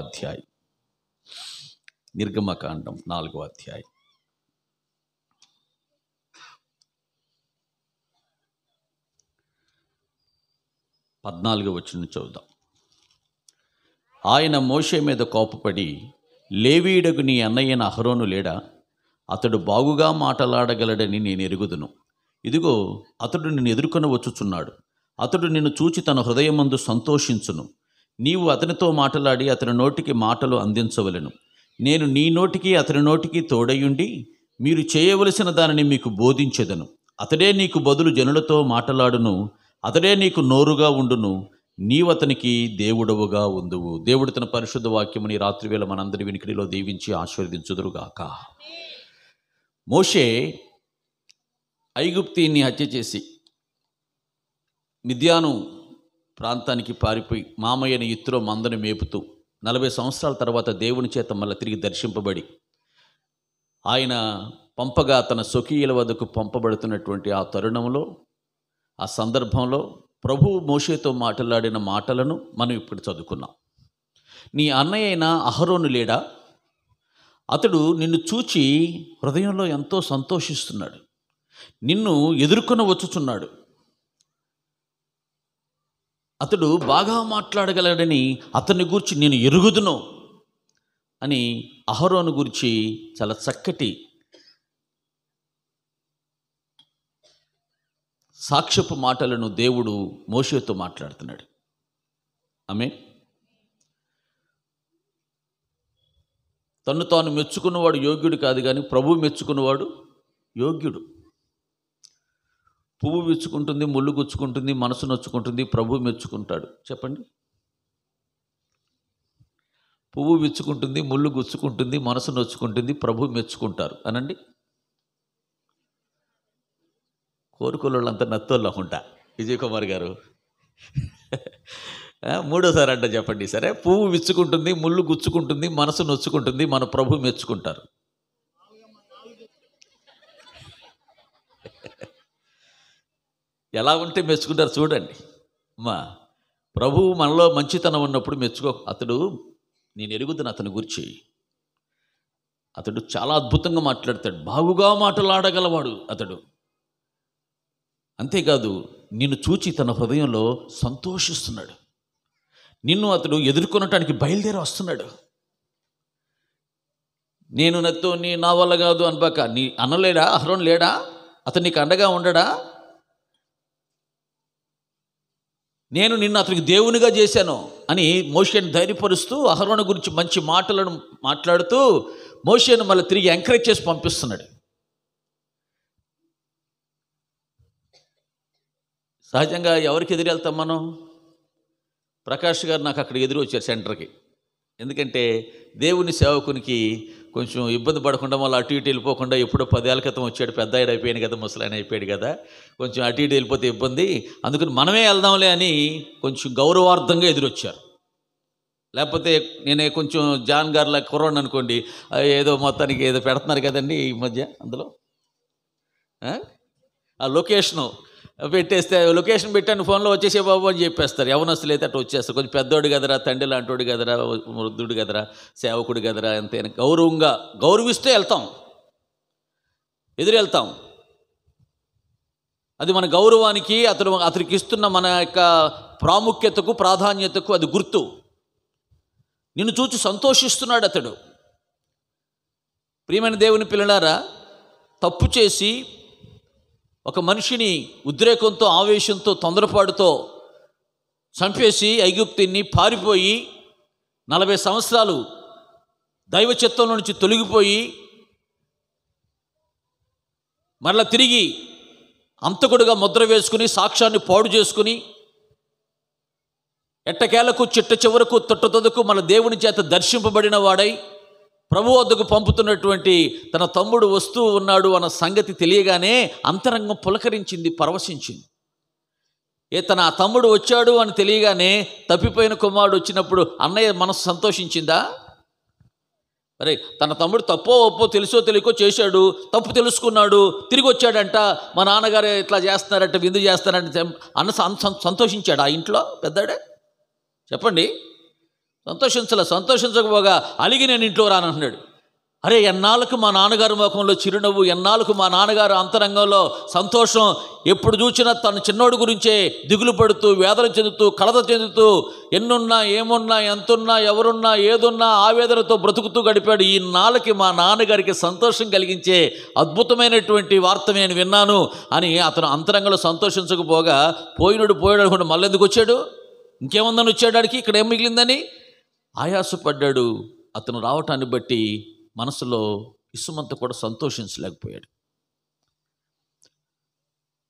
అధ్యాయం నిర్గమకాండం నాలుగో అధ్యాయం పద్నాలుగో వచ్చిన చూద్దాం ఆయన మోషే మీద కోపపడి లేవీడకు నీ అన్నయ్యన అహరోను లేడా అతడు బాగుగా మాటలాడగలడని నేను ఎరుగుదును ఇదిగో అతడు నిన్ను ఎదుర్కొని వచ్చుచున్నాడు అతడు నిన్ను చూచి తన హృదయమందు సంతోషించును నీవు అతనితో మాటలాడి అతని నోటికి మాటలు అందించవలను నేను నీ నోటికి అతని నోటికి తోడయుండి మీరు చేయవలసిన దానిని మీకు బోధించెదను అతడే నీకు బదులు జనులతో మాటలాడును అతడే నీకు నోరుగా ఉండును నీవతనికి దేవుడవుగా ఉందువు దేవుడు తన పరిశుద్ధ వాక్యముని రాత్రివేళ మనందరి వినికిడిలో దీవించి ఆశీర్వదించుదురుగాక మోషే ఐగుప్తిని హత్య చేసి మిథ్యాను ప్రాంతానికి పారిపోయి మామయ్యని ఇత్రో మందను మేపుతూ నలభై సంవత్సరాల తర్వాత దేవుని చేత మళ్ళీ తిరిగి దర్శింపబడి ఆయన పంపగా తన స్వకీయుల వద్దకు పంపబడుతున్నటువంటి ఆ తరుణంలో ఆ సందర్భంలో ప్రభు మోషేతో మాట్లాడిన మాటలను మనం ఇప్పుడు చదువుకున్నాం నీ అన్నయ్య అయిన అహరోను లేడా అతడు నిన్ను చూచి హృదయంలో ఎంతో సంతోషిస్తున్నాడు నిన్ను ఎదుర్కొన వచ్చుచున్నాడు అతడు బాగా మాట్లాడగలడని అతని గురించి నేను ఎరుగుదును అని అహరోను గురించి చాలా చక్కటి సాక్ష్యపు మాటలను దేవుడు మోషేతో మాట్లాడుతున్నాడు ఆమె తను తాను మెచ్చుకున్నవాడు యోగ్యుడు కాదు కానీ ప్రభు మెచ్చుకున్నవాడు యోగ్యుడు పువ్వు విచ్చుకుంటుంది ముళ్ళు గుచ్చుకుంటుంది మనసు నొచ్చుకుంటుంది ప్రభు మెచ్చుకుంటాడు చెప్పండి పువ్వు విచ్చుకుంటుంది ముళ్ళు గుచ్చుకుంటుంది మనసు నొచ్చుకుంటుంది ప్రభు మెచ్చుకుంటారు అనండి కోరుకోళ్ళంతా నత్తోళ్ళు ఉంటా విజయ్ కుమార్ గారు మూడోసారి అంట చెప్పండి సరే పువ్వు విచ్చుకుంటుంది ముళ్ళు గుచ్చుకుంటుంది మనసు నొచ్చుకుంటుంది మన ప్రభు మెచ్చుకుంటారు ఎలా ఉంటే మెచ్చుకుంటారు చూడండి అమ్మా ప్రభువు మనలో మంచితనం ఉన్నప్పుడు మెచ్చుకో అతడు నేను ఎరుగుతాను అతని గురించి అతడు చాలా అద్భుతంగా మాట్లాడతాడు బాగుగా మాట్లాడగలవాడు అతడు అంతేకాదు నిన్ను చూచి తన హృదయంలో సంతోషిస్తున్నాడు నిన్ను అతడు ఎదుర్కొనటానికి బయలుదేరి వస్తున్నాడు నేను నత్తో నీ నా వల్ల కాదు అనబాక నీ అన్న లేడా అహరం లేడా అతను నీకు అండగా ఉండడా నేను నిన్ను అతనికి దేవునిగా చేశాను అని మోషేను ధైర్యపరుస్తూ అహరోణ గురించి మంచి మాటలను మాట్లాడుతూ మోషేను మళ్ళీ తిరిగి ఎంకరేజ్ చేసి పంపిస్తున్నాడు సహజంగా ఎవరికి ఎదురు వెళ్తాం మనం ప్రకాష్ గారు నాకు అక్కడ ఎదురు వచ్చారు సెంటర్కి ఎందుకంటే దేవుని సేవకునికి కొంచెం ఇబ్బంది పడకుండా మళ్ళీ అటు ఇటు వెళ్ళిపోకుండా ఎప్పుడో పదేళ్ళ క్రితం వచ్చాడు పెద్ద ఆయన అయిపోయాను కదా ముసలాయన అయిపోయాడు కదా కొంచెం అటు ఇటు వెళ్ళిపోతే ఇబ్బంది అందుకని మనమే వెళ్దాంలే అని కొంచెం గౌరవార్థంగా ఎదురొచ్చారు లేకపోతే నేనే కొంచెం జాన్ గారిలా కుర్రాడు అనుకోండి ఏదో మొత్తానికి ఏదో పెడుతున్నారు కదండి ఈ మధ్య అందులో ఆ లొకేషను పెట్టేస్తే లొకేషన్ పెట్టాను ఫోన్లో వచ్చేసే బాబు అని చెప్పేస్తారు యవనస్తులు అయితే అటు వచ్చేస్తారు కొంచెం పెద్దోడు కదరా తండ్రి లాంటోడు కదరా వృద్ధుడు కదరా సేవకుడు కదరా అంతే గౌరవంగా గౌరవిస్తూ వెళ్తాం ఎదురు వెళ్తాం అది మన గౌరవానికి అతను అతనికి ఇస్తున్న మన యొక్క ప్రాముఖ్యతకు ప్రాధాన్యతకు అది గుర్తు నిన్ను చూచి సంతోషిస్తున్నాడు అతడు ప్రియమైన దేవుని పిల్లలారా తప్పు చేసి ఒక మనిషిని ఉద్రేకంతో ఆవేశంతో తొందరపాటుతో చంపేసి ఐగుప్తిని పారిపోయి నలభై సంవత్సరాలు దైవ చిత్తంలో నుంచి తొలగిపోయి మరలా తిరిగి అంతకుడుగా ముద్ర వేసుకుని సాక్ష్యాన్ని పాడు చేసుకుని ఎట్టకేలకు చిట్ట చివరకు తొట్టతొదకు మన దేవుని చేత దర్శింపబడిన వాడై ప్రభు వద్దకు పంపుతున్నటువంటి తన తమ్ముడు వస్తూ ఉన్నాడు అన్న సంగతి తెలియగానే అంతరంగం పులకరించింది పరవశించింది ఏ తన తమ్ముడు వచ్చాడు అని తెలియగానే తప్పిపోయిన కుమారుడు వచ్చినప్పుడు అన్నయ్య మనసు సంతోషించిందా మరి తన తమ్ముడు తప్పో ఒప్పో తెలుసో తెలియకో చేశాడు తప్పు తెలుసుకున్నాడు తిరిగి వచ్చాడంట మా నాన్నగారు ఇట్లా చేస్తున్నారంట విందు చేస్తున్నారంట అన్న సంతోషించాడు ఆ ఇంట్లో పెద్దాడే చెప్పండి సంతోషించాల సంతోషించకపోగా అలిగి నేను ఇంట్లో రానంటున్నాడు అరే ఎన్నాళ్ళకు మా నాన్నగారి ముఖంలో చిరునవ్వు ఎన్నాళ్ళకు మా నాన్నగారు అంతరంగంలో సంతోషం ఎప్పుడు చూసినా తను చిన్నోడు గురించే దిగులు పడుతూ వేదన చెందుతూ కలత చెందుతూ ఎన్నున్నా ఏమున్నా ఎంతున్నా ఎవరున్నా ఏదున్నా ఆవేదనతో బ్రతుకుతూ గడిపాడు ఈ నాళ్ళకి మా నాన్నగారికి సంతోషం కలిగించే అద్భుతమైనటువంటి వార్త నేను విన్నాను అని అతను అంతరంగంలో సంతోషించకపోగా పోయినడు పోయాడు అనుకుంటే మళ్ళీ ఎందుకు వచ్చాడు ఇంకేముందని వచ్చాడానికి ఇక్కడ ఏం మిగిలిందని ఆయాసపడ్డాడు అతను రావటాన్ని బట్టి మనసులో ఇసుమంతా కూడా సంతోషించలేకపోయాడు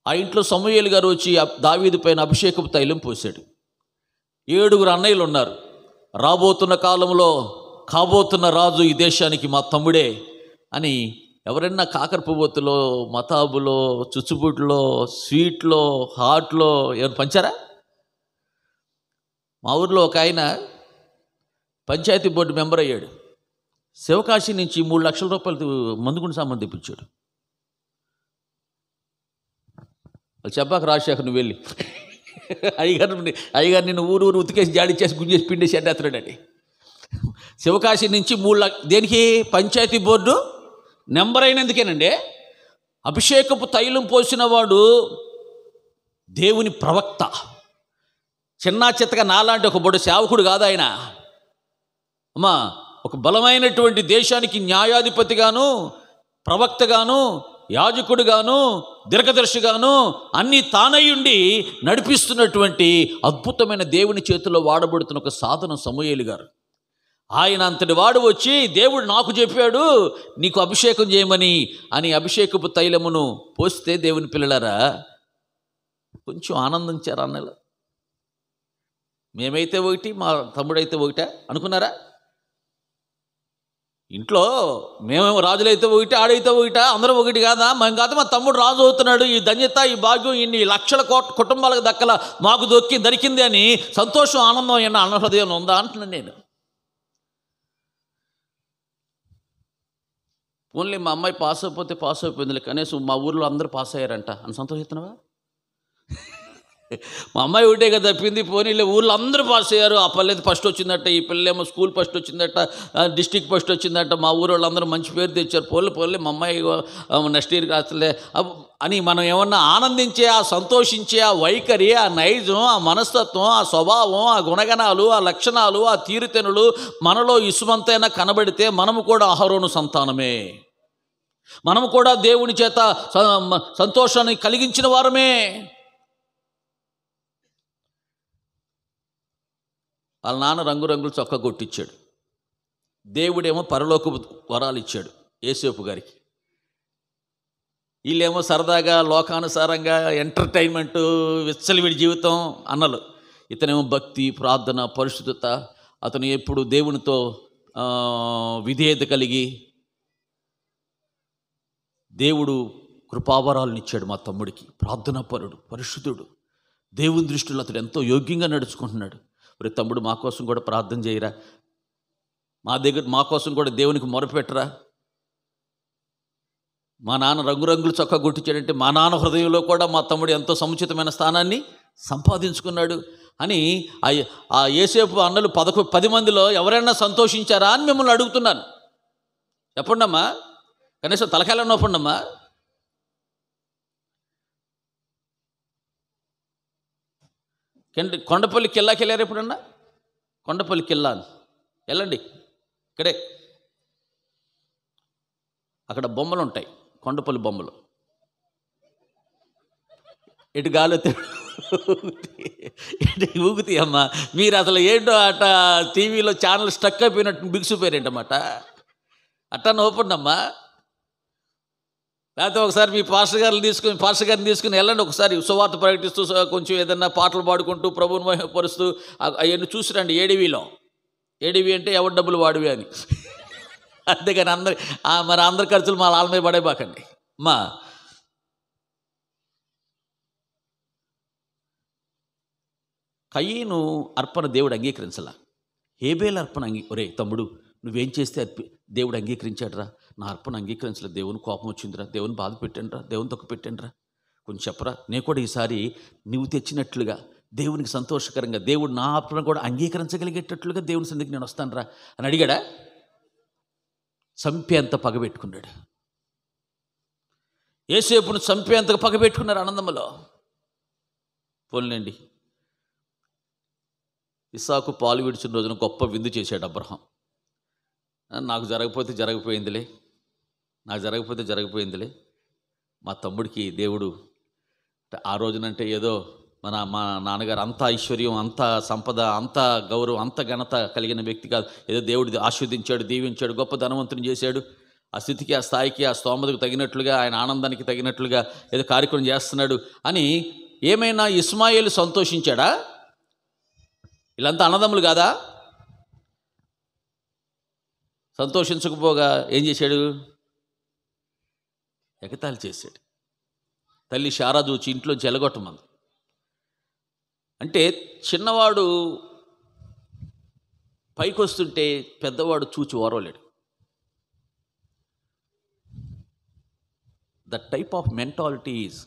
ఆ ఇంట్లో సమూహలు గారు వచ్చి దావీది పైన అభిషేకపు తైలం పోశాడు ఏడుగురు అన్నయ్యలు ఉన్నారు రాబోతున్న కాలంలో కాబోతున్న రాజు ఈ దేశానికి మా తమ్ముడే అని ఎవరైనా కాకరపుబోతులో మతాబులో చుచ్చుబుట్లో స్వీట్లో హాట్లో ఏమైనా పంచారా మా ఊర్లో ఒక ఆయన పంచాయతీ బోర్డు మెంబర్ అయ్యాడు శివకాశి నుంచి మూడు లక్షల రూపాయలు మందుగుండు సామాన్ తెప్పించాడు వాళ్ళు చెప్పాక రాజశేఖర్ నువ్వు వెళ్ళి అయ్యగారు అయ్యగారు నిన్ను ఊరు ఊరు ఉతికేసి జాడిచ్చేసి గుంజేసి పిండేసి అడ్డేస్తున్నాడని శివకాశి నుంచి మూడు లక్ష దేనికి పంచాయతీ బోర్డు నెంబర్ అయినందుకేనండి అభిషేకపు తైలం పోసిన వాడు దేవుని ప్రవక్త చిన్నా చిత్తగా నాలాంటి ఒక బొడ్డు సేవకుడు కాదు ఆయన అమ్మా ఒక బలమైనటువంటి దేశానికి న్యాయాధిపతిగాను ప్రవక్తగాను యాజకుడుగాను దీర్ఘదర్శిగాను అన్నీ తానయ్యుండి నడిపిస్తున్నటువంటి అద్భుతమైన దేవుని చేతిలో వాడబడుతున్న ఒక సాధన సమూహేలు గారు ఆయన అంతటి వాడు వచ్చి దేవుడు నాకు చెప్పాడు నీకు అభిషేకం చేయమని అని అభిషేకపు తైలమును పోస్తే దేవుని పిల్లలారా కొంచెం ఆనందించారు అన్నలు మేమైతే ఒకటి మా తమ్ముడైతే ఒకటే అనుకున్నారా ఇంట్లో మేమేమో రాజులైతే ఒకటి ఆడైతే ఒకటి అందరం ఒకటి కాదా మేము కాదు మా తమ్ముడు రాజు అవుతున్నాడు ఈ ధన్యత ఈ భాగ్యం ఇన్ని లక్షల కోట్ల కుటుంబాలకు దక్కల మాకు దొక్కి దొరికింది అని సంతోషం ఆనందం ఏమన్నా అన్న హృదయం ఉందా అంటున్నాను నేను ఓన్లీ మా అమ్మాయి పాస్ అయిపోతే పాస్ అయిపోయింది కనీసం మా ఊర్లో అందరూ పాస్ అయ్యారంట అని సంతోషిస్తున్నావా మా అమ్మాయి ఒకటే కదా తప్పింది పోనీలే ఊళ్ళో అందరూ పాస్ అయ్యారు ఆ పల్లెది ఫస్ట్ వచ్చిందట ఈ పిల్లలేమో స్కూల్ ఫస్ట్ వచ్చిందట డిస్టిక్ ఫస్ట్ వచ్చిందట మా ఊరు వాళ్ళందరూ మంచి పేరు తెచ్చారు పోలే పోలే మా అమ్మాయి నెక్స్ట్ ఇయర్ కాస్తలే అని మనం ఏమన్నా ఆనందించే ఆ సంతోషించే ఆ వైఖరి ఆ నైజం ఆ మనస్తత్వం ఆ స్వభావం ఆ గుణగణాలు ఆ లక్షణాలు ఆ తీరుతెనులు మనలో ఇసుమంతైనా కనబడితే మనము కూడా అహరోను సంతానమే మనము కూడా దేవుని చేత సంతోషాన్ని కలిగించిన వారమే వాళ్ళ నాన్న రంగురంగులు చొక్క కొట్టించాడు దేవుడేమో పరలోక వరాలు ఇచ్చాడు ఏసేపు గారికి వీళ్ళేమో సరదాగా లోకానుసారంగా విచ్చలి విచ్చలవిడి జీవితం అన్నలు ఇతనేమో భక్తి ప్రార్థన పరిశుద్ధత అతను ఎప్పుడు దేవునితో విధేయత కలిగి దేవుడు కృపావరాలను ఇచ్చాడు మా తమ్ముడికి పరుడు పరిశుద్ధుడు దేవుని దృష్టిలో అతడు ఎంతో యోగ్యంగా నడుచుకుంటున్నాడు మరి తమ్ముడు మా కోసం కూడా ప్రార్థన చేయరా మా దగ్గర మా కోసం కూడా దేవునికి మొరపెట్టరా మా నాన్న రంగురంగులు చొక్కా గుర్తించాడంటే మా నాన్న హృదయంలో కూడా మా తమ్ముడు ఎంతో సముచితమైన స్థానాన్ని సంపాదించుకున్నాడు అని ఆ ఏసేపు అన్నలు పదకొ పది మందిలో ఎవరైనా సంతోషించారా అని మిమ్మల్ని అడుగుతున్నాను చెప్పండమ్మా కనీసం తలకాయలు నొప్పండమ్మా కింద కొండపల్లి కిల్లాకి వెళ్ళారు ఎప్పుడన్నా కొండపల్లి కిల్లా వెళ్ళండి ఇక్కడే అక్కడ బొమ్మలు ఉంటాయి కొండపల్లి బొమ్మలు ఇటు గాలి ఇటు ఊగుతాయి అమ్మ మీరు అసలు ఏంటో అట టీవీలో ఛానల్ స్టక్ అయిపోయినట్టు బిగుసిపోయారేంటమాట అట్టని ఓపెన్ అమ్మా లేకపోతే ఒకసారి మీ పాస్టర్ గారిని తీసుకుని పాస్టర్ గారిని తీసుకుని వెళ్ళండి ఒకసారి సువార్త ప్రకటిస్తూ కొంచెం ఏదన్నా పాటలు పాడుకుంటూ ప్రభుని మహిమపరుస్తూ అవన్నీ చూసిరండి ఏడివిలో ఏడివి అంటే ఎవరి డబ్బులు వాడివి అని అంతేకాని అందరి మరి అందరి ఖర్చులు మా పడే బాకండి మా కయ్యను అర్పణ దేవుడు అంగీకరించలా హేబేల్ అర్పణ అంగీ ఒరే తమ్ముడు నువ్వేం చేస్తే దేవుడు అంగీకరించాడు రా నా అర్పణ అంగీకరించలేదు దేవుని కోపం వచ్చిందిరా దేవుని బాధ పెట్టండిరా దేవుని తొక్క పెట్టండిరా కొంచెం చెప్పరా నేను కూడా ఈసారి నువ్వు తెచ్చినట్లుగా దేవునికి సంతోషకరంగా దేవుడు నా అర్పణ కూడా అంగీకరించగలిగేటట్లుగా దేవుని సందికి నేను వస్తానరా అని అడిగాడా చంపేంత పగబెట్టుకున్నాడు ఏసేపును చంపేంతగా పగబెట్టుకున్నారు ఆనందమ్మలో పోలేండి ఇసాకు పాలు విడిచిన రోజున గొప్ప విందు చేశాడు అబ్రహం నాకు జరగపోతే జరగపోయిందిలే నాకు జరగకపోతే జరగపోయిందిలే మా తమ్ముడికి దేవుడు ఆ రోజునంటే ఏదో మన మా నాన్నగారు అంత ఐశ్వర్యం అంత సంపద అంత గౌరవం అంత ఘనత కలిగిన వ్యక్తి కాదు ఏదో దేవుడు ఆస్వాదించాడు దీవించాడు గొప్ప ధనవంతుని చేశాడు ఆ స్థితికి ఆ స్థాయికి ఆ స్తోమతకు తగినట్లుగా ఆయన ఆనందానికి తగినట్లుగా ఏదో కార్యక్రమం చేస్తున్నాడు అని ఏమైనా ఇస్మాయిల్ సంతోషించాడా వీళ్ళంతా అన్నదమ్ములు కాదా సంతోషించకపోగా ఏం చేశాడు ఎగతాళి చేశాడు తల్లి శారా చూచి ఇంట్లో జలగొట్టమంది అంటే చిన్నవాడు పైకి వస్తుంటే పెద్దవాడు చూచి ఓరవలేడు the type of mentality is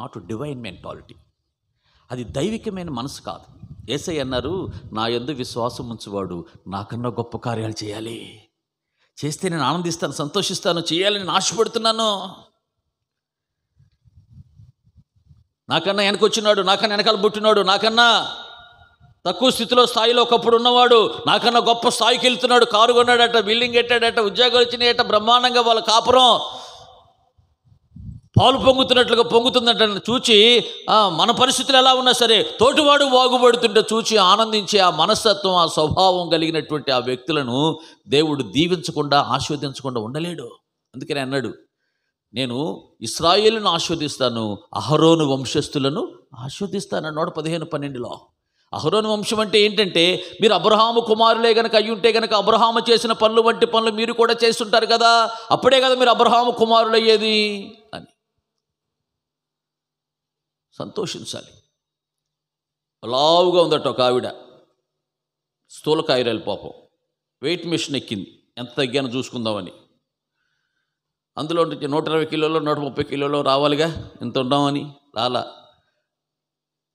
not divine mentality అది దైవికమైన మనసు కాదు ఏసై అన్నారు నా ఎందు విశ్వాసం ఉంచువాడు నాకన్నా గొప్ప కార్యాలు చేయాలి చేస్తే నేను ఆనందిస్తాను సంతోషిస్తాను చేయాలని ఆశపడుతున్నాను నాకన్నా వెనకొచ్చినాడు నాకన్నా వెనకాల పుట్టినాడు నాకన్నా తక్కువ స్థితిలో స్థాయిలో ఒకప్పుడు ఉన్నవాడు నాకన్నా గొప్ప స్థాయికి వెళ్తున్నాడు కారు కొన్నాడట బిల్డింగ్ కట్టాడట ఉద్యోగాలు వచ్చినాయట బ్రహ్మాండంగా వాళ్ళ కాపురం పాలు పొంగుతున్నట్లుగా పొంగుతుందంటే చూచి మన పరిస్థితులు ఎలా ఉన్నా సరే తోటివాడు బాగుపడుతుంటే చూచి ఆనందించే ఆ మనస్తత్వం ఆ స్వభావం కలిగినటువంటి ఆ వ్యక్తులను దేవుడు దీవించకుండా ఆస్వాదించకుండా ఉండలేడు అందుకని అన్నాడు నేను ఇస్రాయేల్ను ఆస్వాదిస్తాను అహరోను వంశస్థులను ఆస్వాదిస్తాను నూట పదిహేను పన్నెండులో అహరోను వంశం అంటే ఏంటంటే మీరు అబ్రహాము కుమారులే కనుక అయ్యుంటే గనక అబ్రహాము చేసిన పనులు వంటి పనులు మీరు కూడా చేస్తుంటారు కదా అప్పుడే కదా మీరు అబ్రహాము కుమారులయ్యేది అని సంతోషించాలి లావుగా ఉందట ఒక ఆవిడ స్థూలకాయరాలి పాపం వెయిట్ మిషన్ ఎక్కింది ఎంత తగ్గానో చూసుకుందామని అందులో నూట ఇరవై కిలోలో నూట ముప్పై కిలోలో రావాలిగా ఇంత ఉన్నామని రాలా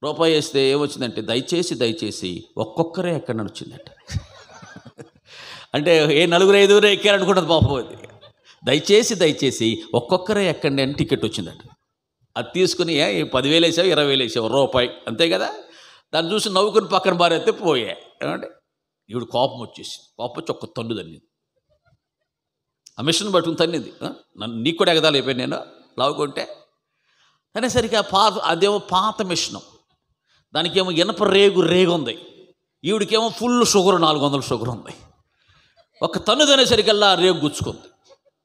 రూపాయి వేస్తే ఏమొచ్చిందంటే దయచేసి దయచేసి ఒక్కొక్కరే ఎక్కడ నడిచిందట అంటే ఏ నలుగురు ఐదుగురే ఎక్కారనుకుంటుంది పాపం అది దయచేసి దయచేసి ఒక్కొక్కరే ఎక్కండి అని టికెట్ వచ్చిందండి అది తీసుకుని ఏ పదివేలు వేసావు ఇరవై వేలు వేసావు రూపాయి అంతే కదా దాన్ని చూసి నవ్వుకుని పక్కన బారెత్తే పోయే ఏమంటే ఈవిడ కోపం వచ్చేసింది కోపం వచ్చి ఒక్క తన్ను తన్నింది ఆ మిషన్ పట్టుకుని తన్నింది నన్ను నీకు కూడా ఎగదాలు అయిపోయాను నేను లావుకుంటే అనేసరికి ఆ పాత అదేమో పాత మిషను దానికేమో ఇనప రేగు రేగు ఉంది ఈవిడికేమో ఫుల్ షుగర్ నాలుగు వందల షుగర్ ఉంది ఒక తన్ను తినేసరికల్లా రేగు గుచ్చుకుంది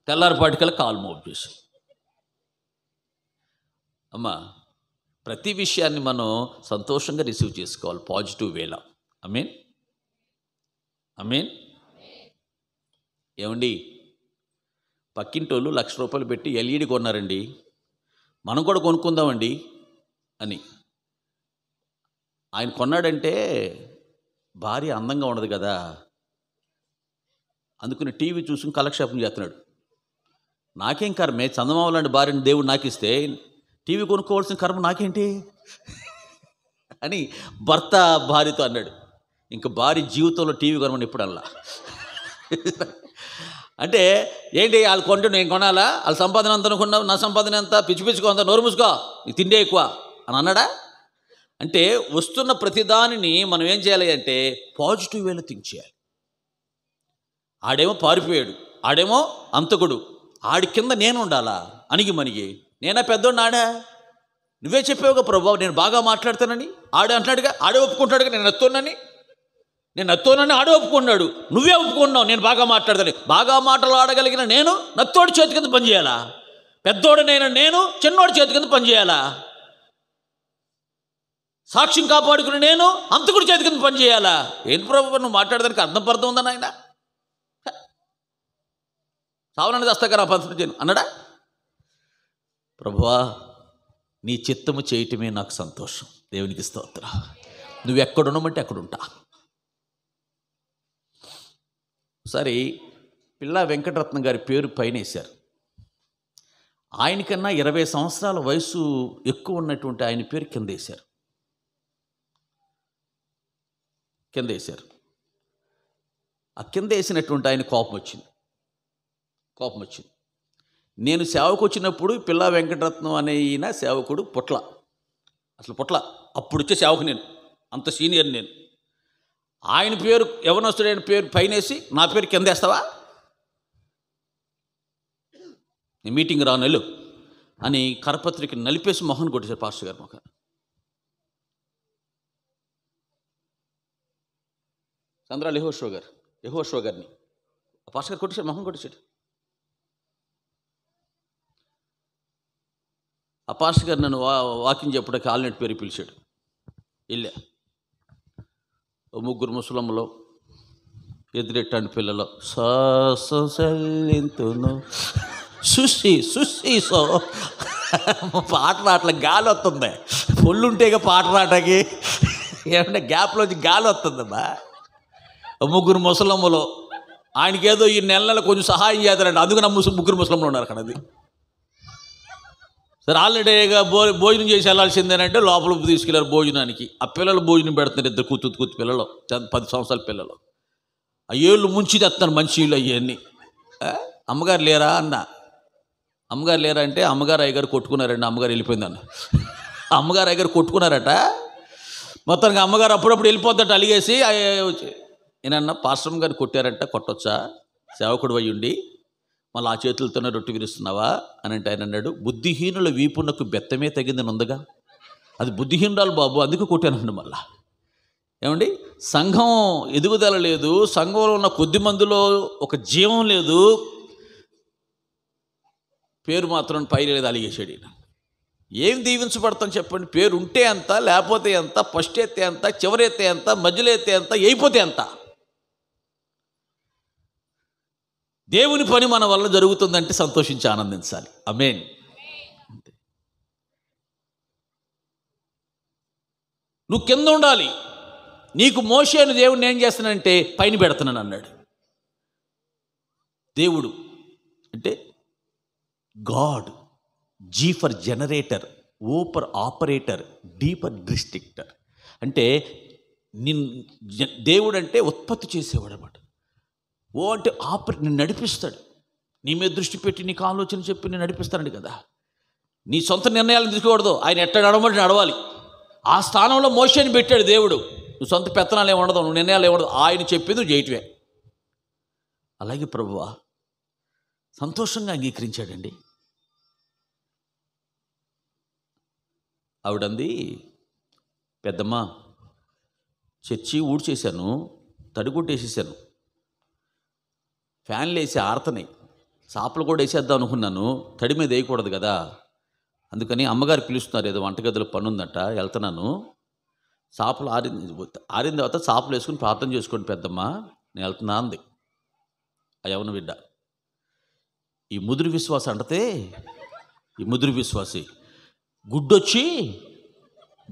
తెల్లారిపాటికల్లా కాలు మోపు చేసింది అమ్మా ప్రతి విషయాన్ని మనం సంతోషంగా రిసీవ్ చేసుకోవాలి పాజిటివ్ వేలా ఐ మీన్ ఐ మీన్ ఏమండి పక్కింటోళ్ళు లక్ష రూపాయలు పెట్టి ఎల్ఈడి కొన్నారండి మనం కూడా కొనుక్కుందామండి అని ఆయన కొన్నాడంటే భార్య అందంగా ఉండదు కదా అందుకని టీవీ చూసుకుని కలక్షేపం చేస్తున్నాడు నాకేం కర్మే చందమామ లాంటి భార్యను దేవుడు నాకిస్తే టీవీ కొనుక్కోవాల్సిన కర్మ నాకేంటి అని భర్త భార్యతో అన్నాడు ఇంకా భార్య జీవితంలో టీవీ కొనమని ఇప్పుడల్లా అంటే ఏంటి వాళ్ళు కొంటే నేను కొనాలా వాళ్ళ సంపాదన ఎంత అనుకున్నావు నా సంపాదన ఎంత పిచ్చి పిచ్చుకో అంత నోరు మూసుకో తిండే ఎక్కువ అని అన్నాడా అంటే వస్తున్న ప్రతిదానిని మనం ఏం చేయాలి అంటే పాజిటివ్ వేలో థింక్ చేయాలి ఆడేమో పారిపోయాడు ఆడేమో అంతకుడు ఆడి కింద నేను ఉండాలా అణిగి మనిగి నేనా పెద్దోడు నాడా నువ్వే చెప్పావుగా ప్రభావు నేను బాగా మాట్లాడతానని ఆడ అంటున్నాడుగా ఆడే ఒప్పుకుంటాడుగా నేను ఎత్తున్నానని నేను నత్తోనని ఆడే ఒప్పుకున్నాడు నువ్వే ఒప్పుకున్నావు నేను బాగా మాట్లాడతాను బాగా మాటలు ఆడగలిగిన నేను నత్తోడి చేతి కింద పనిచేయాలా పెద్దోడు నేను నేను చిన్నోడి చేతి కింద పనిచేయాలా సాక్ష్యం కాపాడుకుని నేను అంతకుడి చేతి కింద పనిచేయాలా ఏం ప్రభు నువ్వు మాట్లాడడానికి అర్థం పడుతుందా ఆయన సావనని చేస్తా కదా ఆ అన్నాడా ప్రభువా నీ చిత్తము చేయటమే నాకు సంతోషం దేవునికి స్తోత్ర నువ్వు ఎక్కడున్నామంటే అక్కడుంటా సరే పిల్ల ఒకసారి పిల్లా వెంకటరత్నం గారి పేరు పైన వేశారు ఆయనకన్నా ఇరవై సంవత్సరాల వయసు ఎక్కువ ఉన్నటువంటి ఆయన పేరు కింద వేశారు కింద వేశారు ఆ కింద వేసినటువంటి ఆయన కోపం వచ్చింది కోపం వచ్చింది నేను సేవకు వచ్చినప్పుడు పిల్ల వెంకటరత్నం అనే ఈయన సేవకుడు పొట్ల అసలు పొట్ల అప్పుడు వచ్చే సేవకు నేను అంత సీనియర్ నేను ఆయన పేరు ఆయన పేరు పైనేసి నా పేరు కింద వేస్తావా మీటింగ్ వెళ్ళు అని కరపత్రిక నలిపేసి మొహన్ కొట్టేశారు పాస్టర్ గారు మొక్క చంద్రాలు యహోశ్వ గారు షో గారిని పాస్టర్ గారు కొట్టేశారు మొహన్ కొట్టేశాడు ఆ పాస్ట్ గారు నన్ను వా వాకింగ్ చెప్పడానికి ఆల్నెట్ పేరు పిలిచాడు వెళ్ళా ముగ్గురు ముసలమ్మలు ఎదురెట్టండి పిల్లలు సెల్లింతును సుషి సుషి సో పాట పాటలకు గాలి వస్తుంది ఉంటేగా పాట పాటకి ఏమంటే గ్యాప్లోంచి గాలి వస్తుందమ్మా ముగ్గురు ముసలమ్మలు ఆయనకేదో ఈ నెల నెల కొంచెం సహాయం చేస్తారండి అందుకు నా ముసు ముగ్గురు ముసలమ్మలు ఉన్నారు అక్కడ అది సరే ఆల్రెడీగా భో భోజనం చేసి వెళ్ళాల్సిందేనంటే లోపల తీసుకెళ్లారు భోజనానికి ఆ పిల్లలు భోజనం పెడుతున్నారు ఇద్దరు కూతురు కూతు పిల్లలు పది సంవత్సరాల పిల్లలు ఆ ఏళ్ళు ముంచి తెస్తాను మంచి ఇళ్ళు అవన్నీ అమ్మగారు లేరా అన్న అమ్మగారు లేరా అంటే అమ్మగారు అయ్యగారు కొట్టుకున్నారండి అమ్మగారు వెళ్ళిపోయిందన్న అమ్మగారు అయ్యగారు కొట్టుకున్నారట మొత్తానికి అమ్మగారు అప్పుడప్పుడు వెళ్ళిపోద్దట అలిగేసి నేనన్నా పాశ్రమ గారు కొట్టారంట కొట్టొచ్చా సేవకుడు అయ్యుండి మళ్ళీ ఆ చేతులతోనే రొట్టి విరుస్తున్నావా అని అంటే ఆయన అన్నాడు బుద్ధిహీనుల వీపునకు బెత్తమే తగింది ఉందిగా అది బుద్ధిహీనురాలు బాబు అందుకు కొట్టానండి మళ్ళా ఏమండి సంఘం ఎదుగుదల లేదు సంఘంలో ఉన్న కొద్ది మందిలో ఒక జీవం లేదు పేరు మాత్రం పైన లేదు అలిగేసాడు ఈయన ఏం దీవించబడతాం చెప్పండి పేరు ఉంటే ఎంత లేకపోతే ఎంత ఫస్ట్ ఎత్తే ఎంత చివరెత్తే ఎంత మధ్యలో ఎత్తే ఎంత అయిపోతే ఎంత దేవుని పని మన వల్ల జరుగుతుందంటే సంతోషించి ఆనందించాలి అమేన్ నువ్వు కింద ఉండాలి నీకు మోసేను దేవుడు ఏం చేస్తానంటే పైన పెడుతున్నాను అన్నాడు దేవుడు అంటే God G for generator O for operator D for destructor అంటే నిన్ దేవుడు అంటే ఉత్పత్తి చేసేవాడు అనమాట ఓ అంటే ఆపర్ నేను నడిపిస్తాడు నీ మీద దృష్టి పెట్టి నీకు ఆలోచన చెప్పి నేను నడిపిస్తాడు కదా నీ సొంత నిర్ణయాలు తీసుకోకూడదు ఆయన ఎట్ట నడవడం నడవాలి ఆ స్థానంలో మోషేని పెట్టాడు దేవుడు నువ్వు సొంత పెత్తనాలు ఏమి ఉండదు నువ్వు నిర్ణయాలు ఏమి ఉండదు ఆయన చెప్పేది చేయటమే అలాగే ప్రభువా సంతోషంగా అంగీకరించాడండి ఆవిడంది పెద్దమ్మ చర్చి ఊడ్చేశాను తడిగొట్టేసేసాను ఫ్యాన్లు వేసి ఆరుతున్నాయి చాపలు కూడా వేసేద్దాం అనుకున్నాను తడి మీద వేయకూడదు కదా అందుకని అమ్మగారు పిలుస్తున్నారు ఏదో వంటగదిలో పని ఉందంట వెళ్తున్నాను చాపలు ఆరింది ఆరిన తర్వాత చాపలు వేసుకుని ప్రార్థన చేసుకోండి పెద్దమ్మ నేను వెళ్తున్నా అంది ఆ బిడ్డ ఈ ముదురు విశ్వాసం అంటతే ఈ ముదురు విశ్వాసి గుడ్డొచ్చి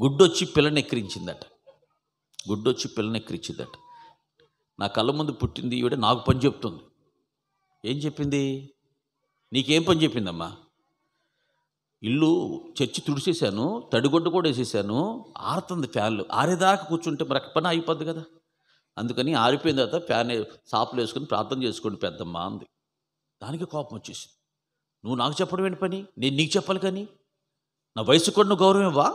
గుడ్డొచ్చి పిల్లని ఎక్కిరించిందట గుడ్డొచ్చి పిల్లని ఎక్కిరించిందట నా కళ్ళ ముందు పుట్టింది ఈవిడ నాకు పని చెప్తుంది ఏం చెప్పింది నీకేం పని చెప్పిందమ్మా ఇల్లు చర్చి తుడిచేశాను తడిగొడ్డు కూడా వేసేసాను ఆరుతుంది ఫ్యాన్లు ఆరేదాకా కూర్చుంటే మరి పని అయిపోద్ది కదా అందుకని ఆరిపోయిన తర్వాత ఫ్యాన్ సాపులు వేసుకుని ప్రార్థన చేసుకోండి పెద్దమ్మ అంది దానికి కోపం వచ్చేసింది నువ్వు నాకు చెప్పడం ఏంటి పని నేను నీకు చెప్పాలి కానీ నా వయసు కొన్ని గౌరవం ఇవ్వా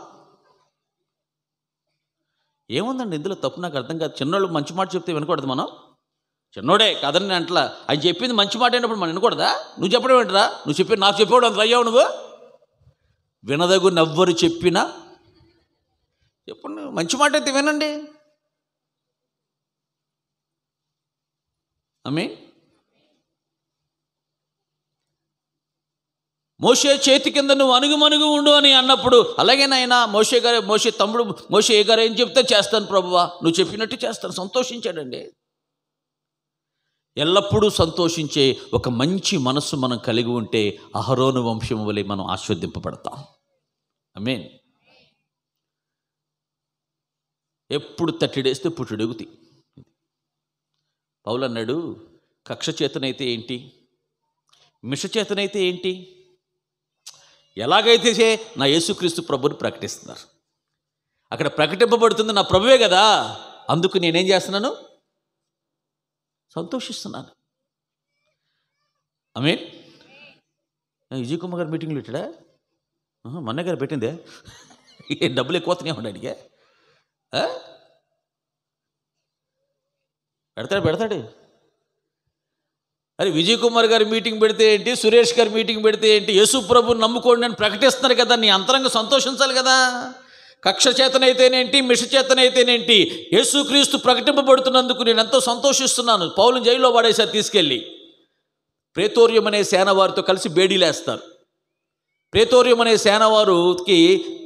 ఏముందండి ఇందులో తప్పు నాకు అర్థం కాదు చిన్నవాళ్ళు మంచి మాట చెప్తే వినకూడదు మనం చిన్నోడే కథని అంటలా ఆయన చెప్పింది మంచి మాట అయినప్పుడు మనం వినకూడదా నువ్వు చెప్పడం ఏంటరా నువ్వు చెప్పి నాకు చెప్పేవాడు అంత అయ్యావు నువ్వు వినదగు నవ్వరు చెప్పినా చెప్పండి మంచి మాట అయితే వినండి అమ్మి మోసే చేతి కింద నువ్వు అణుగుమణుగు ఉండు అని అన్నప్పుడు అలాగే నాయన మోసే గారు మోసే తమ్ముడు మోసే గారు ఏం చెప్తే చేస్తాను ప్రభువా నువ్వు చెప్పినట్టు చేస్తాను సంతోషించాడండి ఎల్లప్పుడూ సంతోషించే ఒక మంచి మనస్సు మనం కలిగి ఉంటే అహరోను వంశం వలె మనం ఆస్వాదింపబడతాం మీన్ ఎప్పుడు తట్టిడేస్తే పుట్టుడుగుతి పౌలు అన్నాడు కక్ష చేతనైతే ఏంటి మిష చేతనైతే ఏంటి ఎలాగైతే నా యేసుక్రీస్తు ప్రభుని ప్రకటిస్తున్నారు అక్కడ ప్రకటింపబడుతుంది నా ప్రభువే కదా అందుకు నేనేం చేస్తున్నాను సంతోషిస్తున్నాను ఐ మీన్ విజయ్ కుమార్ గారు మీటింగ్లు పెట్టాడా మొన్న గారు పెట్టిందే ఏ డబ్బులు ఎక్కువ వస్తున్నాయి ఉండడానికి పెడతాడు పెడతాడు అరే విజయ్ కుమార్ గారు మీటింగ్ పెడితే ఏంటి సురేష్ గారు మీటింగ్ పెడితే ఏంటి యేసు ప్రభుని నమ్ముకోండి అని ప్రకటిస్తున్నారు కదా నీ అంతరంగ సంతోషించాలి కదా కక్ష చేతనైతేనేంటి మిష చేతనైతేనేంటి యేసుక్రీస్తు ప్రకటింపబడుతున్నందుకు నేను ఎంతో సంతోషిస్తున్నాను పౌలు జైల్లో పడేశారు తీసుకెళ్ళి ప్రేతోర్యం అనే సేన వారితో కలిసి బేడీలేస్తారు ప్రేతోర్యం అనే సేన వారికి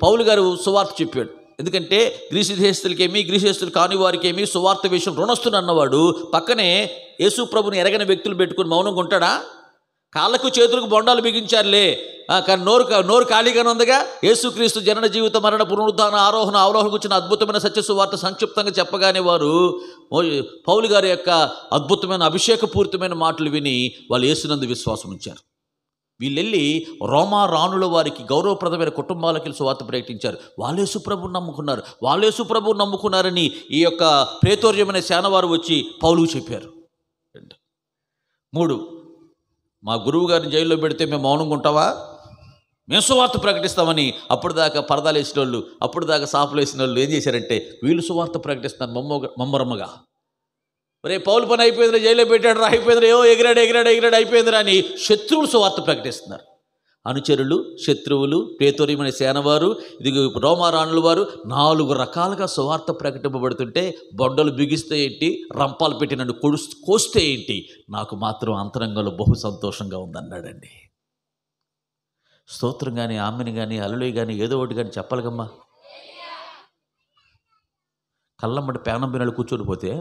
పౌలు గారు సువార్త చెప్పాడు ఎందుకంటే గ్రీసు దేశస్తులకేమి గ్రీసేస్తులు కాని వారికేమి సువార్త విషయం రుణస్తుని అన్నవాడు పక్కనే యేసు ప్రభుని ఎరగని వ్యక్తులు పెట్టుకుని మౌనంగా ఉంటాడా కాళ్ళకు చేతులకు బొండాలు బిగించారులే కానీ నోరు నోరు ఖాళీగానే ఉందిగా యేసుక్రీస్తు జనన జీవిత మరణ పునరుద్ధాన ఆరోహణ అవరోహణ గురించిన అద్భుతమైన సత్యసు వార్త సంక్షిప్తంగా చెప్పగానే వారు పౌలు గారి యొక్క అద్భుతమైన అభిషేకపూరితమైన మాటలు విని వాళ్ళు యేసునందు విశ్వాసం ఉంచారు వీళ్ళెళ్ళి రోమా రాణుల వారికి గౌరవప్రదమైన కుటుంబాలకి సువార్త ప్రకటించారు వాళ్ళే సుప్రభుని నమ్ముకున్నారు వాళ్ళే సుప్రభుని నమ్ముకున్నారని ఈ యొక్క ప్రేతోర్యమైన శానవారు వచ్చి పౌలు చెప్పారు మూడు మా గురువు గారిని జైల్లో పెడితే మేము మౌనంగా ఉంటావా మేము సువార్త ప్రకటిస్తామని అప్పుడు దాకా పరదాలు వేసిన వాళ్ళు అప్పుడు దాకా సాఫ్లు వేసిన వాళ్ళు ఏం చేశారంటే వీళ్ళు సువార్త ప్రకటిస్తున్నారు మమ్మ మమ్మరమ్మగా రే పౌలు పని అయిపోయిందిరా జైల్లో పెట్టాడు రా అయిపోయిందిరా ఏమో ఎగిరాడు ఎగిరాడు ఎగిరాడు అయిపోయిందిరా అని శత్రువులు సువార్త ప్రకటిస్తున్నారు అనుచరులు శత్రువులు పేతోరియమైన సేనవారు ఇది రోమారాణుల వారు నాలుగు రకాలుగా సువార్త ప్రకటింపబడుతుంటే బొండలు బిగిస్తే ఏంటి రంపాలు పెట్టి నన్ను కొడు కోస్తే ఏంటి నాకు మాత్రం అంతరంగంలో బహు సంతోషంగా ఉందన్నాడండి స్తోత్రం కానీ ఆమెని కానీ అల్లుడి కానీ ఏదో ఒకటి కానీ చెప్పాలిగమ్మా కళ్ళమ్మడి పేనం పోయినాడు కూర్చొని పోతే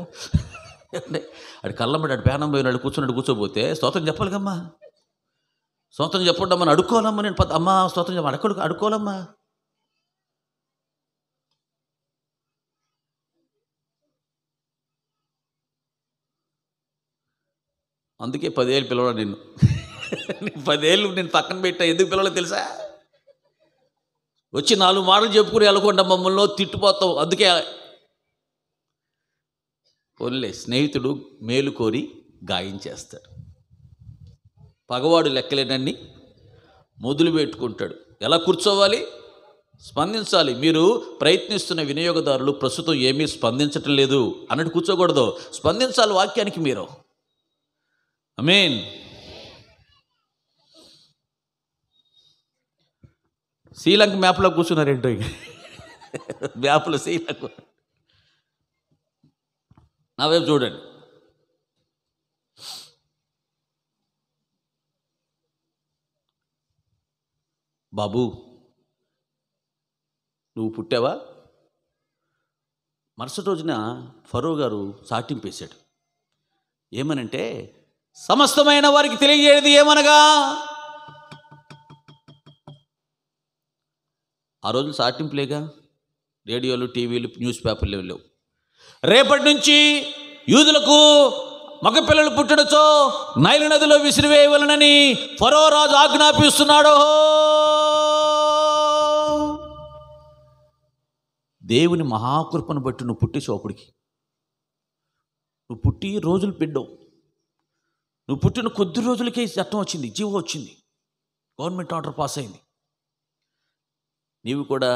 అటు కళ్ళమ్మడి అటు పేనం పోయినాడు కూర్చొని కూర్చోపోతే స్తోత్రం చెప్పాలిగమ్మా స్వతంత్రం చెప్పండి అమ్మని అడుక్కోవాలమ్మా నేను పద అమ్మా స్వతంత్రం చెప్ప అడుక్కడు అడుక్కోవాలమ్మా అందుకే పదేళ్ళు పిలవడం నిన్ను నేను పదేళ్ళు నేను పక్కన పెట్టా ఎందుకు పిల్లలో తెలుసా వచ్చి నాలుగు మాటలు చెప్పుకుని వెళ్ళకుండా మమ్మల్ని తిట్టుపోతావు అందుకే పోన్లే స్నేహితుడు మేలు కోరి గాయం చేస్తాడు పగవాడు లెక్కలేనన్ని మొదలు పెట్టుకుంటాడు ఎలా కూర్చోవాలి స్పందించాలి మీరు ప్రయత్నిస్తున్న వినియోగదారులు ప్రస్తుతం ఏమీ స్పందించటం లేదు అన్నట్టు కూర్చోకూడదు స్పందించాలి వాక్యానికి మీరు ఐ మీన్ శ్రీలంక మ్యాప్లో కూర్చున్నారేంటో మ్యాప్లో శ్రీలంక నా వైపు చూడండి బాబు నువ్వు పుట్టావా మరుసటి రోజున ఫరో గారు సాటింపేశాడు ఏమనంటే సమస్తమైన వారికి తెలియజేయది ఏమనగా ఆ రోజు సాటింపులేగా రేడియోలు టీవీలు న్యూస్ పేపర్లు లేవు రేపటి నుంచి యూదులకు మగపిల్లలు పుట్టడతో నైలు నదిలో విసిరివేయవలనని ఫరో రాజు ఆజ్ఞాపిస్తున్నాడో దేవుని మహాకృపను బట్టి నువ్వు పుట్టి చోపుడికి నువ్వు పుట్టి రోజులు పెడ్డావు నువ్వు పుట్టిన కొద్ది రోజులకే చట్టం వచ్చింది జీవో వచ్చింది గవర్నమెంట్ ఆర్డర్ పాస్ అయింది నీవు కూడా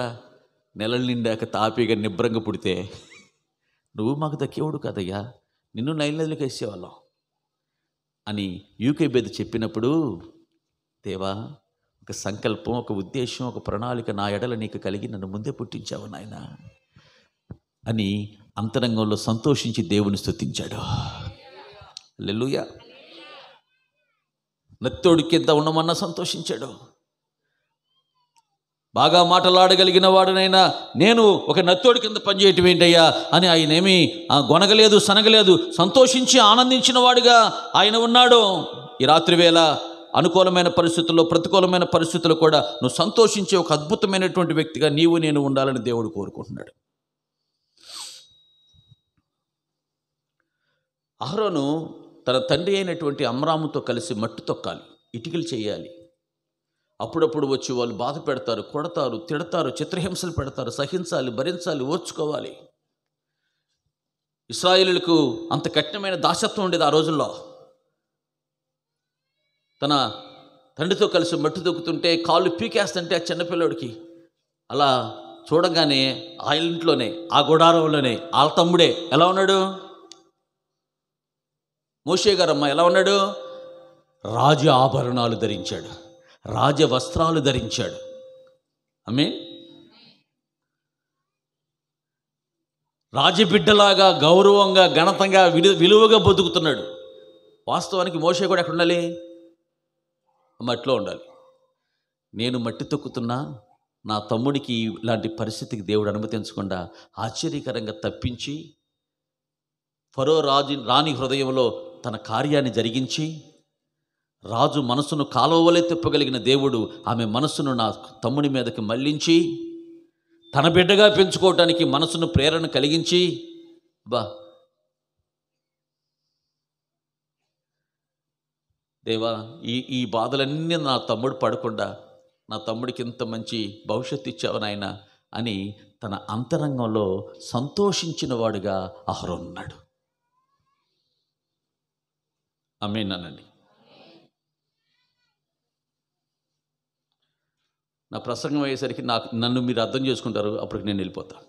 నెలలు నిండాక తాపీగా నిబ్రంగా పుడితే నువ్వు మాకు దక్కేవాడు కదయ్యా నిన్ను నైన్ నదిలోకి వేసేవాళ్ళం అని యూకే బేద చెప్పినప్పుడు దేవా ఒక సంకల్పం ఒక ఉద్దేశం ఒక ప్రణాళిక నా ఎడల నీకు కలిగి నన్ను ముందే పుట్టించావు నాయన అని అంతరంగంలో సంతోషించి దేవుని స్థుతించాడు లెల్లుయా నత్తోడి కింద ఉండమన్నా సంతోషించాడు బాగా మాటలాడగలిగిన వాడినైనా నేను ఒక నత్తోడి కింద పనిచేయటం ఏంటయ్యా అని ఆయన ఏమి గొనగలేదు సనగలేదు సంతోషించి ఆనందించిన వాడుగా ఆయన ఉన్నాడు ఈ రాత్రివేళ అనుకూలమైన పరిస్థితుల్లో ప్రతికూలమైన పరిస్థితుల్లో కూడా నువ్వు సంతోషించే ఒక అద్భుతమైనటువంటి వ్యక్తిగా నీవు నేను ఉండాలని దేవుడు కోరుకుంటున్నాడు అహరోను తన తండ్రి అయినటువంటి అమ్రాముతో కలిసి మట్టు తొక్కాలి ఇటుకలు చేయాలి అప్పుడప్పుడు వచ్చి వాళ్ళు బాధ పెడతారు కొడతారు తిడతారు చిత్రహింసలు పెడతారు సహించాలి భరించాలి ఓర్చుకోవాలి ఇస్రాయిలకు అంత కఠినమైన దాసత్వం ఉండేది ఆ రోజుల్లో తన తండ్రితో కలిసి మట్టి దొక్కుతుంటే కాళ్ళు పీకేస్తుంటే ఆ చిన్నపిల్లడికి అలా చూడగానే ఆ ఇంట్లోనే ఆ గుడారంలోనే వాళ్ళ తమ్ముడే ఎలా ఉన్నాడు మోషే గారమ్మ ఎలా ఉన్నాడు రాజ ఆభరణాలు ధరించాడు రాజ వస్త్రాలు ధరించాడు అమ్మే రాజబిడ్డలాగా గౌరవంగా ఘనతంగా విలువగా బతుకుతున్నాడు వాస్తవానికి మోషే కూడా ఎక్కడ ఉండాలి మట్టిలో ఉండాలి నేను మట్టి తొక్కుతున్నా నా తమ్ముడికి ఇలాంటి పరిస్థితికి దేవుడు అనుమతించకుండా ఆశ్చర్యకరంగా తప్పించి ఫరో రాజు రాణి హృదయంలో తన కార్యాన్ని జరిగించి రాజు మనసును కాలువలే తిప్పగలిగిన దేవుడు ఆమె మనసును నా తమ్ముడి మీదకి మళ్లించి తన బిడ్డగా పెంచుకోవటానికి మనసును ప్రేరణ కలిగించి బా దేవా ఈ ఈ బాధలన్నీ నా తమ్ముడు పడకుండా నా తమ్ముడికి ఇంత మంచి భవిష్యత్తు ఇచ్చావు నాయన అని తన అంతరంగంలో సంతోషించిన వాడుగా అహరున్నాడు అమ్మేనానండి నా ప్రసంగం అయ్యేసరికి నాకు నన్ను మీరు అర్థం చేసుకుంటారు అప్పటికి నేను వెళ్ళిపోతాను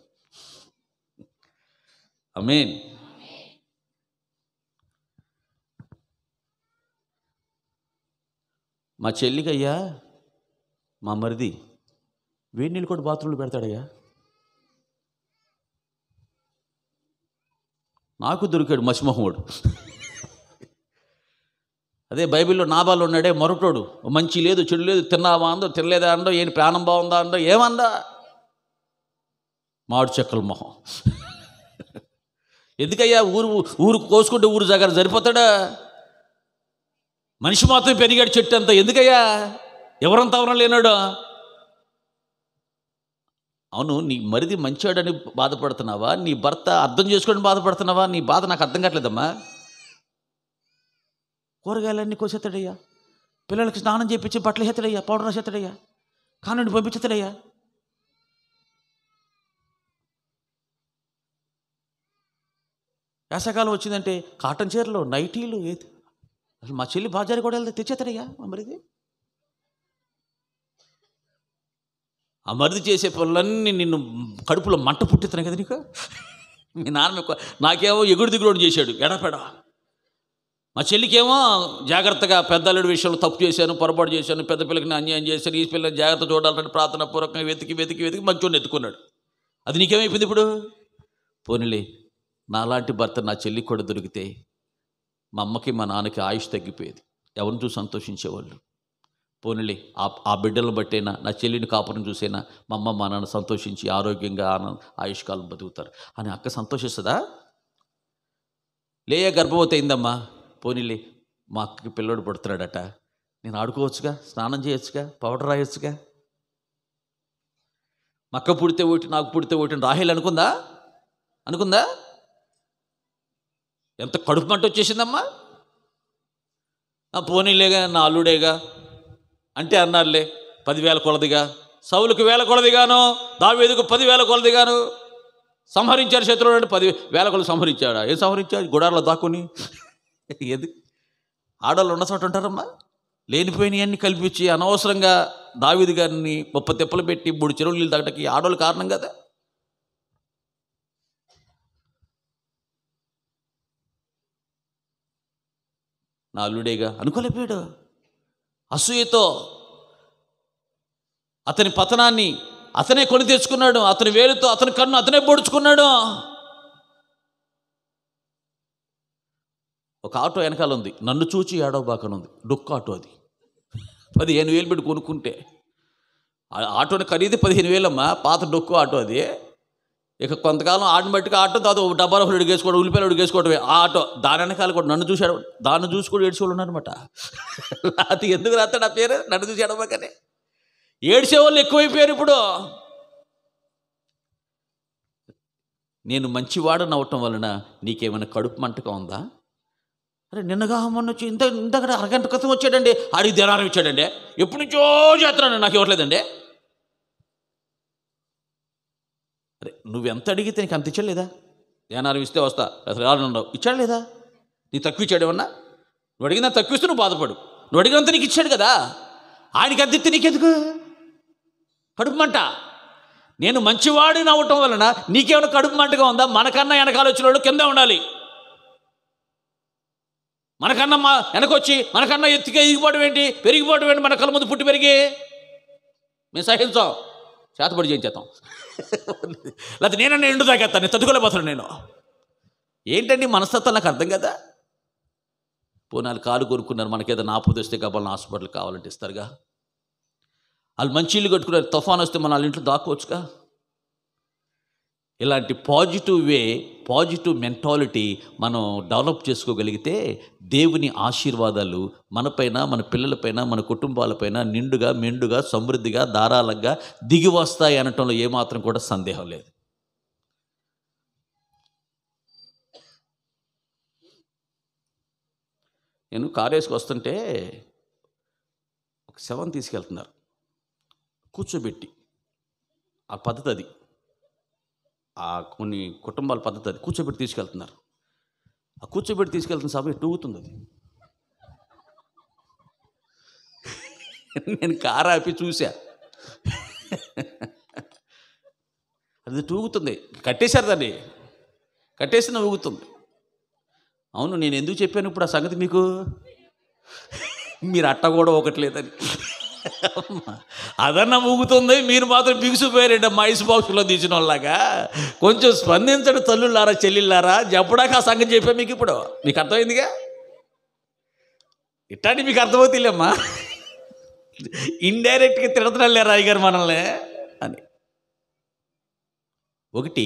అమేన్ మా చెల్లికయ్యా మా మరిది వేడి నీళ్ళు కూడా బాత్రూంలో పెడతాడయ్యా నాకు దొరికాడు మసిమోహముడు అదే బైబిల్లో నాబాలు ఉన్నాడే మరొకడు మంచి లేదు చెడు లేదు తిన్నావా అందో తినలేదా అందో ఏం ప్రాణం బాగుందా అందో ఏమందా మాడు చెక్కల మొహం ఎందుకయ్యా ఊరు ఊరు కోసుకుంటే ఊరు జగర సరిపోతాడా మనిషి మాత్రం పెరిగాడు చెట్టు అంతా ఎందుకయ్యా ఎవరంత అవరం లేనాడు అవును నీ మరిది మంచివాడని బాధపడుతున్నావా నీ భర్త అర్థం చేసుకోవడం బాధపడుతున్నావా నీ బాధ నాకు అర్థం కావట్లేదమ్మా కూరగాయలన్నీ కోసేతాడయ్యా పిల్లలకి స్నానం చేపించి బట్టలు చేతడయ్యా పౌడర్ చేతడయ్యా కానుండి పంపించేస్తాడయ్యా వేసాకాలం వచ్చిందంటే కాటన్ చీరలు నైటీలు ఏది అసలు మా చెల్లి బాజారి కూడా వెళ్తే తెచ్చేతారయ్యా మరిది ఆ చేసే పనులన్నీ నిన్ను కడుపులో మంట పుట్టిస్తాను కదా నీకు మీ నాన్న నాకేమో ఎగుడు దిగుడు చేశాడు ఎడపెడ మా చెల్లికేమో జాగ్రత్తగా పెద్దలుడి విషయంలో తప్పు చేశాను పొరపాటు చేశాను పెద్ద పిల్లకి అన్యాయం చేశాను ఈ పిల్లని జాగ్రత్త చూడాలంటే ప్రార్థన పూర్వకంగా వెతికి వెతికి వెతికి మంచోడిని ఎత్తుకున్నాడు అది నీకేమైపోయింది ఇప్పుడు పోనీలే నాలాంటి భర్త నా చెల్లికి కూడా దొరికితే మా అమ్మకి మా నాన్నకి ఆయుష్ తగ్గిపోయేది ఎవరిని చూసి సంతోషించేవాళ్ళు పోనీలే ఆ బిడ్డలను బట్టేనా నా చెల్లిని కాపురం చూసేనా మా అమ్మ మా నాన్న సంతోషించి ఆరోగ్యంగా ఆనంద ఆయుష్కాలం బతుకుతారు అని అక్క సంతోషిస్తుందా లేయ గర్భవతి అయిందమ్మా పోనీలే మా అక్కకి పిల్లోడు పడుతున్నాడట నేను ఆడుకోవచ్చుగా స్నానం చేయొచ్చుగా పౌడర్ రాయొచ్చుగా మక్క పుడితే ఓటి నాకు పుడితే ఓటిని రాహిల్ అనుకుందా అనుకుందా ఎంత కడుపు మంట వచ్చేసిందమ్మా పోనీలేగా నా అల్లుడేగా అంటే అన్నారులే పదివేల కొలదిగా సౌలుకు వేల కొలదిగాను దావేదుకు పదివేల కొలదిగాను సంహరించారు శత్రువులు అంటే పది వేల కొలది సంహరించాడా ఏం సంహరించాడు గుడార్లో దాక్కుని ఏది ఆడవాళ్ళు ఉన్న చోట ఉంటారమ్మా అన్ని కల్పించి అనవసరంగా దావిది గారిని గొప్ప తెప్పలు పెట్టి మూడు చెరువులు నీళ్ళు తగ్గటకి ఆడవాళ్ళు కారణం కదా నా అల్లుడేగా అనుకోలేకపోయాడు అసూయతో అతని పతనాన్ని అతనే కొని తెచ్చుకున్నాడు అతని వేలుతో అతని కన్ను అతనే పొడుచుకున్నాడు ఒక ఆటో వెనకాల ఉంది నన్ను చూచి బాకనుంది డొక్క ఆటో అది పదిహేను వేలు పెట్టి కొనుక్కుంటే ఆటోని ఖరీదు పదిహేను వేలమ్మా పాత డొక్కు ఆటో అది ఇక కొంతకాలం ఆటను బట్టి ఆటో తాత డబ్బాలో ఉడికేసుకోవడం ఉల్లిపాయలు ఉడికేసుకోవడమే ఆ ఆటో దాని వెనకాల కూడా నన్ను చూశాడు దాన్ని చూసి కూడా ఏడ్చేవాళ్ళు ఉన్నారనమాట అది ఎందుకు రాస్తాడు ఆ పేరు నన్ను చూసి అడవకనే ఏడ్చేవాళ్ళు ఎక్కువైపోయారు ఇప్పుడు నేను మంచివాడని అవటం వలన నీకేమైనా కడుపు మంటగా ఉందా అరే నిన్నగా మొన్న వచ్చి ఇంత ఇంత అరగంట క్రితం వచ్చాడండి అడిగి దినారం ఇచ్చాడండి ఎప్పటి నుంచో చేస్తున్నాను నాకు ఇవ్వట్లేదండి నువ్వెంత అడిగితే నీకు అంత ఇచ్చలేదా ధ్యానాలు ఇస్తే వస్తా రసగాలు ఉండవు ఇచ్చాడు లేదా నీ తక్కువ ఇచ్చాడు ఏమన్నా నువ్వు అడిగినా తక్కువ ఇస్తే నువ్వు బాధపడు నువ్వు అడిగినంత నీకు ఇచ్చాడు కదా ఆయనకి అద్దెత్తి నీకెందుకు కడుపు మంట నేను మంచివాడిని అవటం వలన నీకేమైనా కడుపు మంటగా ఉందా మనకన్నా వెనకాల వచ్చిన వాళ్ళు కింద ఉండాలి మనకన్నా మా వెనకొచ్చి మనకన్నా ఎత్తుగా ఎగిపోవడం ఏంటి పెరిగిపోవడం ఏంటి మన కళ్ళ ముందు పుట్టి పెరిగి మేము సహించాం చేతబడి చేయించేతాం లేకపోతే నేనన్నా ఎండు తాగేస్తాను నేను చదువుకోలేకపోతున్నాను నేను ఏంటండి మనస్తత్వం నాకు అర్థం కదా పోనాలు కాలు కొనుక్కున్నారు మనకేదో ఆపద వస్తే కాబట్టి హాస్పిటల్ కావాలంటే ఇస్తారుగా వాళ్ళు మంచి ఇల్లు కట్టుకున్నారు తుఫాన్ వస్తే మన వాళ్ళ ఇంట్లో దాక్కోవచ్చుగా ఇలాంటి పాజిటివ్ వే పాజిటివ్ మెంటాలిటీ మనం డెవలప్ చేసుకోగలిగితే దేవుని ఆశీర్వాదాలు మనపైన మన పిల్లలపైన మన కుటుంబాలపైన నిండుగా మెండుగా సమృద్ధిగా ధారాళంగా దిగి వస్తాయి అనటంలో ఏమాత్రం కూడా సందేహం లేదు నేను కారేసుకు వస్తుంటే ఒక శవం తీసుకెళ్తున్నారు కూర్చోబెట్టి ఆ పద్ధతి అది ఆ కొన్ని కుటుంబాల పద్ధతి అది కూర్చోబెట్టి తీసుకెళ్తున్నారు ఆ కూర్చోబెట్టి తీసుకెళ్తున్న సభ ఎట్టుగుతుంది అది నేను కారు ఆపి చూసా అది తూగుతుంది కట్టేశారు దాన్ని కట్టేసిన ఊగుతుంది అవును నేను ఎందుకు చెప్పాను ఇప్పుడు ఆ సంగతి మీకు మీరు అట్ట కూడా ఒకటి లేదని అదన్నా ఊగుతుంది మీరు మాత్రం బిగుసిపోయారంటే ఐస్ బాక్స్లో తీసిన వాళ్ళగా కొంచెం స్పందించడం తల్లులారా చెల్లిళ్ళారా చెప్పడాక ఆ సంగతి చెప్పా మీకు ఇప్పుడు మీకు అర్థమైందిగా ఇట్టాంటి మీకు అర్థమవుతుందిలేమ్మా ఇండైరెక్ట్గా తిడతడం లేరా గారు మనల్ని అని ఒకటి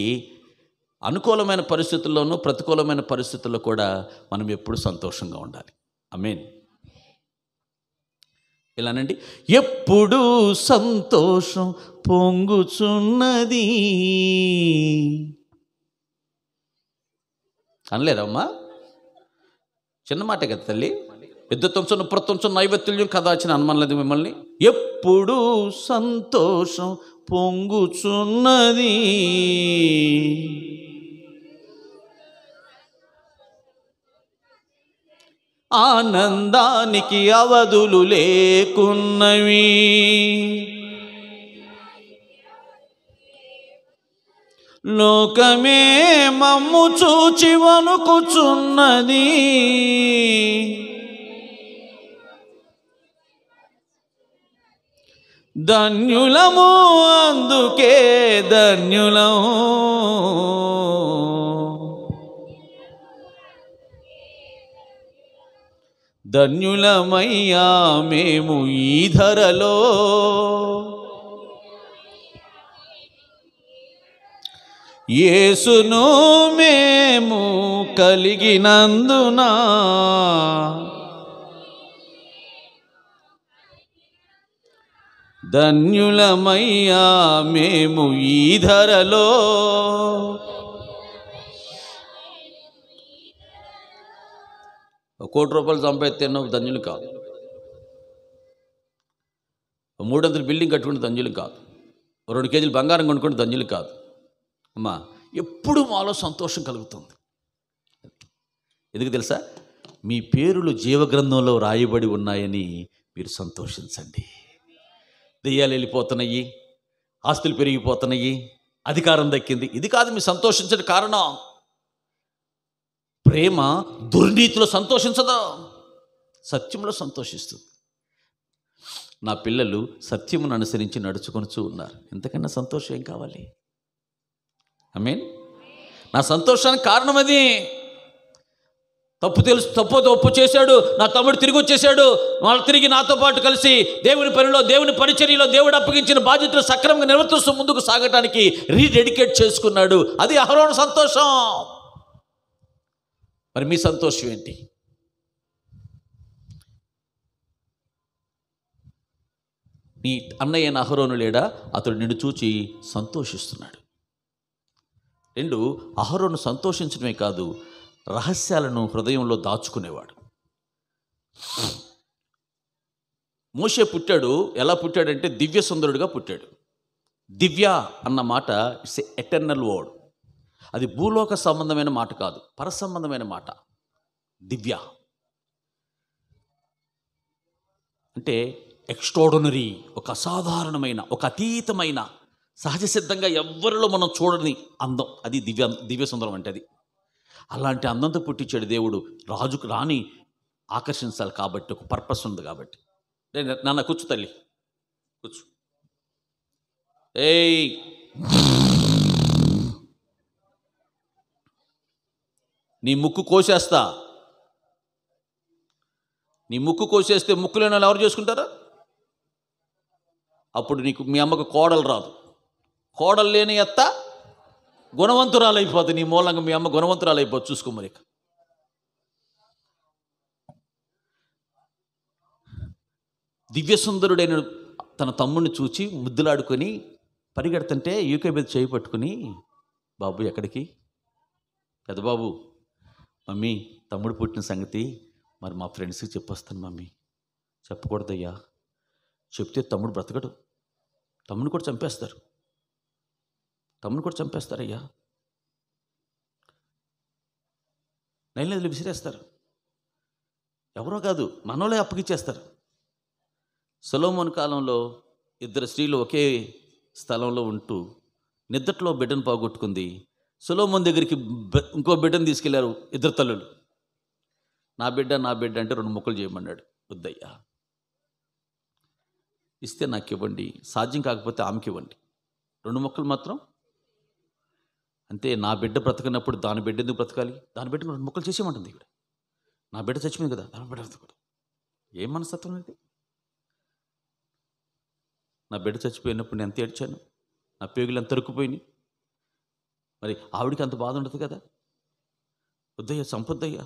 అనుకూలమైన పరిస్థితుల్లోనూ ప్రతికూలమైన పరిస్థితుల్లో కూడా మనం ఎప్పుడు సంతోషంగా ఉండాలి ఐ మీన్ ఇలానండి ఎప్పుడు సంతోషం పొంగుచున్నది అనలేదమ్మా చిన్న మాట కదా తల్లి పెద్ద తంచును ప్రతంచును నైవేద్యం కదాచిన అనుమానలేదు మిమ్మల్ని ఎప్పుడు సంతోషం పొంగుచున్నది ఆనందానికి అవధులు లేకున్నవి లోకమే మమ్ము చూచి వణుకుచున్నది ధన్యులము అందుకే ధన్యులము ధన్యులమయ్యా మేము ఈ ధరలో ఏసును మేము కలిగినందున ధన్యులమయ్యా మేము ఈ ధరలో కోటి రూపాయలు సంపాదిస్తే నువ్వు ధన్యులు కాదు మూడొందల బిల్డింగ్ కట్టుకుంటే ధన్యులు కాదు రెండు కేజీలు బంగారం కొనుక్కుంటే ధన్యులు కాదు అమ్మా ఎప్పుడు మాలో సంతోషం కలుగుతుంది ఎందుకు తెలుసా మీ పేరులు జీవగ్రంథంలో రాయబడి ఉన్నాయని మీరు సంతోషించండి దెయ్యాలు వెళ్ళిపోతున్నాయి ఆస్తులు పెరిగిపోతున్నాయి అధికారం దక్కింది ఇది కాదు మీరు సంతోషించడం కారణం ప్రేమ దుర్నీతిలో సంతోషించదు సత్యంలో సంతోషిస్తుంది నా పిల్లలు సత్యమును అనుసరించి నడుచుకొనుచూ ఉన్నారు ఎంతకన్నా సంతోషం ఏం కావాలి ఐ మీన్ నా సంతోషానికి కారణం అది తప్పు తెలుసు తప్పు తప్పు చేశాడు నా తమ్ముడు తిరిగి వచ్చేసాడు వాళ్ళు తిరిగి నాతో పాటు కలిసి దేవుని పనిలో దేవుని పరిచర్యలో దేవుడు అప్పగించిన బాధ్యతలు సక్రమంగా నిర్వర్తిస్తూ ముందుకు సాగటానికి రీడెడికేట్ చేసుకున్నాడు అది అహరోణ సంతోషం మరి మీ సంతోషం ఏంటి నీ అన్నయ్య అహరోను లేడా అతడు నిన్ను చూచి సంతోషిస్తున్నాడు రెండు అహరోను సంతోషించడమే కాదు రహస్యాలను హృదయంలో దాచుకునేవాడు మోషే పుట్టాడు ఎలా పుట్టాడంటే దివ్య సుందరుడుగా పుట్టాడు దివ్య అన్న మాట ఇట్స్ ఎటర్నల్ వర్డ్ అది భూలోక సంబంధమైన మాట కాదు పరసంబంధమైన మాట దివ్య అంటే ఎక్స్ట్రాడనరీ ఒక అసాధారణమైన ఒక అతీతమైన సహజ సిద్ధంగా ఎవ్వరిలో మనం చూడని అందం అది దివ్య దివ్య సుందరం అంటే అది అలాంటి అందంతో పుట్టించాడు దేవుడు రాజుకు రాని ఆకర్షించాలి కాబట్టి ఒక పర్పస్ ఉంది కాబట్టి నాన్న కూర్చు తల్లి కూర్చు ఏయ్ నీ ముక్కు కోసేస్తా నీ ముక్కు కోసేస్తే ముక్కు లేని వాళ్ళు ఎవరు చేసుకుంటారా అప్పుడు నీకు మీ అమ్మకు కోడలు రాదు కోడలు లేని ఎత్త గుణవంతురాలైపోతుంది నీ మూలంగా మీ అమ్మ గుణవంతురాలైపోతుంది మరి దివ్యసుందరుడైన తన తమ్ముడిని చూచి ముద్దులాడుకొని పరిగెడుతుంటే యూకే మీద చేయి పట్టుకుని బాబు ఎక్కడికి పెద్దబాబు మమ్మీ తమ్ముడు పుట్టిన సంగతి మరి మా ఫ్రెండ్స్కి చెప్పొస్తాను మమ్మీ చెప్పకూడదయ్యా చెప్తే తమ్ముడు బ్రతకడు తమ్ముడు కూడా చంపేస్తారు తమ్ముడు కూడా చంపేస్తారయ్యా నైన్ నదిలో విసిరేస్తారు ఎవరో కాదు మనోలే అప్పగిచ్చేస్తారు సొలోమోన్ కాలంలో ఇద్దరు స్త్రీలు ఒకే స్థలంలో ఉంటూ నిద్దట్లో బిడ్డను పోగొట్టుకుంది సులోమన్ దగ్గరికి ఇంకో బిడ్డను తీసుకెళ్లారు ఇద్దరు తల్లులు నా బిడ్డ నా బిడ్డ అంటే రెండు మొక్కలు చేయమన్నాడు వద్దయ్య ఇస్తే నాకు ఇవ్వండి సాధ్యం కాకపోతే ఆమెకి ఇవ్వండి రెండు మొక్కలు మాత్రం అంతే నా బిడ్డ బ్రతకనప్పుడు దాని బిడ్డ ఎందుకు బ్రతకాలి దాని బిడ్డ రెండు మొక్కలు చేసేమంటుంది ఇక్కడ నా బిడ్డ చచ్చిపోయింది కదా దాని బిడ్డ బ్రతకూడదు ఏం మనస్తత్వం ఇది నా బిడ్డ చచ్చిపోయినప్పుడు నేను ఎంత ఏడ్చాను నా పేగులు ఎంత అరుక్కుపోయినాయి మరి ఆవిడికి అంత బాధ ఉండదు కదా వద్దయ్యా సంపొద్దయ్యా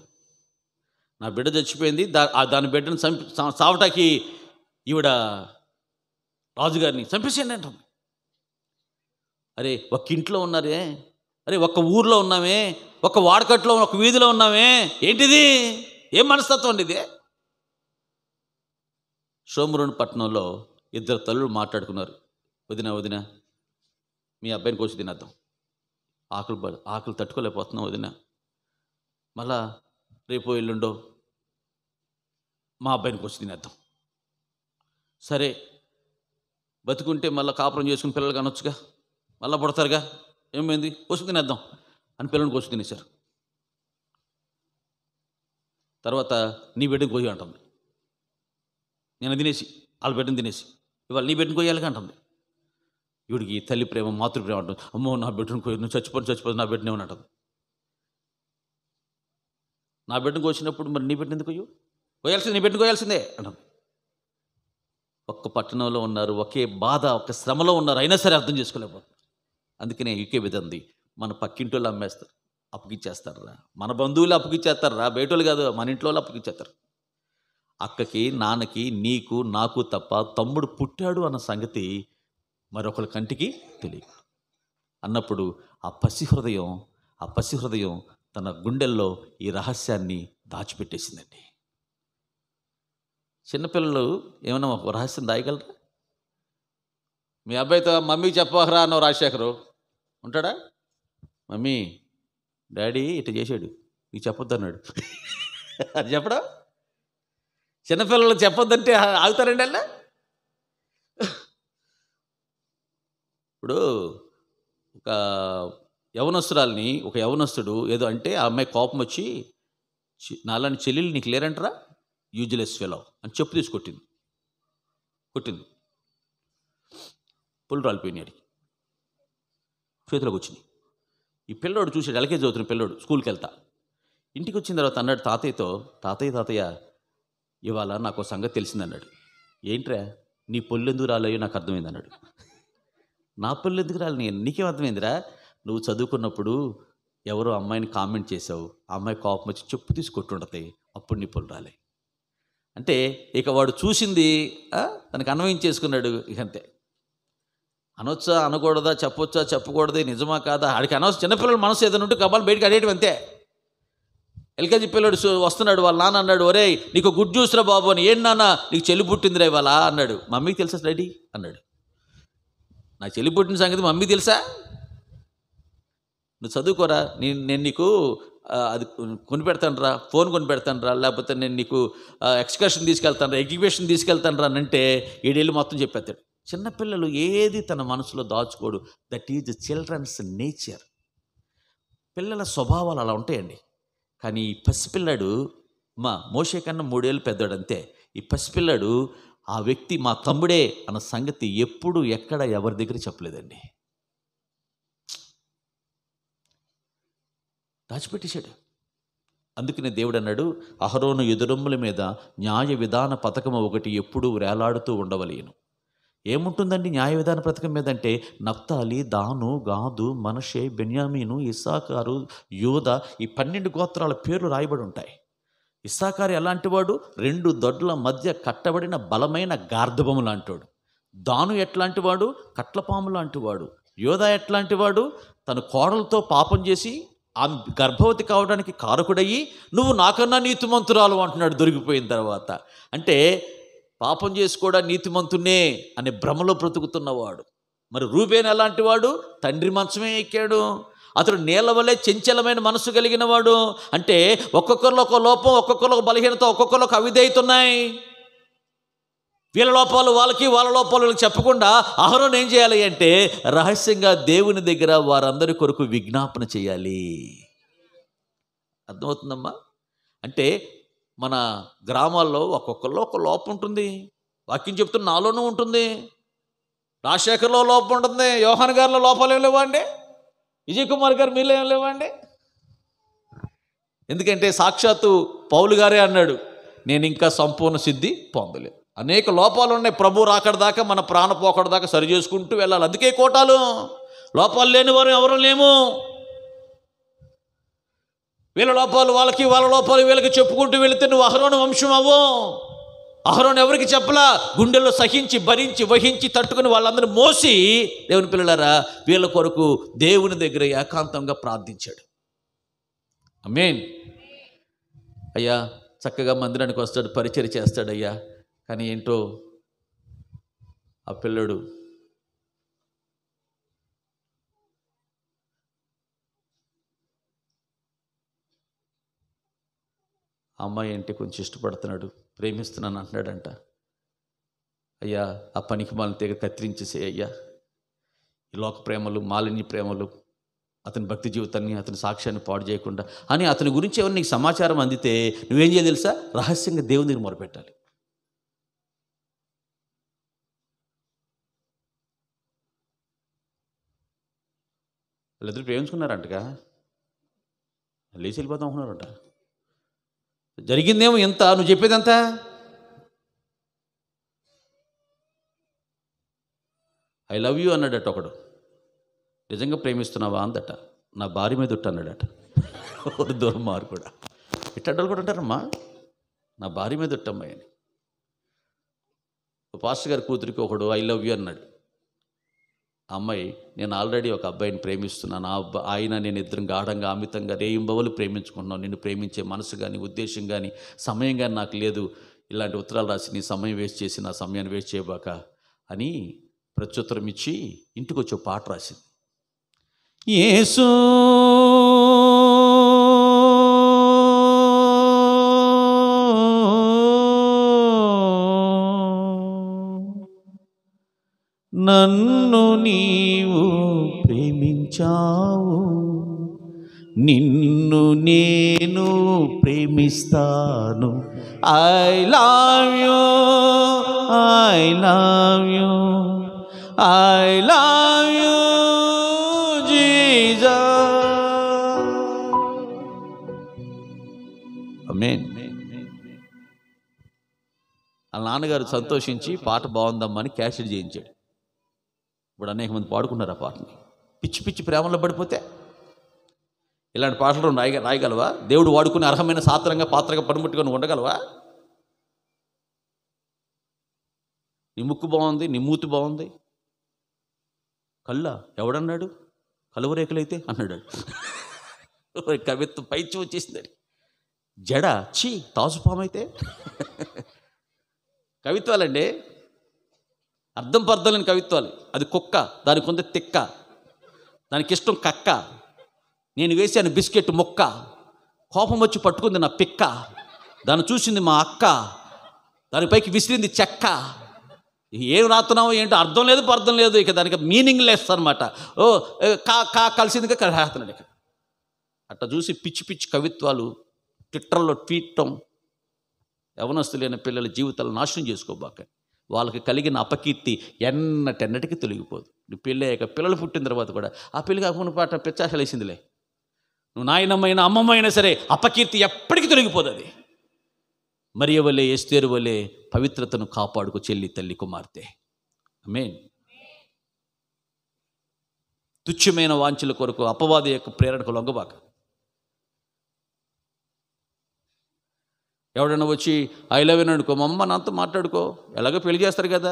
నా బిడ్డ చచ్చిపోయింది దా దాని బిడ్డను చంపి సావటాకి ఈవిడ రాజుగారిని చంపేసేయండి అరే ఒక్క ఇంట్లో ఉన్నారే అరే ఒక్క ఊర్లో ఉన్నామే ఒక వాడకట్లో ఒక వీధిలో ఉన్నామే ఏంటిది ఏం మనస్తత్వం అండి ఇది సోమరుని పట్టణంలో ఇద్దరు తల్లులు మాట్లాడుకున్నారు వదిన వదిన మీ అబ్బాయిని కోసి తినద్దాం ఆకలి ఆకలి తట్టుకోలేకపోతున్నాం వదిన మళ్ళా రేపు ఎల్లుండో మా అబ్బాయిని వచ్చి తినేద్దాం సరే బతుకుంటే మళ్ళీ కాపురం చేసుకుని పిల్లలు కానొచ్చుగా మళ్ళీ పుడతారుగా ఏమైంది కోసం తినేద్దాం అని పిల్లల్ని కోసం తినేశారు తర్వాత నీ బిడ్డను కొయ్య అంటుంది నేను తినేసి వాళ్ళ బిడ్డను తినేసి ఇవాళ నీ బిడ్డను కోయాలిగా అంటుంది ఇవిడికి తల్లి ప్రేమ మాతృప్రేమ అంటుంది అమ్మో నా బిడ్డను కోరి నువ్వు చచ్చిపోయి చచ్చిపోతుంది నా బిడ్డనే అంటుంది నా బిడ్డకు వచ్చినప్పుడు మరి నీ బిడ్డ ఎందుకు అయ్యో కోయాల్సిందే నీ బిడ్డ కోయాల్సిందే అంటాను ఒక్క పట్టణంలో ఉన్నారు ఒకే బాధ ఒక శ్రమలో ఉన్నారు అయినా సరే అర్థం చేసుకోలేకపోతుంది అందుకనే యూకే విధంది మన పక్కింటోళ్ళు అమ్మేస్తారు అప్పగిచ్చేస్తారా మన బంధువులు రా బయటోళ్ళు కాదు మన ఇంట్లో వాళ్ళు అప్పుకిచ్చేస్తారు అక్కకి నాన్నకి నీకు నాకు తప్ప తమ్ముడు పుట్టాడు అన్న సంగతి మరొకరి కంటికి తెలియదు అన్నప్పుడు ఆ పసిహృదయం ఆ పసిహృదయం తన గుండెల్లో ఈ రహస్యాన్ని దాచిపెట్టేసిందండి చిన్నపిల్లలు ఏమైనా రహస్యం దాయగలరా మీ అబ్బాయితో మమ్మీ చెప్పరా అన్నావు రాజశేఖరు ఉంటాడా మమ్మీ డాడీ ఇటు చేశాడు నీకు చెప్పొద్దు అన్నాడు అది చెప్పడం చిన్నపిల్లలు చెప్పొద్దంటే ఆగుతారండి వెళ్ళా ఇప్పుడు ఒక యవనస్తురాల్ని ఒక యవనస్తుడు ఏదో అంటే ఆ అమ్మాయి కోపం వచ్చి నాలాంటి చెల్లెలు నీకు లేరంటరా యూజ్లెస్ ఫెలో అని చెప్పు తీసి కొట్టింది కొట్టింది పుల్ రాలిపోయినాడు చేతిలోకి వచ్చినాయి ఈ పిల్లోడు చూసాడు ఎలకేజ్ చదువుతున్న పిల్లోడు స్కూల్కి వెళ్తా ఇంటికి వచ్చిన తర్వాత అన్నాడు తాతయ్యతో తాతయ్య తాతయ్య ఇవాళ నాకు సంగతి తెలిసిందన్నాడు ఏంట్రా నీ పొల్లెందుకు రాలేయో నాకు అర్థమైంది అన్నాడు నా పిల్లలు ఎందుకు రాలి నేను నీకేం అర్థమైందిరా నువ్వు చదువుకున్నప్పుడు ఎవరో అమ్మాయిని కామెంట్ చేసావు అమ్మాయి కోపం వచ్చి చెప్పు తీసుకొట్టుండతాయి అప్పుడు నీ పనులు రాలే అంటే ఇక వాడు చూసింది తనకు అన్వయం చేసుకున్నాడు ఇక అంతే అనొచ్చా అనకూడదా చెప్పొచ్చా చెప్పకూడదు నిజమా కాదా ఆడికి అనవసరం చిన్నపిల్లల మనసు ఏదైనా ఉంటే కబాలు బయటకు అడేయడం అంతే ఎల్కేజీ పిల్లడు వస్తున్నాడు వాళ్ళ నాన్న అన్నాడు ఒరే నీకు గుడ్ చూసిరా బాబు అని ఏం నాన్న నీకు చెల్లి పుట్టిందిరా ఇవాళ అన్నాడు మమ్మీకి తెలుసా రెడీ అన్నాడు నా చెల్లి పుట్టిన సంగతి మమ్మీ తెలుసా నువ్వు చదువుకోరా నేను నేను నీకు అది కొనిపెడతాను రా ఫోన్ కొనిపెడతాను రా లేకపోతే నేను నీకు ఎక్స్కర్షన్ తీసుకెళ్తాను రా ఎగ్జిబిషన్ తీసుకెళ్తాను రా అంటే ఏడేళ్ళు మొత్తం చెప్పేస్తాడు చిన్నపిల్లలు ఏది తన మనసులో దాచుకోడు దట్ ఈజ్ చిల్డ్రన్స్ నేచర్ పిల్లల స్వభావాలు అలా ఉంటాయండి కానీ ఈ పసిపిల్లాడు మా మోషే కన్నా మూడేళ్ళు పెద్దాడు అంతే ఈ పసిపిల్లాడు ఆ వ్యక్తి మా తమ్ముడే అన్న సంగతి ఎప్పుడు ఎక్కడ ఎవరి దగ్గర చెప్పలేదండి దాచిపెట్టేశాడు అందుకనే దేవుడు అన్నాడు అహరోను ఎదురొమ్ముల మీద న్యాయ విధాన పథకం ఒకటి ఎప్పుడూ వేలాడుతూ ఉండవలేను ఏముంటుందండి న్యాయ విధాన పథకం మీద అంటే నప్తాలి దాను గాదు మనషే బెన్యామీను ఇసాకారు యోధ ఈ పన్నెండు గోత్రాల పేర్లు రాయబడి ఉంటాయి ఇస్సాకారు ఎలాంటివాడు రెండు దొడ్ల మధ్య కట్టబడిన బలమైన గార్ధబము లాంటివాడు దాను ఎట్లాంటివాడు కట్లపాము లాంటివాడు యోధ ఎట్లాంటివాడు తన కోడలతో పాపం చేసి ఆమె గర్భవతి కావడానికి కారకుడయ్యి నువ్వు నాకన్నా నీతిమంతురాలు అంటున్నాడు దొరికిపోయిన తర్వాత అంటే పాపం చేసి కూడా నీతిమంతునే అనే భ్రమలో బ్రతుకుతున్నవాడు మరి ఎలాంటి ఎలాంటివాడు తండ్రి మంచమే ఎక్కాడు అతడు నీళ్ళ చెంచలమైన మనసు కలిగిన వాడు అంటే ఒక్కొక్కరిలో ఒక లోపం ఒక్కొక్కరిలో ఒక బలహీనత ఒక్కొక్కరిలో ఒక అవిధేయుతున్నాయి వీళ్ళ లోపాలు వాళ్ళకి వాళ్ళ లోపాలు వీళ్ళకి చెప్పకుండా ఆహరం ఏం చేయాలి అంటే రహస్యంగా దేవుని దగ్గర వారందరి కొరకు విజ్ఞాపన చేయాలి అర్థమవుతుందమ్మా అంటే మన గ్రామాల్లో ఒక్కొక్కరిలో ఒక లోపం ఉంటుంది వాక్యం చెప్తున్న నాలోనూ ఉంటుంది రాజశేఖర్లో లోపం ఉంటుంది యోహన్ గారిలో లోపాలు ఏం లేవా అండి విజయ్ కుమార్ గారు మీలో ఏం లేవండి ఎందుకంటే సాక్షాత్తు పౌలు గారే అన్నాడు నేను ఇంకా సంపూర్ణ సిద్ధి పొందలేదు అనేక లోపాలు ఉన్నాయి ప్రభు రాకడ దాకా మన ప్రాణ పోకడ దాకా సరి చేసుకుంటూ వెళ్ళాలి అందుకే కోటాలు లోపాలు లేని వారు ఎవరు లేము వీళ్ళ లోపాలు వాళ్ళకి వాళ్ళ లోపాలు వీళ్ళకి చెప్పుకుంటూ వెళితే నువ్వు అహరోని వంశం అవ్వం అహరోన్ ఎవరికి చెప్పలా గుండెల్లో సహించి భరించి వహించి తట్టుకుని వాళ్ళందరూ మోసి దేవుని పిల్లలారా వీళ్ళ కొరకు దేవుని దగ్గర ఏకాంతంగా ప్రార్థించాడు మెయిన్ అయ్యా చక్కగా మందిరానికి వస్తాడు పరిచయం చేస్తాడయ్యా కానీ ఏంటో ఆ పిల్లడు అమ్మాయి అంటే కొంచెం ఇష్టపడుతున్నాడు ప్రేమిస్తున్నాను అంటున్నాడంట అయ్యా ఆ పనికి మాలను తెగ కత్తిరించేసే అయ్యా ఈ లోక ప్రేమలు మాలిని ప్రేమలు అతని భక్తి జీవితాన్ని అతని సాక్ష్యాన్ని పాడు చేయకుండా అని అతని గురించి ఎవరు నీకు సమాచారం అందితే నువ్వేం చేయ తెలుసా రహస్యంగా దేవుని దగ్గర మొరపెట్టాలి వాళ్ళిద్దరు ప్రేమించుకున్నారంటగా లేచి వెళ్ళిపోతాం అనుకున్నారంట జరిగిందేమో ఎంత నువ్వు చెప్పేది ఎంత ఐ లవ్ యూ అన్నాడట ఒకడు నిజంగా ప్రేమిస్తున్నావా అందట నా భార్య మీద ఉట్ట అన్నాడట ఒక దూరం కూడా ఇట్టడ్డలు కూడా అంటారమ్మా నా భార్య మీద ఉట్టమ్మాయి అని పాస్టర్ గారి కూతురికి ఒకడు ఐ లవ్ యూ అన్నాడు అమ్మాయి నేను ఆల్రెడీ ఒక అబ్బాయిని ప్రేమిస్తున్నాను ఆ అబ్బా ఆయన నేను ఇద్దరం గాఢంగా అమితంగా రేయింబవలు ప్రేమించుకుంటున్నాను నిన్ను ప్రేమించే మనసు కానీ ఉద్దేశం కానీ సమయం కానీ నాకు లేదు ఇలాంటి ఉత్తరాలు రాసి నీ సమయం వేస్ట్ చేసి నా సమయాన్ని వేస్ట్ చేయబాక అని ప్రత్యుత్తరం ఇచ్చి ఇంటికి వచ్చే పాట రాసింది ఏసో నన్ను నీవు ప్రేమించావు నిన్ను నేను ప్రేమిస్తాను I love you I love you I love you జీజా నాన్నగారు సంతోషించి పాట బాగుందమ్మని క్యాసెట్ చేయించాడు ఇప్పుడు అనేక మంది పాడుకున్నారు ఆ పాటని పిచ్చి పిచ్చి ప్రేమలో పడిపోతే ఇలాంటి పాటలు రాయ రాయగలవా దేవుడు వాడుకునే అర్హమైన సాత్రంగా పాత్రగా పనిముట్టుకొని ఉండగలవా నీ ముక్కు బాగుంది నీ మూతి బాగుంది కళ్ళ ఎవడన్నాడు కలువరేఖలైతే అన్నాడు కవిత్వం పైచి వచ్చేసింది జడ చీ తాజుపామైతే కవిత్వాలండి అర్థం పర్థలేని కవిత్వాలు అది కుక్క దానికి ఉంది తిక్క దానికి ఇష్టం కక్క నేను వేసాను బిస్కెట్ మొక్క కోపం వచ్చి పట్టుకుంది నా పిక్క దాన్ని చూసింది మా అక్క దానిపైకి విసిరింది చెక్క ఏం రాస్తున్నావు ఏంటో అర్థం లేదు అర్థం లేదు ఇక దానికి మీనింగ్ లెస్ అనమాట ఓ కా కా కలిసింది రాస్తున్నాడు ఇక అట్లా చూసి పిచ్చి పిచ్చి కవిత్వాలు ట్విట్టర్లో ట్వీటం యవనస్తులైన పిల్లల జీవితాలు నాశనం చేసుకోబాక వాళ్ళకి కలిగిన అపకీర్తి ఎన్నటెన్నటికి తొలగిపోదు నువ్వు పెళ్ళయ్యాక పిల్లలు పుట్టిన తర్వాత కూడా ఆ పెళ్లి కాకుండా పాట పెచ్చాసలేసిందిలే నువ్వు నాయనమ్మైనా అమ్మమ్మైనా సరే అపకీర్తి ఎప్పటికీ తొలగిపోదు అది మరియు వలే ఎస్తేరు వలే పవిత్రతను కాపాడుకు చెల్లి తల్లి కుమార్తె మేన్ తుచ్చమైన వాంఛల కొరకు అపవాది యొక్క ప్రేరణకు లొంగబాక ఎవడన్నా వచ్చి ఐ లవ్ యూ అనుకో మా అమ్మ నాతో మాట్లాడుకో ఎలాగో పెళ్లి చేస్తారు కదా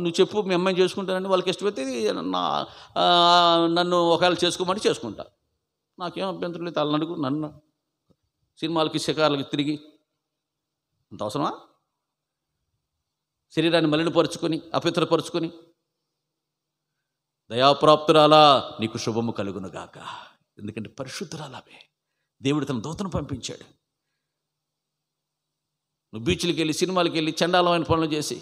నువ్వు చెప్పు మీ అమ్మాయిని చేసుకుంటానని వాళ్ళకి ఇష్టపడితే నా నన్ను ఒకవేళ చేసుకోమంటే చేసుకుంటా నాకేం అభ్యంతరం లేదు అలా అడుగు నన్ను సినిమాలకి శిఖరాలకి తిరిగి అంత అవసరమా శరీరాన్ని మలినపరుచుకొని అపిత్రపరుచుకొని దయాప్రాప్తురాలా నీకు శుభము కలుగునుగాక ఎందుకంటే పరిశుద్ధురాలవే దేవుడు తన దూతను పంపించాడు నువ్వు బీచ్లకి వెళ్ళి సినిమాలకి వెళ్ళి చండాలమైన పనులు చేసి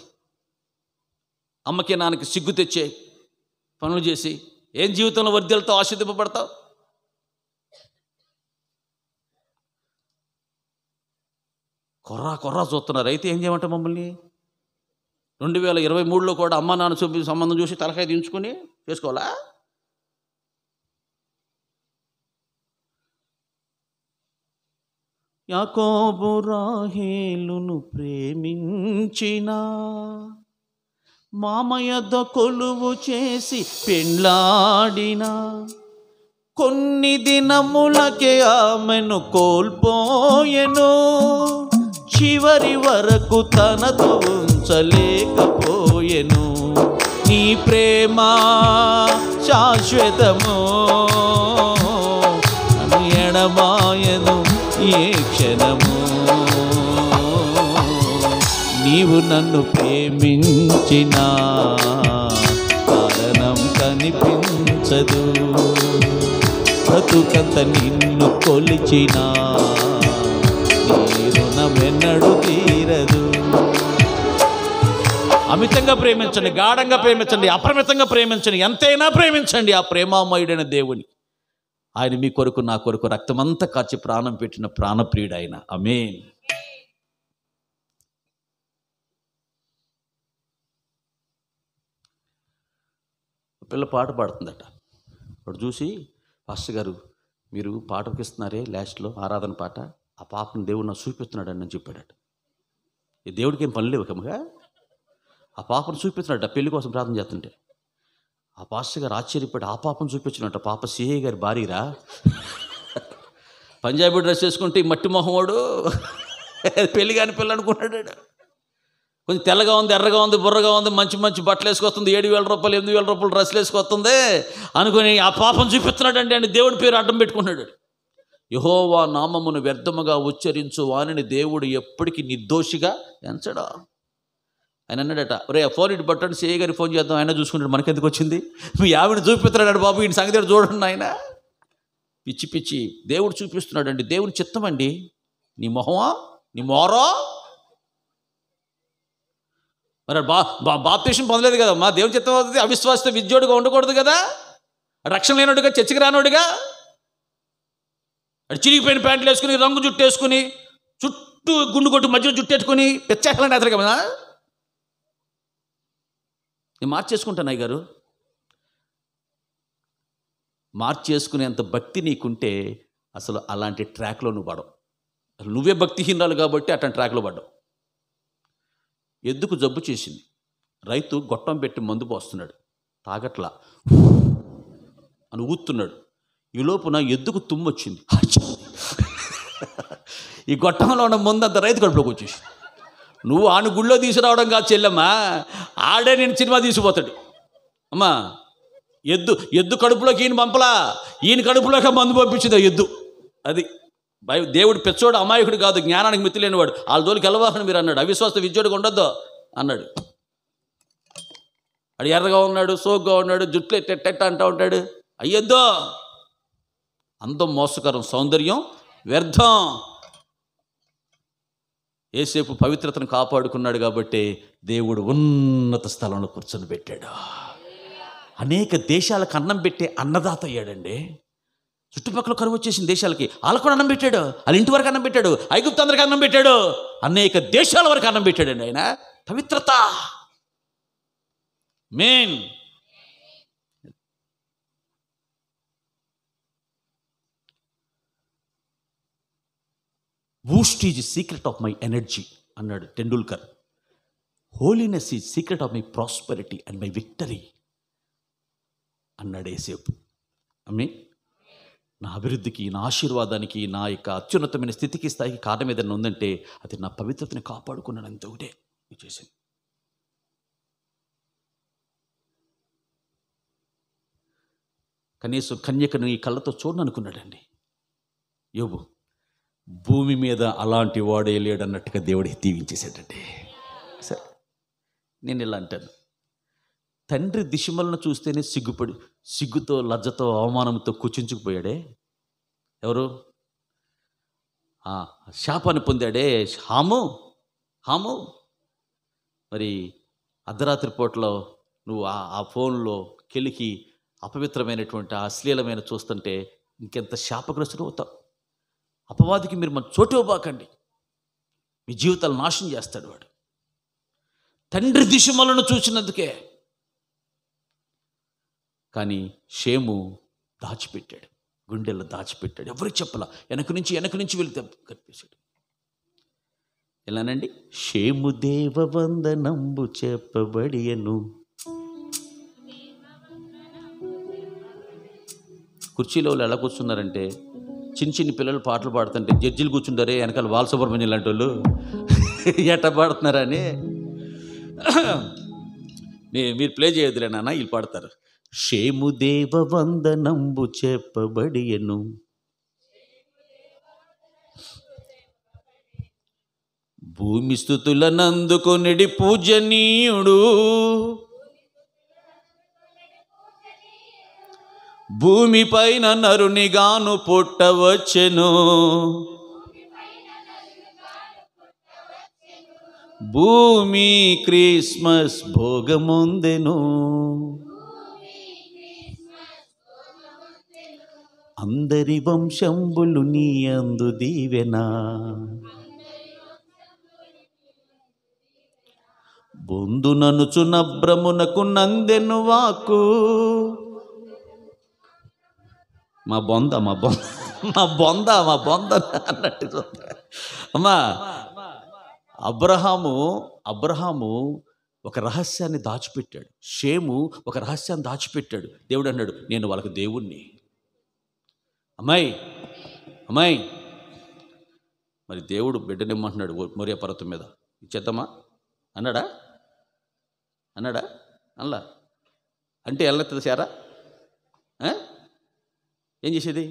అమ్మకి నాన్నకి సిగ్గు తెచ్చే పనులు చేసి ఏం జీవితంలో వర్ధలతో ఆశ్రదింపబడతావు కొర్రా కొర్రా చూస్తున్నారు అయితే ఏం చేయమంటావు మమ్మల్ని రెండు వేల ఇరవై మూడులో కూడా అమ్మ నాన్న చూపి సంబంధం చూసి తలకాయ దించుకొని చేసుకోవాలా యాకోబు రాహేలును ప్రేమించిన మామయ్యద కొలువు చేసి పెండ్లాడిన కొన్ని దినములకే ఆమెను కోల్పోయెను చివరి వరకు తనతో ఉంచలేకపోయెను నీ ప్రేమ శాశ్వతము ఎడమాయను ఏ క్షణము నీవు నన్ను ప్రేమించిన కారణం కనిపించదు బ్రతుకంత నిన్ను కొలిచిన నీ రుణమెన్నడు తీరదు అమితంగా ప్రేమించండి గాఢంగా ప్రేమించండి అప్రమితంగా ప్రేమించండి ఎంతైనా ప్రేమించండి ఆ ప్రేమామయుడైన దేవుని ఆయన మీ కొరకు నా కొరకు రక్తమంతా కాచి ప్రాణం పెట్టిన ప్రాణప్రియుడు ఆయన అమేన్ పిల్ల పాట పాడుతుందట ఇప్పుడు చూసి పాస్టర్ గారు మీరు పాట ఇస్తున్నారే లాస్ట్లో ఆరాధన పాట ఆ పాపను దేవుడు నాకు చూపిస్తున్నాడు అని చెప్పాడట ఈ దేవుడికి ఏం పని లేవు కమ్మగా ఆ పాపను చూపిస్తున్నాడు పెళ్లి కోసం ప్రార్థన చేస్తుంటే ఆ పాస్టర్ గారు ఆశ్చర్యపడి ఆ పాపం చూపించినట్ట పాప సిఐ గారి భార్యరా పంజాబీ డ్రెస్ వేసుకుంటే మట్టి మొహమోడు పెళ్లి కాని పిల్ల అనుకున్నాడు కొంచెం తెల్లగా ఉంది ఎర్రగా ఉంది బుర్రగా ఉంది మంచి మంచి బట్టలు వేసుకొస్తుంది ఏడు వేల రూపాయలు ఎనిమిది వేల రూపాయలు డ్రెస్సులు వేసుకొస్తుంది అనుకుని ఆ పాపం చూపిస్తున్నాడండి అని దేవుడి పేరు అడ్డం పెట్టుకున్నాడు యహోవా నామమును వ్యర్థముగా ఉచ్చరించు వానిని దేవుడు ఎప్పటికీ నిర్దోషిగా ఎంచడా ఆయన అన్నాడట రే ఫోన్ ఇటు పట్టండి సిఐ గారి ఫోన్ చేద్దాం ఆయన చూసుకుంటాడు మనకెందుకు వచ్చింది మీ ఆవిడ చూపిస్తున్నాడు బాబు ఈయన సంగతి చూడండి ఆయన పిచ్చి పిచ్చి దేవుడు చూపిస్తున్నాడు అండి దేవుడు చిత్తం అండి నీ మొహమా నీ మోరో మరి బా బాప్తేషన్ పొందలేదు కదా మా దేవుడు చిత్తం అవుతుంది అవిశ్వాస విద్యోడుగా ఉండకూడదు కదా రక్షణ లేనోడుగా చర్చకి రానోడుగా అటు చిరిగిపోయిన ప్యాంట్లు వేసుకుని రంగు జుట్టు వేసుకుని చుట్టూ గుండు కొట్టు మధ్యలో జుట్టు పెట్టుకుని పెచ్చాకలంటే అతను కదా నేను మార్చేసుకుంటాను అయ్యగారు మార్చేసుకునేంత భక్తి నీకుంటే అసలు అలాంటి ట్రాక్లో నువ్వు పడవు నువ్వే భక్తిహీనాలు కాబట్టి అట్లాంటి ట్రాక్లో పడ్డావు ఎద్దుకు జబ్బు చేసింది రైతు గొట్టం పెట్టి మందు పోస్తున్నాడు తాగట్లా అని ఊతున్నాడు ఈ లోపున ఎద్దుకు తుమ్మొచ్చింది ఈ గొట్టంలో ఉన్న అంత రైతు కడుపులోకి వచ్చేసి నువ్వు ఆను గుళ్ళో తీసుకురావడం కాదు చెల్లమ్మా ఆడే నేను సినిమా తీసిపోతాడు అమ్మా ఎద్దు ఎద్దు కడుపులోకి ఈయన పంపలా ఈయన కడుపులోకి మందు పంపించింది ఎద్దు అది భయ దేవుడు పెచ్చోడు అమాయకుడు కాదు జ్ఞానానికి మిత్తి లేనివాడు వాళ్ళ దోలికి వెళ్ళవాలని మీరు అన్నాడు అవిశ్వాస విద్యోడికి ఉండొద్దు అన్నాడు అడు ఎర్రగా ఉన్నాడు సోగ్గా ఉన్నాడు జుట్లు ఎట్టెట్ట అంటూ ఉంటాడు అయ్యొద్దో అందం మోసకరం సౌందర్యం వ్యర్థం ఏసేపు పవిత్రతను కాపాడుకున్నాడు కాబట్టి దేవుడు ఉన్నత స్థలంలో కూర్చొని పెట్టాడు అనేక దేశాలకు అన్నం పెట్టే అన్నదాత అయ్యాడండి చుట్టుపక్కల కరువు వచ్చేసిన దేశాలకి వాళ్ళకు అన్నం పెట్టాడు వాళ్ళ ఇంటి వరకు అన్నం పెట్టాడు ఐగుప్తు అందరికి అన్నం పెట్టాడు అనేక దేశాల వరకు అన్నం పెట్టాడండి ఆయన పవిత్రత main boost is secret of my energy అన్నాడు Tendulkar holiness is secret of my prosperity and my victory అన్నాడు ఏసేపు అమ్మే నా అభివృద్ధికి నా ఆశీర్వాదానికి నా యొక్క అత్యున్నతమైన స్థితికి స్థాయికి కారణం ఏదైనా ఉందంటే అది నా పవిత్రతని కాపాడుకున్నాను అంతే ఒకటే చేసింది కనీసం కన్యకను ఈ కళ్ళతో చూడను అనుకున్నాడండి యోబు భూమి మీద అలాంటి వాడే లేడన్నట్టుగా దేవుడు దీవించేసాడండి సరే నేను ఇలా అంటాను తండ్రి దిశమలను చూస్తేనే సిగ్గుపడి సిగ్గుతో లజ్జతో అవమానంతో కూర్చుంచుకుపోయాడే ఎవరు శాపాన్ని పొందాడే హాము హాము మరి అర్ధరాత్రి పూటలో నువ్వు ఆ ఫోన్లో కెలికి అపవిత్రమైనటువంటి ఆ అశ్లీలమైన చూస్తుంటే ఇంకెంత శాపగ్రస్తుడు అవుతావు అపవాదికి మీరు మన చోటు ఇవ్వబాకండి మీ జీవితాలు నాశనం చేస్తాడు వాడు తండ్రి దిశమలను చూసినందుకే కానీ షేము దాచిపెట్టాడు గుండెల్లో దాచిపెట్టాడు ఎవరికి చెప్పలా వెనక నుంచి వెనక నుంచి వెళితే కనిపించాడు ఎలానండి షేము దేవ నంబు చెప్పబడియను కుర్చీలో వాళ్ళు ఎలా కూర్చున్నారంటే చిన్న చిన్న పిల్లలు పాటలు పాడుతుంటే జడ్జిలు కూర్చుంటారే వెనకాల బాలసుబ్రహ్మణ్యం లాంటి వాళ్ళు ఎట్ట పాడుతున్నారని మీరు ప్లే చేయొద్దులే నాన్న వీళ్ళు పాడతారు షేముదేవ వందనంబు చెప్పబడియను భూమి నిడి పూజనీయుడు భూమిపైన నరునిగాను పుట్టవచ్చెను భూమి క్రిస్మస్ భోగముందెను అందరి వంశంబులు నీ అందు దీవెనా బొందుననుచు చునభ్రమునకు నందెను వాకు మా బొంద మా బొంద మా బొంద మా బొంద అన్నట్టు అమ్మా అబ్రహాము అబ్రహాము ఒక రహస్యాన్ని దాచిపెట్టాడు షేము ఒక రహస్యాన్ని దాచిపెట్టాడు దేవుడు అన్నాడు నేను వాళ్ళకి దేవుణ్ణి అమ్మాయి అమ్మాయి మరి దేవుడు బిడ్డనిమ్మంటున్నాడు మొరియా పర్వతం మీద ఇచ్చేద్దామా అన్నాడా అన్నాడా అన్లా అంటే వెళ్ళ సారా ఏం చేసేది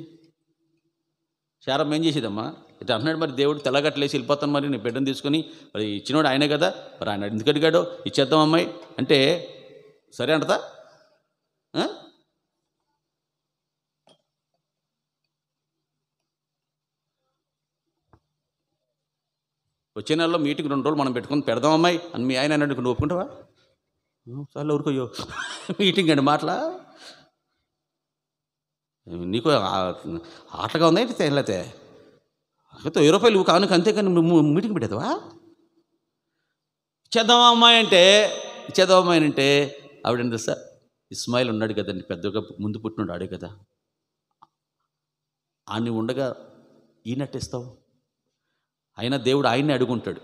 శారమ్మ ఏం చేసేదమ్మా ఇట్లా అంటున్నాడు మరి దేవుడు తెల్లగట్టలేసి వెళ్ళిపోతాను మరి నీ బిడ్డను తీసుకొని మరి ఇచ్చినోడు ఆయనే కదా మరి ఆయన ఎందుకు అడిగాడు ఇచ్చేద్దాం అమ్మాయి అంటే సరే అంటదా వచ్చే నెలలో మీటింగ్ రెండు రోజులు మనం పెట్టుకుని పెడదాం అమ్మాయి అని మీ ఆయన అన్నాడు నువ్వు ఒప్పుకుంటావా సార్లు ఊరుకోయో మీటింగ్ అండి మాట్లా నీకు ఆటగా ఉందా అయితే లేకపోతే అయితే వెయ్యి రూపాయలు కానుక అంతే కానీ మీటింగ్ పెట్టేదవా చేద్దాం అమ్మాయి అంటే చేద్దాం అమ్మాయి అంటే ఆవిడ సార్ ఇస్మాయిల్ ఉన్నాడు కదండి పెద్దగా ముందు పుట్టినాడు ఆడే కదా ఆయన ఉండగా ఈయనట్టేస్తావు అయినా దేవుడు ఆయన్ని అడుగుంటాడు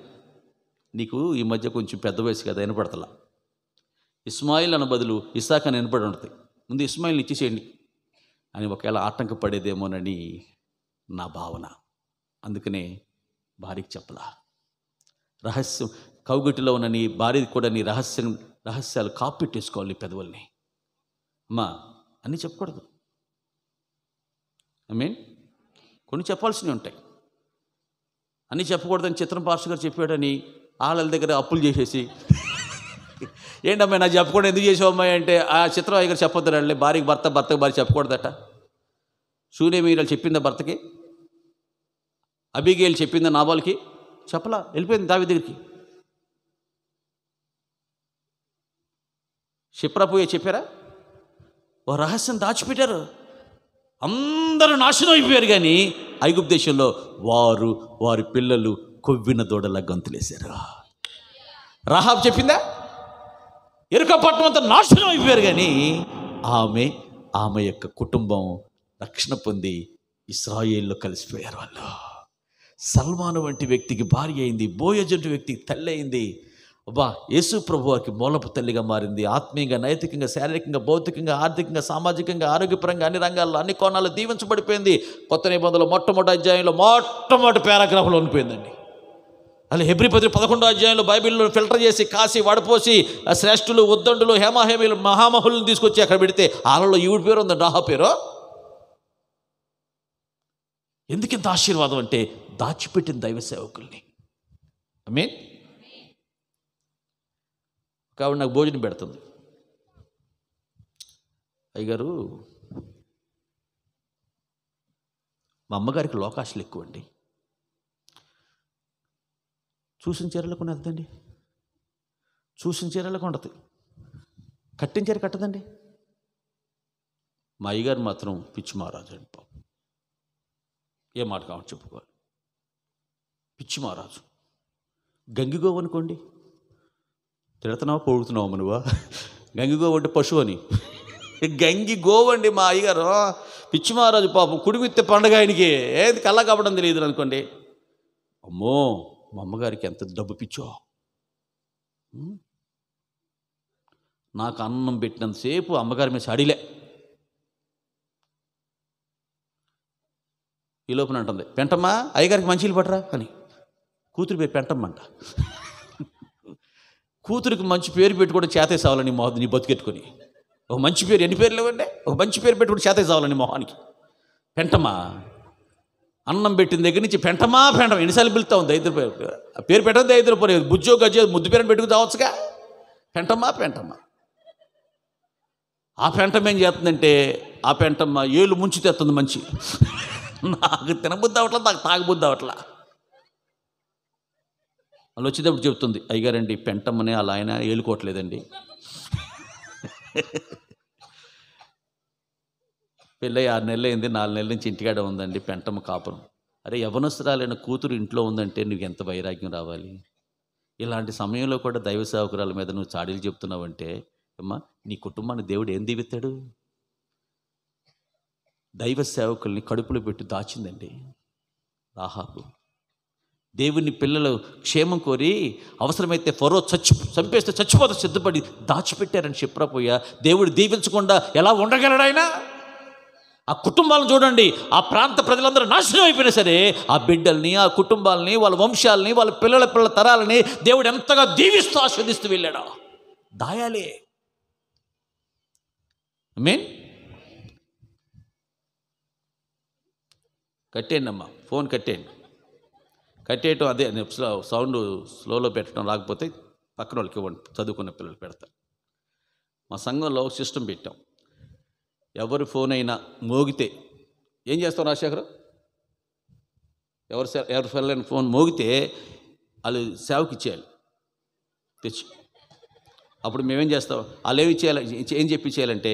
నీకు ఈ మధ్య కొంచెం పెద్ద వయసు కదా వినపడతలా ఇస్మాయిల్ అన్న బదులు ఇసాక్ అని వినపడి ఉంటుంది ముందు ఇస్మాయిల్ని ఇచ్చేసేయండి అని ఒకవేళ ఆటంకపడేదేమోనని నా భావన అందుకనే భార్యకి చెప్పలా రహస్యం కౌగుటిలో ఉన్న నీ భార్యకి కూడా నీ రహస్యం రహస్యాలు కాపెట్టేసుకోవాలి పెదవుల్ని అమ్మా అన్నీ చెప్పకూడదు ఐ మీన్ కొన్ని చెప్పాల్సినవి ఉంటాయి అన్నీ చెప్పకూడదని చిత్రం పార్ష గారు చెప్పాడని ఆళ్ళ దగ్గర అప్పులు చేసేసి ఏంటమ్మా నాకు చెప్పకూడదు ఎందుకు చేసావమ్మా అంటే ఆ చిత్రం చెప్పొద్దు అండి భార్యకి భర్త భర్తకు భార్య చెప్పకూడదట సూర్య మీరు చెప్పిందా భర్తకి అబిగేలు చెప్పిందా నాబాల్కి చెప్పలా వెళ్ళిపోయింది దావి దగ్గరికి క్షిప్రపోయే చెప్పారా ఓ రహస్యం దాచిపెట్టారు అందరూ నాశనం అయిపోయారు కానీ ఐగుప్ దేశంలో వారు వారి పిల్లలు కొవ్విన దూడలా గంతులేశారు రాహాబ్ చెప్పిందా ఎరుక పట్టణం అంతా నాశనం అయిపోయారు కానీ ఆమె ఆమె యొక్క కుటుంబం రక్షణ పొంది ఇస్రాయేల్లో కలిసిపోయారు వాళ్ళు సల్మాను వంటి వ్యక్తికి భార్య అయింది బోయజంటి వ్యక్తికి తల్లి అయింది అబ్బా యేసు వారికి మూలపు తల్లిగా మారింది ఆత్మీయంగా నైతికంగా శారీరకంగా భౌతికంగా ఆర్థికంగా సామాజికంగా ఆరోగ్యపరంగా అన్ని రంగాల్లో అన్ని కోణాల్లో దీవించబడిపోయింది కొత్త నిబంధనలు మొట్టమొదటి అధ్యాయంలో మొట్టమొదటి పారాగ్రాఫ్లో ఉండిపోయిందండి అలా హెబ్రిపతి పదకొండో అధ్యాయంలో బైబిల్లో ఫిల్టర్ చేసి కాసి వడపోసి శ్రేష్ఠులు ఉద్దండులు హేమహేమీలు మహామహుల్ని తీసుకొచ్చి అక్కడ పెడితే ఆలలో ఈవిడ పేరు ఉంది రాహా పేరు ఎందుకు ఇంత ఆశీర్వాదం అంటే దాచిపెట్టిన దైవ సేవకుల్ని ఐ మీన్ కాబట్టి నాకు భోజనం పెడుతుంది అయ్యగారు మా అమ్మగారికి లోకాశలు ఎక్కువండి చూసిన చీరలకు ఉండదండి చూసిన చీరలకు ఉండదు కట్టిన చీర కట్టదండి మా అయ్యగారు మాత్రం పిచ్చి మహారాజు అండి పాపం ఏ మాట కావచ్చు చెప్పుకోవాలి పిచ్చి మహారాజు గంగిగోవు అనుకోండి తిడతనావా పొడుగుతున్నావు మనువా గంగిగోవు అంటే పశువు అని గంగి గోవండి మా అయ్యగారు పిచ్చి మహారాజు పాపం కుడిమిత్తే పండగ ఆయనకి ఏది కళ్ళ కప్పడం తెలియదు అనుకోండి అమ్మో మా అమ్మగారికి ఎంత డబ్బు పిచ్చో నాకు అన్నం పెట్టినంతసేపు అమ్మగారి మీద అడిలే ఈ లోపల అంటుంది పెంటమ్మా అయ్యగారికి మంచిలు పట్టరా అని కూతురు పేరు పెంటమ్మంట కూతురికి మంచి పేరు పెట్టుకోవడం చేతే సావాలని మోహన్ నీ బతికెట్టుకొని ఒక మంచి పేరు ఎన్ని పేర్లు ఇవ్వండి ఒక మంచి పేరు పెట్టుకుంటే చేతే సావాలని మోహానికి పెంటమ్మా అన్నం పెట్టిన దగ్గర నుంచి పెంటమా పెంటమా ఎన్నిసార్లు ఉంది దరిద్ర పేరు పేరు పెట్టడం దరిద్ర పోలేదు బుజ్జో గజ్జో ముద్దు పేరు పెట్టుకు తావచ్చుగా పెంటమా పెంటమా ఆ పెంటం ఏం చేస్తుందంటే ఆ పెంటమ్మ ఏళ్ళు ముంచి తెస్తుంది మంచి నాకు తినబుద్ది అవట్లా నాకు తాగబుద్ది అవట్లా వాళ్ళు వచ్చేటప్పుడు చెప్తుంది అయ్యగారండి పెంటమ్మనే అలా ఆయన ఏలుకోవట్లేదండి పెళ్ళై ఆరు నెలలు అయింది నాలుగు నెలల నుంచి ఇంటికాడ ఉందండి పెంటమ్మ కాపురం అరే యవనస్తురాలైన కూతురు ఇంట్లో ఉందంటే నువ్వు ఎంత వైరాగ్యం రావాలి ఇలాంటి సమయంలో కూడా దైవ సేవకురాల మీద నువ్వు చాడీలు చెప్తున్నావంటే అమ్మా నీ కుటుంబాన్ని దేవుడు ఏం దీవిస్తాడు దైవ సేవకుల్ని కడుపులో పెట్టి దాచిందండి రాహాబు దేవుని పిల్లలు క్షేమం కోరి అవసరమైతే ఫరో చచ్చి చంపేస్తే చచ్చిపోతే సిద్ధపడి దాచిపెట్టారని చెప్పరాపోయా దేవుడు దీవించకుండా ఎలా ఉండగలడాయినా ఆ కుటుంబాలను చూడండి ఆ ప్రాంత ప్రజలందరూ నాశనం అయిపోయినా సరే ఆ బిడ్డల్ని ఆ కుటుంబాలని వాళ్ళ వంశాలని వాళ్ళ పిల్లల పిల్లల తరాలని దేవుడు ఎంతగా దీవిస్తూ ఆస్వాదిస్తూ వెళ్ళాడు దాయాలే మీన్ కట్టేయండి అమ్మా ఫోన్ కట్టేయండి కట్టేయటం అదే సౌండ్ స్లోలో పెట్టడం రాకపోతే పక్కన వాళ్ళకి ఇవ్వండి చదువుకున్న పిల్లలు పెడతారు మా సంఘంలో సిస్టమ్ పెట్టాం ఎవరి ఫోన్ అయినా మోగితే ఏం చేస్తావు రాజశేఖర్ ఎవరు ఎవరి ఫోన్ ఫోన్ మోగితే వాళ్ళు సేవకి ఇచ్చేయాలి తెచ్చి అప్పుడు మేమేం చేస్తాం వాళ్ళు ఏమి చేయాలి ఏం చెప్పి చేయాలంటే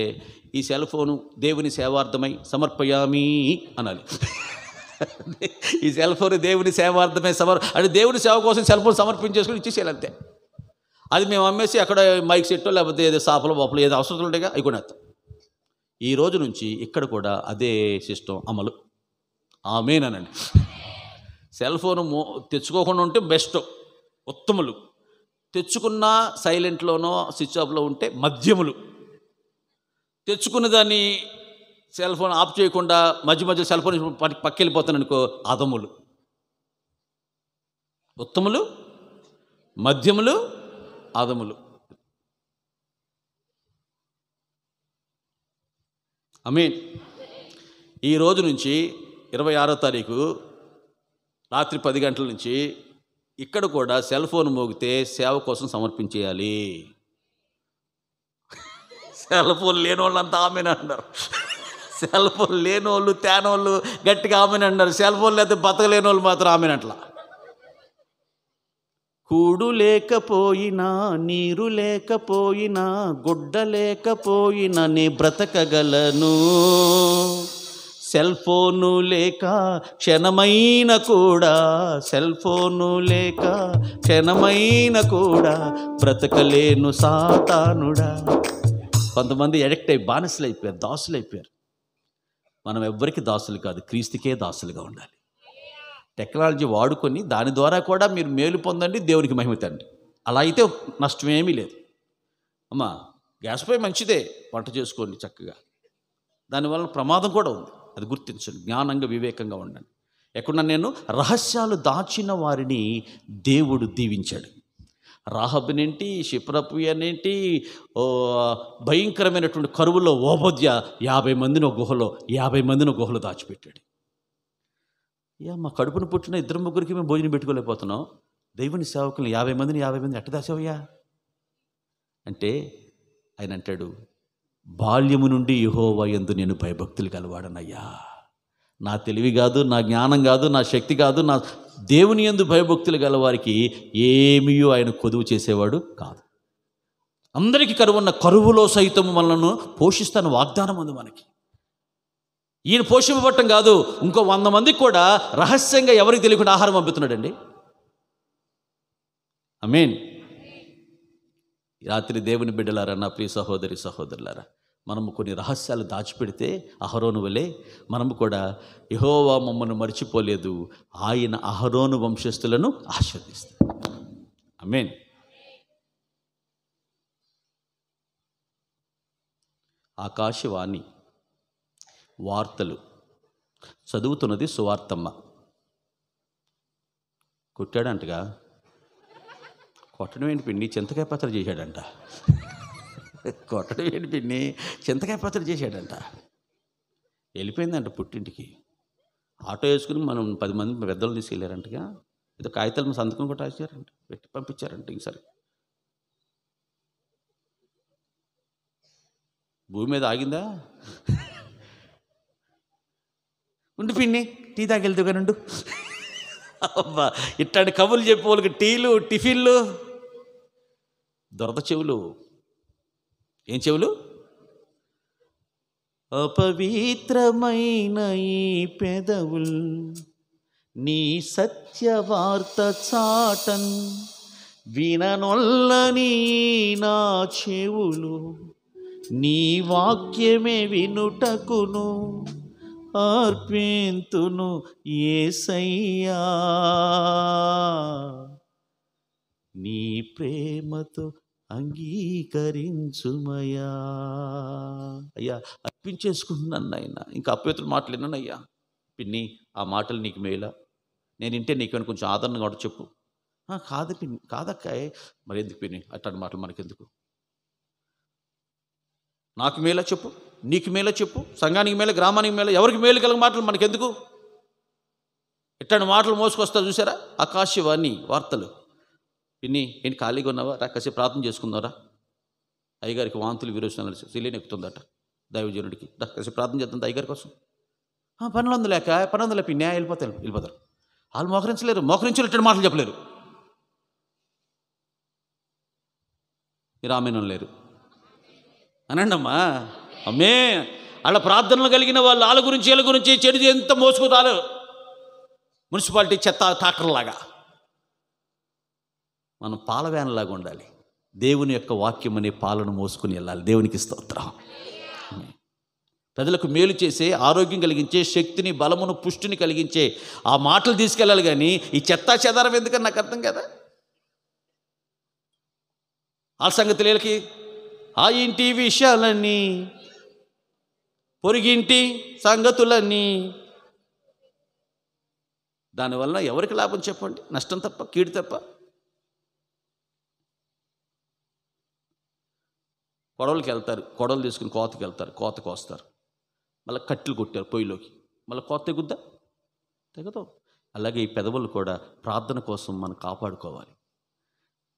ఈ సెల్ ఫోను దేవుని సేవార్థమై సమర్పయామి అనాలి ఈ సెల్ ఫోన్ దేవుని సేవార్థమై సమర్ అంటే దేవుని సేవ కోసం సెల్ ఫోన్ సమర్పించేసుకుని ఇచ్చేసేయాలి అంతే అది మేము అమ్మేసి అక్కడ మైక్ సెట్టో లేకపోతే ఏదో సాపలు బాపలు ఏదో అవసరం ఉంటాయి అవి కొనేస్తాం ఈ రోజు నుంచి ఇక్కడ కూడా అదే సిస్టమ్ అమలు ఆమెనండి సెల్ ఫోన్ తెచ్చుకోకుండా ఉంటే బెస్ట్ ఉత్తములు తెచ్చుకున్న సైలెంట్లోనో స్విచ్ ఆఫ్లో ఉంటే మధ్యములు తెచ్చుకున్న దాన్ని సెల్ ఫోన్ ఆఫ్ చేయకుండా మధ్య మధ్య సెల్ ఫోన్ పక్కెళ్ళిపోతాననుకో అదములు ఉత్తములు మధ్యములు అదములు అమీన్ ఈ రోజు నుంచి ఇరవై ఆరో తారీఖు రాత్రి పది గంటల నుంచి ఇక్కడ కూడా సెల్ ఫోన్ మోగితే సేవ కోసం సమర్పించేయాలి సెల్ ఫోన్ లేని వాళ్ళంతా ఆమెను అంటారు సెల్ ఫోన్ లేని వాళ్ళు తేనోళ్ళు గట్టిగా ఆమెను అంటారు సెల్ ఫోన్ లేకపోతే బతకలేని వాళ్ళు మాత్రం ఆమెనట్లా కూడు లేకపోయినా నీరు లేకపోయినా గుడ్డ లేకపోయినా నీ బ్రతకగలను సెల్ ఫోను లేక క్షణమైన కూడా సెల్ ఫోను లేక క్షణమైన కూడా బ్రతకలేను సాతానుడా కొంతమంది ఎడెక్ట్ అయి బానిసలు అయిపోయారు దాసులు అయిపోయారు మనం ఎవ్వరికి దాసులు కాదు క్రీస్తుకే దాసులుగా ఉండాలి టెక్నాలజీ వాడుకొని దాని ద్వారా కూడా మీరు మేలు పొందండి దేవునికి మహిమ తండి అలా అయితే నష్టం ఏమీ లేదు అమ్మా గ్యాస్ పై మంచిదే వంట చేసుకోండి చక్కగా దానివల్ల ప్రమాదం కూడా ఉంది అది గుర్తించండి జ్ఞానంగా వివేకంగా ఉండండి ఎక్కడ నేను రహస్యాలు దాచిన వారిని దేవుడు దీవించాడు రాహబునేంటి అనేంటి భయంకరమైనటువంటి కరువులో ఓబోద్య యాభై మందిని గుహలో యాభై మందిని గుహలో దాచిపెట్టాడు ఇక మా కడుపును పుట్టిన ఇద్దరు ముగ్గురికి మేము భోజనం పెట్టుకోలేకపోతున్నాం దైవుని సేవకులను యాభై మందిని యాభై మంది ఎట్టదాసేవయ్యా అంటే ఆయన అంటాడు బాల్యము నుండి యహోవా ఎందు నేను భయభక్తులు కలవాడనయ్యా నా తెలివి కాదు నా జ్ఞానం కాదు నా శక్తి కాదు నా దేవుని ఎందు భయభక్తులు గలవారికి ఏమీయో ఆయన కొదువు చేసేవాడు కాదు అందరికీ కరువున్న కరువులో సైతం మనల్ని పోషిస్తాను వాగ్దానం ఉంది మనకి ఈయన పోషింపబట్టం కాదు ఇంకో వంద మందికి కూడా రహస్యంగా ఎవరికి తెలియకుండా ఆహారం పంపుతున్నాడండి ఐ మీన్ రాత్రి దేవుని బిడ్డలారా నా ప్రియ సహోదరి సహోదరులారా మనము కొన్ని రహస్యాలు దాచిపెడితే అహరోను వలె మనము కూడా యహోవా మమ్మను మర్చిపోలేదు ఆయన అహరోను వంశస్థులను ఐ మీన్ ఆకాశవాణి వార్తలు చదువుతున్నది సువార్తమ్మ కొట్టాడంటగా కొట్టడం ఏంటి పిండి చింతకాయ పత్ర చేశాడంట కొట్టడం ఏంటి పిండి చింతకాయ పత్ర చేశాడంట వెళ్ళిపోయిందంట పుట్టింటికి ఆటో వేసుకుని మనం పది మంది పెద్దలు తీసుకెళ్ళారంటగా ఏదో మన సంతకం కూడా రాశారంట పెట్టి పంపించారంట ఇంకసారి భూమి మీద ఆగిందా ఉండు పిన్ని టీ తాగెళ్తూ కానుండు అబ్బా ఇట్లాంటి కబుర్లు చెప్పే వాళ్ళకి టీలు టిఫిన్లు దొరద చెవులు ఏం చెవులు అపవిత్రమైన ఈ పెదవుల్ నీ సత్యవార్త చాటన్ విననొల్లని నా చెవులు నీ వాక్యమే వినుటకును అర్పింతును ఏసయ్యా నీ ప్రేమతో అంగీకరించుమయా అయ్యా అర్పించేసుకుంటున్నాను ఆయన ఇంకా అప్పేతులు మాట్లాడినాను అయ్యా పిన్ని ఆ మాటలు నీకు మేలా నేను ఇంటే నీకేమైనా కొంచెం ఆదరణగా కూడా చెప్పు కాదు పిన్ని కాదక్కాయ్ మరి ఎందుకు పిన్ని అట్లాంటి మాటలు మనకెందుకు నాకు మేలా చెప్పు నీకు మేలా చెప్పు సంఘానికి మేలా గ్రామానికి మేలా ఎవరికి మేలు కలిగిన మాటలు మనకెందుకు ఇట్లాంటి మాటలు మోసుకొస్తా చూసారా ఆకాశవాణి వార్తలు విని నేను ఖాళీగా ఉన్నావా రా కాసేపు ప్రార్థన చేసుకుందారా అయ్యగారికి వాంతులు విరోచనాలు తెలియని ఎక్కుతుందట దైవజనుడికి రా కాసేపు ప్రార్థన చేద్దాం అయ్యగారి కోసం పనులు అందులేక పని అందులే పిన్నే వెళ్ళిపోతారు వెళ్ళిపోతారు వాళ్ళు మోకరించలేరు మోకరించలేరు ఇట్లాంటి మాటలు చెప్పలేరు మీరు ఆమెనం లేరు అనండమ్మా అమ్మే వాళ్ళ ప్రార్థనలు కలిగిన వాళ్ళు వాళ్ళ గురించి వీళ్ళ గురించి చెడు ఎంత మోసుకుతారు మున్సిపాలిటీ చెత్త తాకర్లాగా మనం పాలవేనలాగా ఉండాలి దేవుని యొక్క వాక్యం అనే పాలను మోసుకుని వెళ్ళాలి దేవునికి స్తోత్రం ప్రజలకు మేలు చేసే ఆరోగ్యం కలిగించే శక్తిని బలమును పుష్టిని కలిగించే ఆ మాటలు తీసుకెళ్ళాలి కానీ ఈ చెత్త చెదారం ఎందుకని నాకు అర్థం కదా ఆ సంగతి వీళ్ళకి ఆ ఇంటి విషయాలన్నీ పొరిగింటి సంగతులన్నీ దానివల్ల ఎవరికి లాభం చెప్పండి నష్టం తప్ప కీడు తప్ప కొడవలకి వెళ్తారు కొడవలు తీసుకుని కోతకి వెళ్తారు కోత కోస్తారు మళ్ళీ కట్టెలు కొట్టారు పొయ్యిలోకి మళ్ళీ కోత తెగుద్దా తెగదు అలాగే ఈ పెదవులు కూడా ప్రార్థన కోసం మనం కాపాడుకోవాలి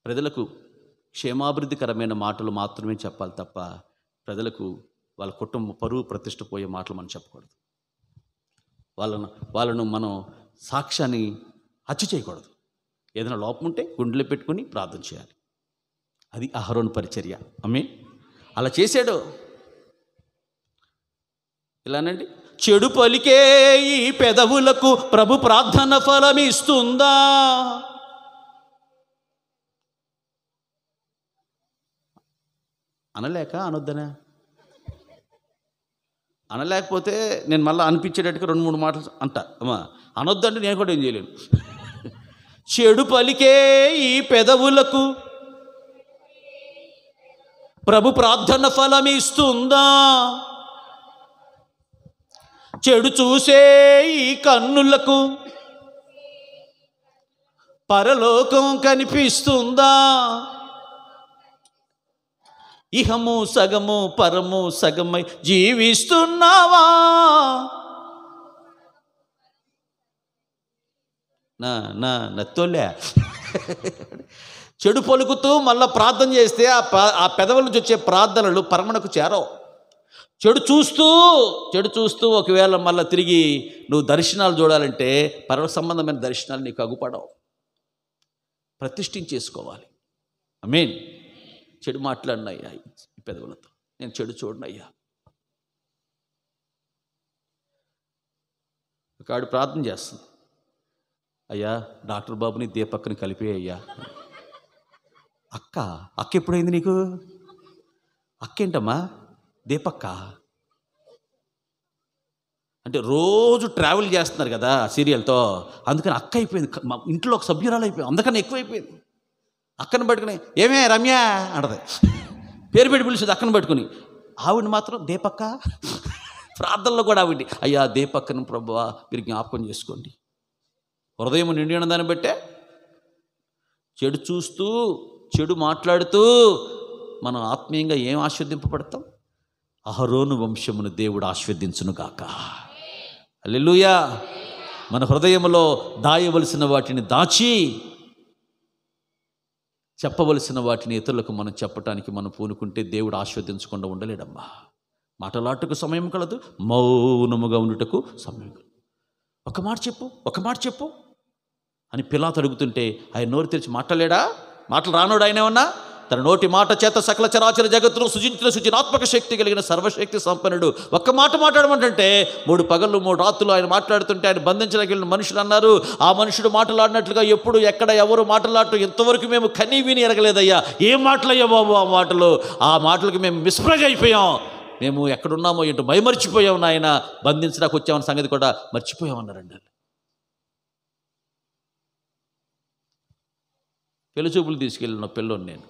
ప్రజలకు క్షేమాభివృద్ధికరమైన మాటలు మాత్రమే చెప్పాలి తప్ప ప్రజలకు వాళ్ళ కుటుంబ పరువు ప్రతిష్ట పోయే మాటలు మనం చెప్పకూడదు వాళ్ళను వాళ్ళను మనం సాక్ష్యాన్ని హత్య చేయకూడదు ఏదైనా లోపం ఉంటే గుండెలో పెట్టుకుని ప్రార్థన చేయాలి అది అహరోన్ పరిచర్య అమ్మి అలా చేశాడు ఇలానండి చెడు పలికే ఈ పెదవులకు ప్రభు ప్రార్థన ఫలమిస్తుందా అనలేక అనొద్దనే అనలేకపోతే నేను మళ్ళీ అనిపించేటట్టుగా రెండు మూడు మాటలు అంట అమ్మా అనొద్దంటే నేను కూడా ఏం చేయలేను చెడు పలికే ఈ పెదవులకు ప్రభు ప్రార్థన ఇస్తుందా చెడు చూసే ఈ కన్నులకు పరలోకం కనిపిస్తుందా ఇహము సగము పరము సగమై జీవిస్తున్నావా నా నా నత్తోలే చెడు పలుకుతూ మళ్ళీ ప్రార్థన చేస్తే ఆ ఆ పెదవుల నుంచి వచ్చే ప్రార్థనలు పరమణకు చేరవు చెడు చూస్తూ చెడు చూస్తూ ఒకవేళ మళ్ళీ తిరిగి నువ్వు దర్శనాలు చూడాలంటే పరమ సంబంధమైన దర్శనాలు నీకు అగుపడవు ప్రతిష్ఠించేసుకోవాలి ఐ మీన్ చెడు మాట్లాడినయ్యా ఈ పెదవులతో నేను చెడు చూడను ఒక ఒకడు ప్రార్థన చేస్తుంది అయ్యా డాక్టర్ బాబుని దీపక్కని కలిపే అయ్యా అక్క అక్క ఎప్పుడైంది నీకు అక్కేంటమ్మా దీపక్క అంటే రోజు ట్రావెల్ చేస్తున్నారు కదా సీరియల్తో అందుకని అక్క అయిపోయింది ఇంట్లో ఒక సభ్యురాలు అయిపోయింది అందుకని ఎక్కువైపోయింది అక్కను పట్టుకుని ఏమే రమ్య అంటది పేరు పెట్టి పిలిచింది అక్కను పట్టుకుని ఆవిడ మాత్రం దీపక్క ప్రార్థనలో కూడా ఆవిడ అయ్యా దీపక్కను ప్రభు మీరు జ్ఞాపకం చేసుకోండి హృదయం నిండి ఉన్నదాన్ని దాన్ని బట్టే చెడు చూస్తూ చెడు మాట్లాడుతూ మనం ఆత్మీయంగా ఏం ఆస్వాదింపబడతాం అహరోను వంశమును దేవుడు ఆస్వాదించును గాక అల్లెలుయా మన హృదయంలో దాయవలసిన వాటిని దాచి చెప్పవలసిన వాటిని ఇతరులకు మనం చెప్పటానికి మనం పూనుకుంటే దేవుడు ఆస్వాదించకుండా ఉండలేడమ్మా మాటలాటకు సమయం కలదు మౌనముగా ఉండుటకు సమయం కలదు ఒక మాట చెప్పు ఒక మాట చెప్పు అని పిల్లాత అడుగుతుంటే ఆయన నోరు తెరిచి మాట్లాడలేడా మాటలు రానోడు ఆయన ఏమన్నా తన నోటి మాట చేత సకల చరాచర జగత్తును సృజించిన సృజనాత్మక శక్తి కలిగిన సర్వశక్తి సంపన్నుడు ఒక్క మాట మాట్లాడమంటే మూడు పగళ్ళు మూడు రాత్రులు ఆయన మాట్లాడుతుంటే ఆయన బంధించడానికి మనుషులు అన్నారు ఆ మనుషుడు మాట్లాడినట్లుగా ఎప్పుడు ఎక్కడ ఎవరు మాట్లాడటం ఇంతవరకు మేము కనీ విని ఎరగలేదయ్యా ఏం మాటలయ్యా బాబు ఆ మాటలు ఆ మాటలకు మేము మిస్ప్రజ్ అయిపోయాం మేము ఎక్కడున్నామో ఏంటో మైమర్చిపోయాం నాయన బంధించడానికి వచ్చామన్న సంగతి కూడా మర్చిపోయామన్నారండి పెళ్ళి చూపులు తీసుకెళ్ళిన పిల్లోని నేను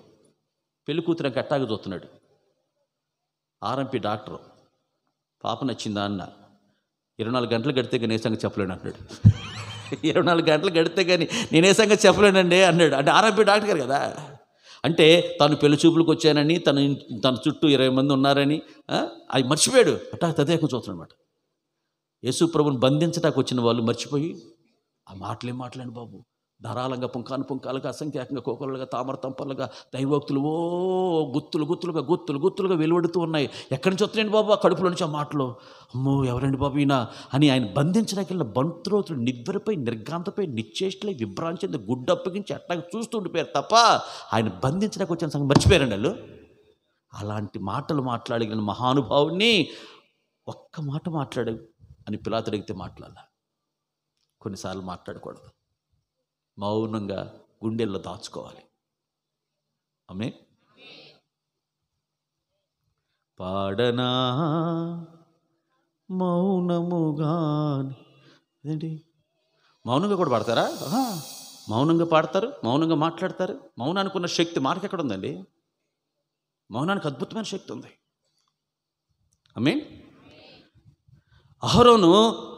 పెళ్లి కూతురు గట్టాగా చూస్తున్నాడు ఆర్ఎంపీ డాక్టరు పాప నచ్చిందా అన్న ఇరవై నాలుగు గంటలు గడితే కానీ ఏ సంగతి చెప్పలేను అన్నాడు ఇరవై నాలుగు గంటలు గడితే కానీ నేనే సంగతి చెప్పలేనండి అన్నాడు అంటే ఆర్ఎంపీ డాక్టర్ గారు కదా అంటే తను పెళ్లి చూపులకు వచ్చానని తన తన చుట్టూ ఇరవై మంది ఉన్నారని అది మర్చిపోయాడు అట్టా తదేకం చూస్తున్నాడు యేసు ప్రభుని బంధించడానికి వచ్చిన వాళ్ళు మర్చిపోయి ఆ మాటలేం మాట్లాడండి బాబు ధారాళంగా పుంకాను పుంకాలుగా అసంఖ్యాకంగా కోకలుగా తామర తంపలుగా దైవోక్తులు ఓ గుత్తులు గుత్తులుగా గుత్తులు గుత్తులుగా వెలువడుతూ ఉన్నాయి ఎక్కడి నుంచి వస్తున్నాయండి బాబు ఆ కడుపులో నుంచి ఆ మాటలు అమ్మో ఎవరండి బాబు ఈయన అని ఆయన బంధించడానికి బంత్రోతులు నిద్రపై నిర్గాంతపై నిశ్చేష్టలై విభ్రాంచింది గుడ్డప్పగించి అట్లా చూస్తూ ఉండిపోయారు తప్ప ఆయన బంధించడానికి వచ్చిన సంగతి మర్చిపోయారండి వాళ్ళు అలాంటి మాటలు మాట్లాడగలిగిన మహానుభావుని ఒక్క మాట మాట్లాడు అని పిలాతడిగితే మాట్లాడాలి కొన్నిసార్లు మాట్లాడకూడదు మౌనంగా గుండెల్లో దాచుకోవాలి ఆమె పాడనా మౌనముగా అదేంటి మౌనంగా కూడా పాడతారా మౌనంగా పాడతారు మౌనంగా మాట్లాడతారు మౌనానికి ఉన్న శక్తి మార్కెక్కడ ఎక్కడ ఉందండి మౌనానికి అద్భుతమైన శక్తి ఉంది ఐ మీన్ అహరోను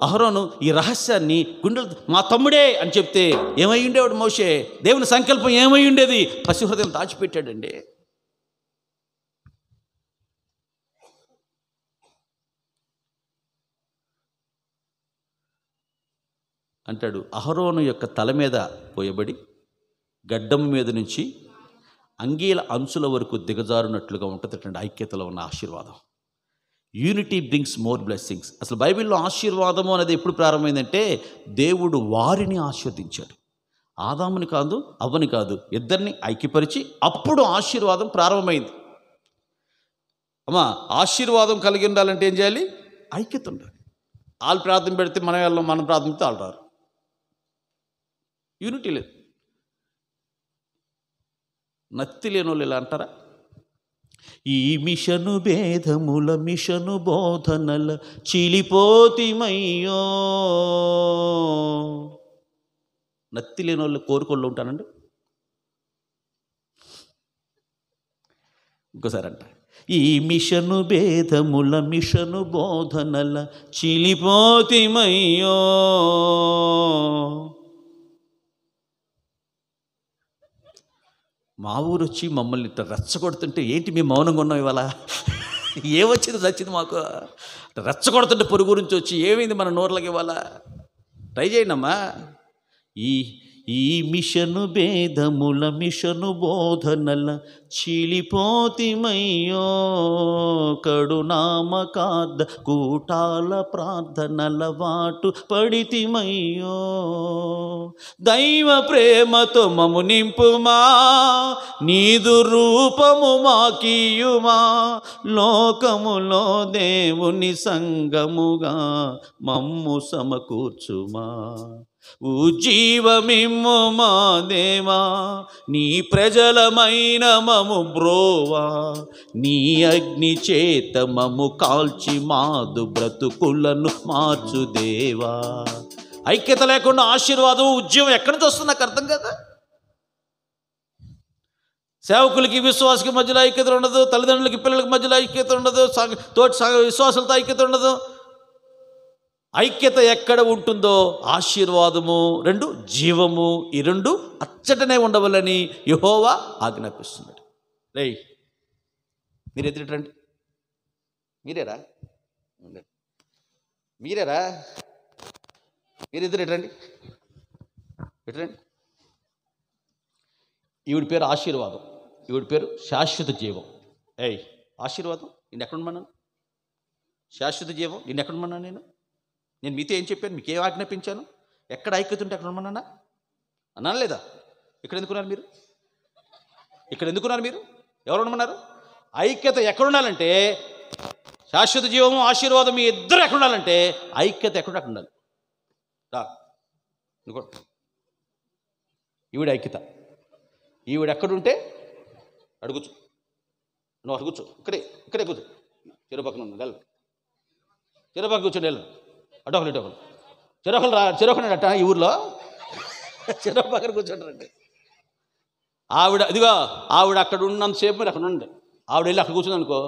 అహరోను ఈ రహస్యాన్ని గుండెలు మా తమ్ముడే అని చెప్తే ఏమై ఉండేవాడు మోషే దేవుని సంకల్పం ఏమై ఉండేది పశుహృదయం దాచిపెట్టాడండి అంటాడు అహరోను యొక్క తల మీద పోయబడి గడ్డం మీద నుంచి అంగీల అంచుల వరకు దిగజారునట్లుగా ఉంటుంది ఐక్యతలో ఉన్న ఆశీర్వాదం యూనిటీ బ్రింగ్స్ మోర్ బ్లెస్సింగ్స్ అసలు బైబిల్లో ఆశీర్వాదము అనేది ఎప్పుడు ప్రారంభమైందంటే దేవుడు వారిని ఆశీర్వదించాడు ఆదాముని కాదు అవ్వని కాదు ఇద్దరిని ఐక్యపరిచి అప్పుడు ఆశీర్వాదం ప్రారంభమైంది అమ్మా ఆశీర్వాదం కలిగి ఉండాలంటే ఏం చేయాలి ఐక్యత ఉండాలి వాళ్ళు ప్రార్థన పెడితే మనం వెళ్ళాం మనం ప్రార్థన పెడితే వాళ్ళు రారు యూనిటీ లేదు నత్తి లేని వాళ్ళు ఇలా అంటారా ఈ మిషను భేదముల మిషను బోధనల చిలిపోతిమయ్యో నత్తి లేని వాళ్ళు కోరుకోళ్ళు ఉంటానండి ఇంకోసారి అంట ఈ మిషను భేదముల మిషను బోధనల చిలిపోతిమయ్యో మా ఊరు వచ్చి మమ్మల్ని రెచ్చగొడుతుంటే ఏంటి మేము మౌనంగా ఉన్నాం ఇవాళ ఏమొచ్చింది చచ్చింది మాకు రెచ్చగొడుతుంటే పొరుగు గురించి వచ్చి ఏమైంది మన నోర్లకి ఇవాళ ట్రై చేయండమ్మా ఈ ఈ మిషను భేదముల మిషను బోధనల చిలిపోతిమయ్యో కడునామకాద కూటాల ప్రార్థనల వాటు పడితిమయ్యో దైవ ప్రేమతో మము నింపుమా నీదు రూపము మాకీయుమా లోకములో దేవుని సంగముగా మమ్ము సమకూర్చుమా ఉజ్జీవమిమ్ము మా దేవా నీ ప్రజలమైన మము బ్రోవా నీ అగ్ని చేత మము కాల్చి మాదు బ్రతుకులను మార్చు దేవా ఐక్యత లేకుండా ఆశీర్వాదం ఉద్యమం ఎక్కడి నుంచి వస్తుంది నాకు అర్థం కదా సేవకులకి విశ్వాసకి మధ్యలో ఐక్యత ఉండదు తల్లిదండ్రులకి పిల్లలకి మధ్యలో ఐక్యత ఉండదు తోటి విశ్వాసులతో ఐక్యత ఉండదు ఐక్యత ఎక్కడ ఉంటుందో ఆశీర్వాదము రెండు జీవము ఈ రెండు అచ్చటనే ఉండవాలని యహోవా ఆజ్ఞాపిస్తున్నాడు రే మీరు రండి మీరేరా మీరేరా మీరు ఎదురు ఎటండి ఎటండి ఈవిడి పేరు ఆశీర్వాదం ఈవిడి పేరు శాశ్వత జీవం ఏయ్ ఆశీర్వాదం నేను ఎక్కడ ఉన్నాను శాశ్వత జీవం నేను ఎక్కడ ఉన్నాను నేను నేను మీతో ఏం చెప్పాను మీకు ఏ ఆజ్ఞాపించాను ఎక్కడ ఐక్యత ఉంటే అక్కడ ఉండమన్నా అన్నాను లేదా ఇక్కడ ఎందుకున్నారు మీరు ఇక్కడ ఎందుకున్నారు మీరు ఎవరు ఉండమన్నారు ఐక్యత ఎక్కడ ఉండాలంటే శాశ్వత జీవము ఆశీర్వాదం మీ ఇద్దరు ఎక్కడ ఉండాలంటే ఐక్యత ఎక్కడ అక్కడ ఉండాలి రా ఈవిడ ఐక్యత ఈవిడ ఎక్కడుంటే అడుగుచు నువ్వు అడుగుచు ఇక్కడే ఇక్కడే కూర్చో తిరుపక్కన ఉన్నా వెళ్ళ చెరుపక్క కూర్చొని వెళ్ళను అటోకలు ఇటోకలు చెరొకలు రా చెరొకనట ఈ ఊర్లో చెరొక పక్కన కూర్చుంటారండి ఆవిడ ఇదిగో ఆవిడ అక్కడ ఉన్నంతసేపు మీరు అక్కడ ఉండండి ఆవిడ వెళ్ళి అక్కడ కూర్చుంది అనుకో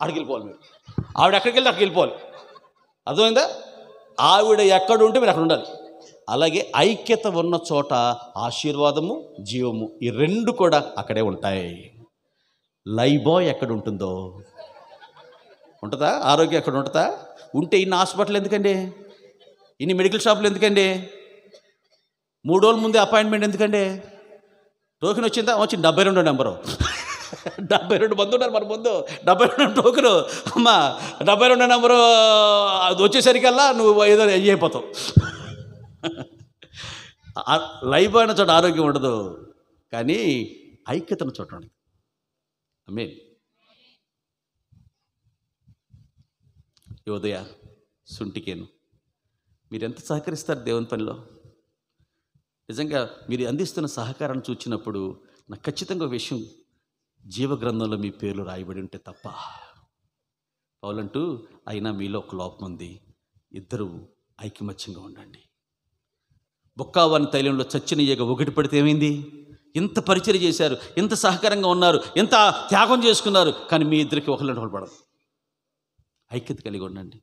అక్కడికి వెళ్ళిపోవాలి మీరు ఆవిడ ఎక్కడికి వెళ్ళి అక్కడికి వెళ్ళిపోవాలి అర్థమైందా ఆవిడ ఎక్కడ ఉంటే మీరు అక్కడ ఉండాలి అలాగే ఐక్యత ఉన్న చోట ఆశీర్వాదము జీవము ఈ రెండు కూడా అక్కడే ఉంటాయి లైబాయ్ ఎక్కడ ఉంటుందో ఉంటుందా ఆరోగ్యం అక్కడ ఉంటుందా ఉంటే ఇన్ని హాస్పిటల్ ఎందుకండి ఇన్ని మెడికల్ షాపులు ఎందుకండి మూడు రోజుల ముందే అపాయింట్మెంట్ ఎందుకండి టోకెన్ వచ్చిందా వచ్చింది డెబ్బై రెండో నెంబరు డెబ్బై రెండు మంది ఉన్నారు మన ముందు డెబ్బై రెండు టోకెను అమ్మ డెబ్బై రెండో నెంబరు అది వచ్చేసరికల్లా నువ్వు ఏదో ఎజ్ అయిపోతావు లైఫ్ అయిన చోట ఆరోగ్యం ఉండదు కానీ ఐక్యతను చూడండి మీన్ యోదయ ఉదయ సుంటికేను మీరు ఎంత సహకరిస్తారు దేవుని పనిలో నిజంగా మీరు అందిస్తున్న సహకారం చూచినప్పుడు నాకు ఖచ్చితంగా విషయం జీవగ్రంథంలో మీ పేర్లు రాయబడి ఉంటే తప్ప పౌలంటూ అయినా మీలో ఒక లోపం ఉంది ఇద్దరు ఐకమత్యంగా ఉండండి బొక్కావాని తైలంలో చచ్చిన ఈగ ఒకటి పడితే ఏమైంది ఇంత పరిచయం చేశారు ఇంత సహకారంగా ఉన్నారు ఇంత త్యాగం చేసుకున్నారు కానీ మీ ఇద్దరికి ఒకళ్ళు పడదు ఐక్యత కలిగి ఉండండి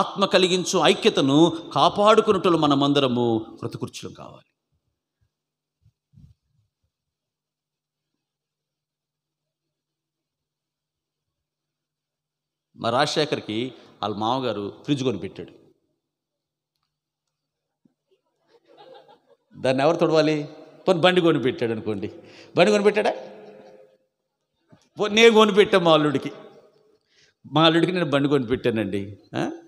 ఆత్మ కలిగించు ఐక్యతను కాపాడుకున్నట్లు మనమందరము బ్రతుకుర్చులు కావాలి మా రాజశేఖర్కి వాళ్ళ మామగారు ఫ్రిడ్జ్ కొనిపెట్టాడు దాన్ని ఎవరు తొడవాలి పోనీ బండి కొనిపెట్టాడు అనుకోండి బండి కొనిపెట్టాడా నేను కొనిపెట్టాం మా అల్లుడికి మా అల్లుడికి నేను బండి కొనిపెట్టానండి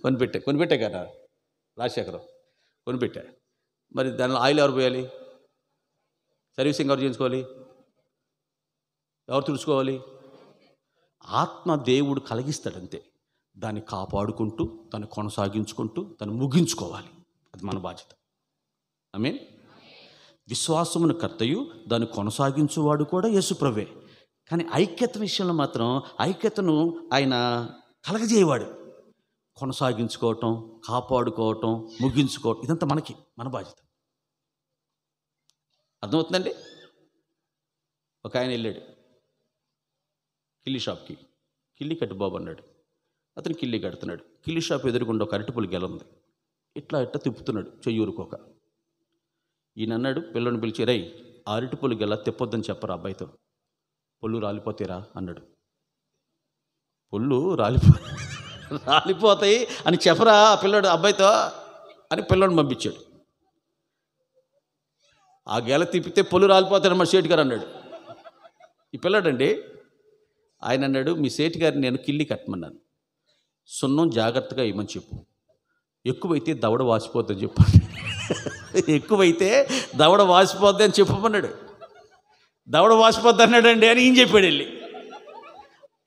కొనిపెట్టా కొనిపెట్టా కదా రాజశేఖరం కొనిపెట్టా మరి దానిలో ఆయిల్ ఎవరు పోయాలి సర్వీసింగ్ ఎవరు చేయించుకోవాలి ఎవరు తుడుచుకోవాలి ఆత్మ దేవుడు కలిగిస్తాడంతే దాన్ని కాపాడుకుంటూ దాన్ని కొనసాగించుకుంటూ దాన్ని ముగించుకోవాలి అది మన బాధ్యత ఐ మీన్ విశ్వాసమును కర్తయు దాన్ని కొనసాగించువాడు కూడా యేసుప్రవే కానీ ఐక్యత విషయంలో మాత్రం ఐక్యతను ఆయన కలగజేయవాడు కొనసాగించుకోవటం కాపాడుకోవటం ముగించుకోవటం ఇదంతా మనకి మన బాధ్యత అర్థమవుతుందండి ఒక ఆయన వెళ్ళాడు కిల్లి షాప్కి కిల్లి కట్టు బాబు అన్నాడు అతను కిల్లి కడుతున్నాడు కిల్లి షాప్ ఎదురుకుండా ఒక అరటిపులు గెలంది ఇట్లా ఇట్లా తిప్పుతున్నాడు చెయ్యూరుకోక ఈయన అన్నాడు పిల్లని పిలిచి రై అరటిపూలు గెల తిప్పొద్దని చెప్పరా అబ్బాయితో పొల్లు రాలిపోతేరా అన్నాడు పొల్లు రాలిపో రాలిపోతాయి అని చెప్పరా ఆ పిల్లడు అబ్బాయితో అని పిల్లడిని పంపించాడు ఆ గేల తిప్పితే పొల్లు మా సేటు గారు అన్నాడు ఈ పిల్లడండి ఆయన అన్నాడు మీ సేటు గారిని నేను కిల్లి కట్టమన్నాను సున్నం జాగ్రత్తగా ఇవ్వమని చెప్పు ఎక్కువైతే దవడ వాసిపోద్దని చెప్పాడు ఎక్కువైతే దవడ వాసిపోద్ది అని చెప్పమన్నాడు దవడ వాసిపోద్ది అన్నాడండి అని ఈయన చెప్పాడు వెళ్ళి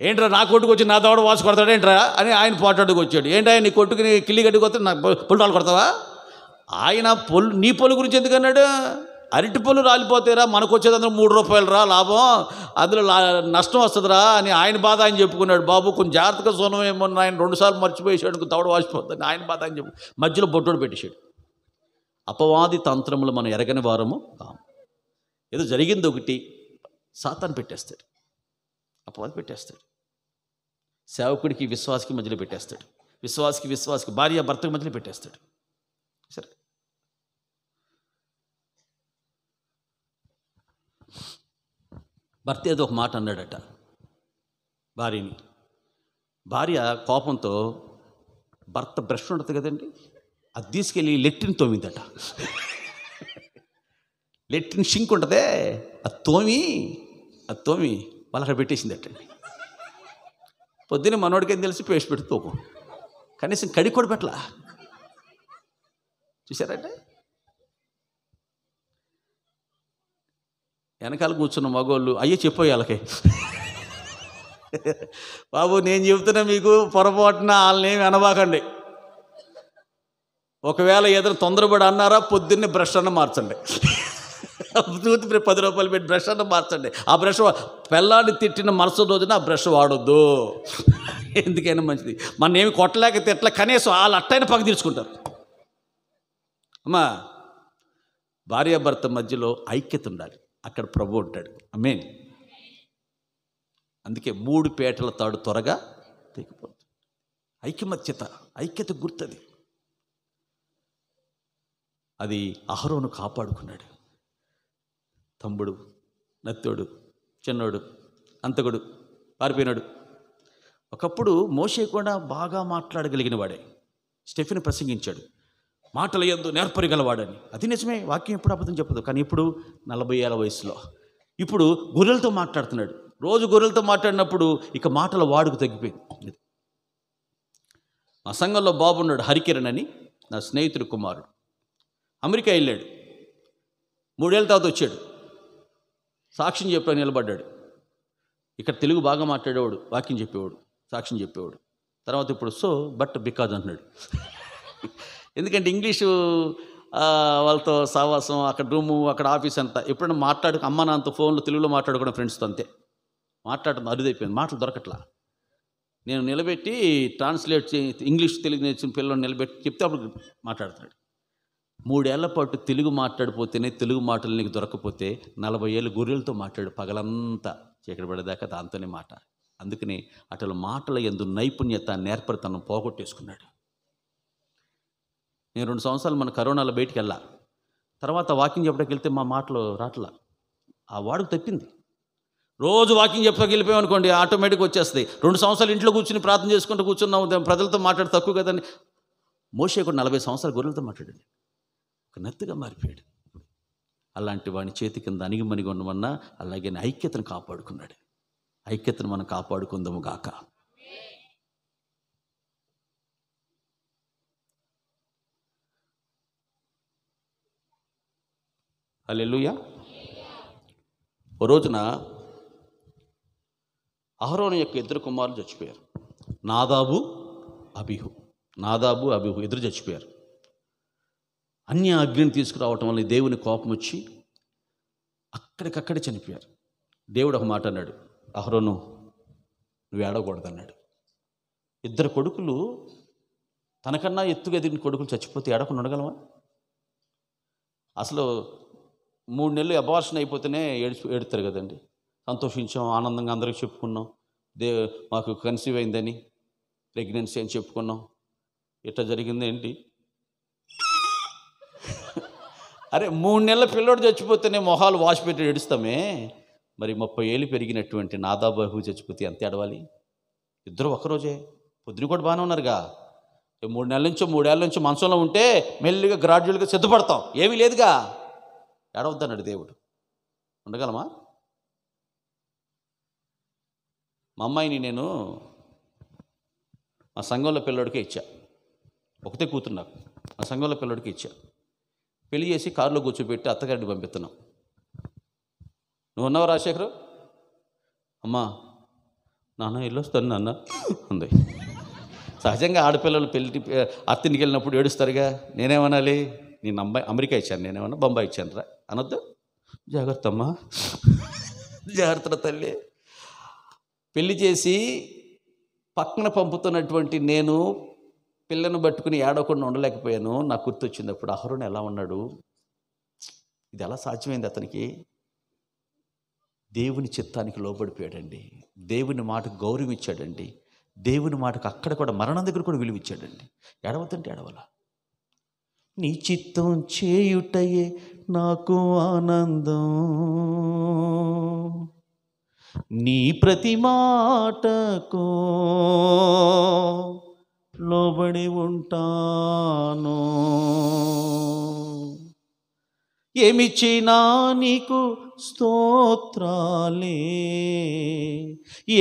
ఏంట్రా నా కొట్టుకు వచ్చి నా దవడ వాసి కొడతాడు ఏంట్రా అని ఆయన పోటాడుకు వచ్చాడు ఏంటా ఆయన నీ కొట్టుకుని కిల్లి గడ్డికి నా పొల్లాలు కొడతావా ఆయన పొల్ నీ పొలు గురించి ఎందుకన్నాడు అరటి పొలు రాలిపోతేరా మనకు వచ్చేది అందులో మూడు రూపాయలు రా లాభం అందులో నష్టం వస్తుందిరా అని ఆయన బాధ అని చెప్పుకున్నాడు బాబు కొంచెం జాగ్రత్తగా సోనం ఏమన్నా ఆయన రెండుసార్లు మర్చిపోయేసాడు తవడ వాసిపోతుంది ఆయన బాధ అని చెప్పు మధ్యలో బొట్టోడు పెట్టేశాడు అపవాది తంత్రములు మనం ఎరగని వారము ఏదో జరిగింది ఒకటి సాతాన్ని పెట్టేస్తాడు అపవాది పెట్టేస్తాడు సేవకుడికి విశ్వాసకి మధ్యలో పెట్టేస్తాడు విశ్వాసకి విశ్వాసకి భార్య భర్తకి మధ్యలో పెట్టేస్తాడు సరే భర్త ఏదో ఒక మాట అన్నాడట భార్యని భార్య కోపంతో భర్త బ్రష్ ఉంటుంది కదండి అది తీసుకెళ్ళి లెట్టిని తోమిందట లెట్రిన్ షింక్ ఉంటుందే ఆ తోమి ఆ తోమి వాళ్ళు అక్కడ పెట్టేసింది అట్టండి పొద్దున్నే మనోడికి ఏం తెలిసి పేస్ట్ పెట్టి తోపు కనీసం కడి కూడా పెట్టలా చూసారంటే వెనకాల కూర్చున్న మగోళ్ళు అయ్యే చెప్పాయి వాళ్ళకి బాబు నేను చెబుతున్నా మీకు పొరపాటున వాళ్ళని అనబాకండి ఒకవేళ ఏదైనా తొందరపడి అన్నారా పొద్దున్నే బ్రష్ అన్న మార్చండి తూతు పది రూపాయలు పెట్టి బ్రష్ అన్న మార్చండి ఆ బ్రష్ పెళ్ళాన్ని తిట్టిన మనసు రోజున ఆ బ్రష్ వాడొద్దు ఎందుకైనా మంచిది మన ఏమి కొట్టలేక తిట్ల కనీసం వాళ్ళు అట్టైన పక్క తీర్చుకుంటారు అమ్మా భార్యాభర్త మధ్యలో ఐక్యత ఉండాలి అక్కడ ప్రభు ఉంటాడు అమ్మే అందుకే మూడు పేటల తాడు త్వరగా తెగిపోతుంది ఐక్యమత్యత ఐక్యత గుర్తుంది అది అహరోను కాపాడుకున్నాడు తమ్ముడు నత్తోడు చిన్నోడు అంతకుడు పారిపోయినాడు ఒకప్పుడు మోషే కూడా బాగా మాట్లాడగలిగిన వాడే స్టెఫిన్ ప్రసంగించాడు మాటల ఎందు నేర్పరగలవాడని అది నిజమే వాక్యం ఎప్పుడు అబద్ధం చెప్పదు కానీ ఇప్పుడు నలభై ఏళ్ళ వయసులో ఇప్పుడు గొర్రెలతో మాట్లాడుతున్నాడు రోజు గొర్రెలతో మాట్లాడినప్పుడు ఇక మాటల వాడుకు తగ్గిపోయింది మా సంఘంలో బాబున్నాడు హరికిరణ్ అని నా స్నేహితుడు కుమారుడు అమెరికా వెళ్ళాడు మూడేళ్ళ తర్వాత వచ్చాడు సాక్ష్యం చెప్పా నిలబడ్డాడు ఇక్కడ తెలుగు బాగా మాట్లాడేవాడు వాక్యం చెప్పేవాడు సాక్ష్యం చెప్పేవాడు తర్వాత ఇప్పుడు సో బట్ బికాజ్ అంటున్నాడు ఎందుకంటే ఇంగ్లీషు వాళ్ళతో సావాసం అక్కడ రూము అక్కడ ఆఫీస్ అంతా ఎప్పుడైనా మాట్లాడు అమ్మ నాంత ఫోన్లో తెలుగులో మాట్లాడుకునే ఫ్రెండ్స్తో అంతే మాట్లాడటం అరుదైపోయింది మాటలు దొరకట్లా నేను నిలబెట్టి ట్రాన్స్లేట్ చే ఇంగ్లీష్ తెలుగు నేర్చిన పిల్లలు నిలబెట్టి చెప్తే అప్పుడు మాట్లాడుతున్నాడు మూడేళ్ల పాటు తెలుగు మాట్లాడిపోతేనే తెలుగు మాటలు నీకు దొరకపోతే నలభై ఏళ్ళు గొర్రెలతో మాట్లాడు పగలంతా చీకటి పడేదాకా దాంతోనే మాట అందుకని అటు మాటల ఎందు నైపుణ్యత నేర్పరితనం పోగొట్టేసుకున్నాడు నేను రెండు సంవత్సరాలు మన కరోనాలో బయటికి వెళ్ళా తర్వాత వాకింగ్ చెప్పడానికి వెళ్తే మా మాటలు రాట్లా ఆ వాడుకు తప్పింది రోజు వాకింగ్ చెప్పడానికి వెళ్ళిపోయామనుకోండి అనుకోండి ఆటోమేటిక్గా వచ్చేస్తుంది రెండు సంవత్సరాలు ఇంట్లో కూర్చుని ప్రార్థన చేసుకుంటూ కూర్చున్నాం ప్రజలతో మాట్లాడి తక్కువ కదండి మోసే కూడా నలభై సంవత్సరాలు గొర్రెలతో మాట్లాడింది ఒక నెత్తగా మారిపోయాడు అలాంటి వాడిని చేతి కింద అణిగిమణిగి ఉండమన్నా అలాగే ఐక్యతను కాపాడుకున్నాడు ఐక్యతను మనం కాపాడుకుందాము గాక అల్లెలుయా ఓ రోజున అహరోని యొక్క ఇద్దరు కుమారులు చచ్చిపోయారు నాదాబు అభిహు నాదాబు అభిహు ఇద్దరు చచ్చిపోయారు అన్య అగ్నిని తీసుకురావటం వల్ల దేవుని కోపం వచ్చి అక్కడికక్కడే చనిపోయారు దేవుడు ఒక మాట అన్నాడు అహరోను నువ్వు ఏడవకూడదన్నాడు ఇద్దరు కొడుకులు తనకన్నా ఎత్తుగా ఎదిగిన కొడుకులు చచ్చిపోతే ఏడకుండా ఉండగలవా అసలు మూడు నెలలు అబార్షన్ అయిపోతేనే ఏడుచు ఏడుతారు కదండి సంతోషించాం ఆనందంగా అందరికి చెప్పుకున్నాం దే మాకు కన్సీవ్ అయిందని ప్రెగ్నెన్సీ అని చెప్పుకున్నాం ఇట్లా జరిగిందేంటి అరే మూడు నెలల పిల్లోడు చచ్చిపోతేనే మొహాలు వాష్ పెట్టి ఏడుస్తామే మరి ముప్పై ఏళ్ళు పెరిగినటువంటి నాదాబాహు చచ్చిపోతే ఎంత ఏడవాలి ఇద్దరు ఒకరోజే పొద్దున కూడా బాగానే ఉన్నారుగా మూడు నెలల నుంచో మూడేళ్ళ నుంచో మంచంలో ఉంటే మెల్లిగా గ్రాడ్యువల్గా సిద్ధపడతాం ఏమీ లేదుగా ఏడవద్దన్నాడు దేవుడు ఉండగలమా మా అమ్మాయిని నేను మా సంఘంలో పిల్లడికి ఇచ్చా ఒకతే కూతురు నాకు మా సంఘంలో పిల్లడికి ఇచ్చా పెళ్లి చేసి కారులో కూర్చోబెట్టి అత్తగారిని పంపిస్తున్నాం నువ్వు ఉన్నావు రాజశేఖరు అమ్మా నాన్న వెళ్ళొస్తాను నాన్న ఉంది సహజంగా ఆడపిల్లలు పెళ్లి అత్తనికి వెళ్ళినప్పుడు ఏడుస్తారుగా నేనేమనాలి నేను అమ్మాయి అమెరికా ఇచ్చాను నేనేమన్నా బొంబాయి ఇచ్చాను రా అనొద్దు జాగ్రత్త అమ్మా జాగ్రత్త తల్లి పెళ్లి చేసి పక్కన పంపుతున్నటువంటి నేను పిల్లను పట్టుకుని ఏడవకుండా ఉండలేకపోయాను నాకు గుర్తొచ్చింది అప్పుడు అహరుణ్ ఎలా ఉన్నాడు ఇది ఎలా సాధ్యమైంది అతనికి దేవుని చిత్తానికి లోబడిపోయాడండి దేవుని మాటకు గౌరవం ఇచ్చాడండి దేవుని మాటకు అక్కడ కూడా మరణం దగ్గర కూడా విలువ ఇచ్చాడండి ఎడవల నీ చిత్తం చేయుటయే నాకు ఆనందం నీ ప్రతి మాటకో లోబడి ఉంటాను ఏమిచ్చినా నీకు స్తోత్రాలే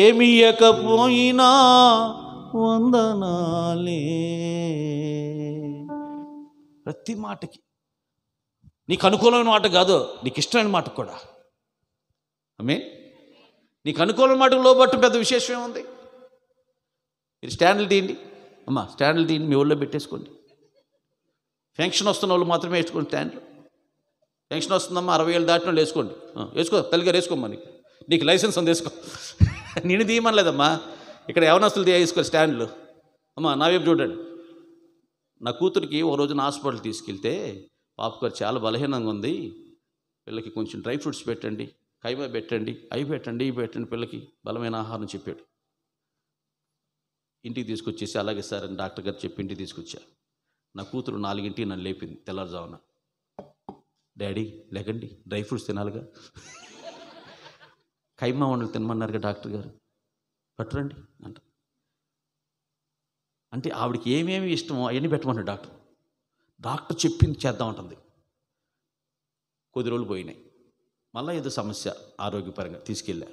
ఏమి ఇయ్యకపోయినా వందనాలే ప్రతి మాటకి నీకు అనుకూలమైన మాట కాదు నీకు ఇష్టమైన మాట కూడా అమే నీకు అనుకూలమైన మాటకు లోబట్టు పెద్ద విశేషం ఏముంది మీరు స్టాండ్లు తీయండి అమ్మ స్టాండ్లు దీన్ని మీ ఊళ్ళో పెట్టేసుకోండి పెన్షన్ వస్తున్న వాళ్ళు మాత్రమే వేసుకోండి స్టాండ్లు పెన్షన్ వస్తుందమ్మా అరవై ఏళ్ళు దాటిన వాళ్ళు వేసుకోండి వేసుకో తల్లిగారు వేసుకోమ్మా నీకు నీకు లైసెన్స్ ఉంది వేసుకో నేను తీయమనలేదమ్మా ఇక్కడ యవనస్తులు వేసుకో స్టాండ్లు అమ్మా నా వైపు చూడండి నా కూతురికి ఓ రోజున హాస్పిటల్ తీసుకెళ్తే పాపగారు చాలా బలహీనంగా ఉంది పిల్లకి కొంచెం డ్రై ఫ్రూట్స్ పెట్టండి కైమా పెట్టండి అవి పెట్టండి ఇవి పెట్టండి పిల్లకి బలమైన ఆహారం చెప్పాడు ఇంటికి తీసుకొచ్చేసి అలాగే సార్ అని డాక్టర్ గారు చెప్పి ఇంటికి తీసుకొచ్చా నా కూతురు నాలుగింటికి నన్ను లేపింది తెల్లారుజామున డాడీ లేకండి డ్రై ఫ్రూట్స్ తినాలిగా కైమా వండలు తినమన్నారుగా డాక్టర్ గారు పట్టురండి అంట అంటే ఆవిడకి ఏమేమి ఇష్టమో అవన్నీ పెట్టమన్నాడు డాక్టర్ డాక్టర్ చెప్పింది చేద్దామంటుంది కొద్ది రోజులు పోయినాయి మళ్ళీ ఏదో సమస్య ఆరోగ్యపరంగా తీసుకెళ్ళా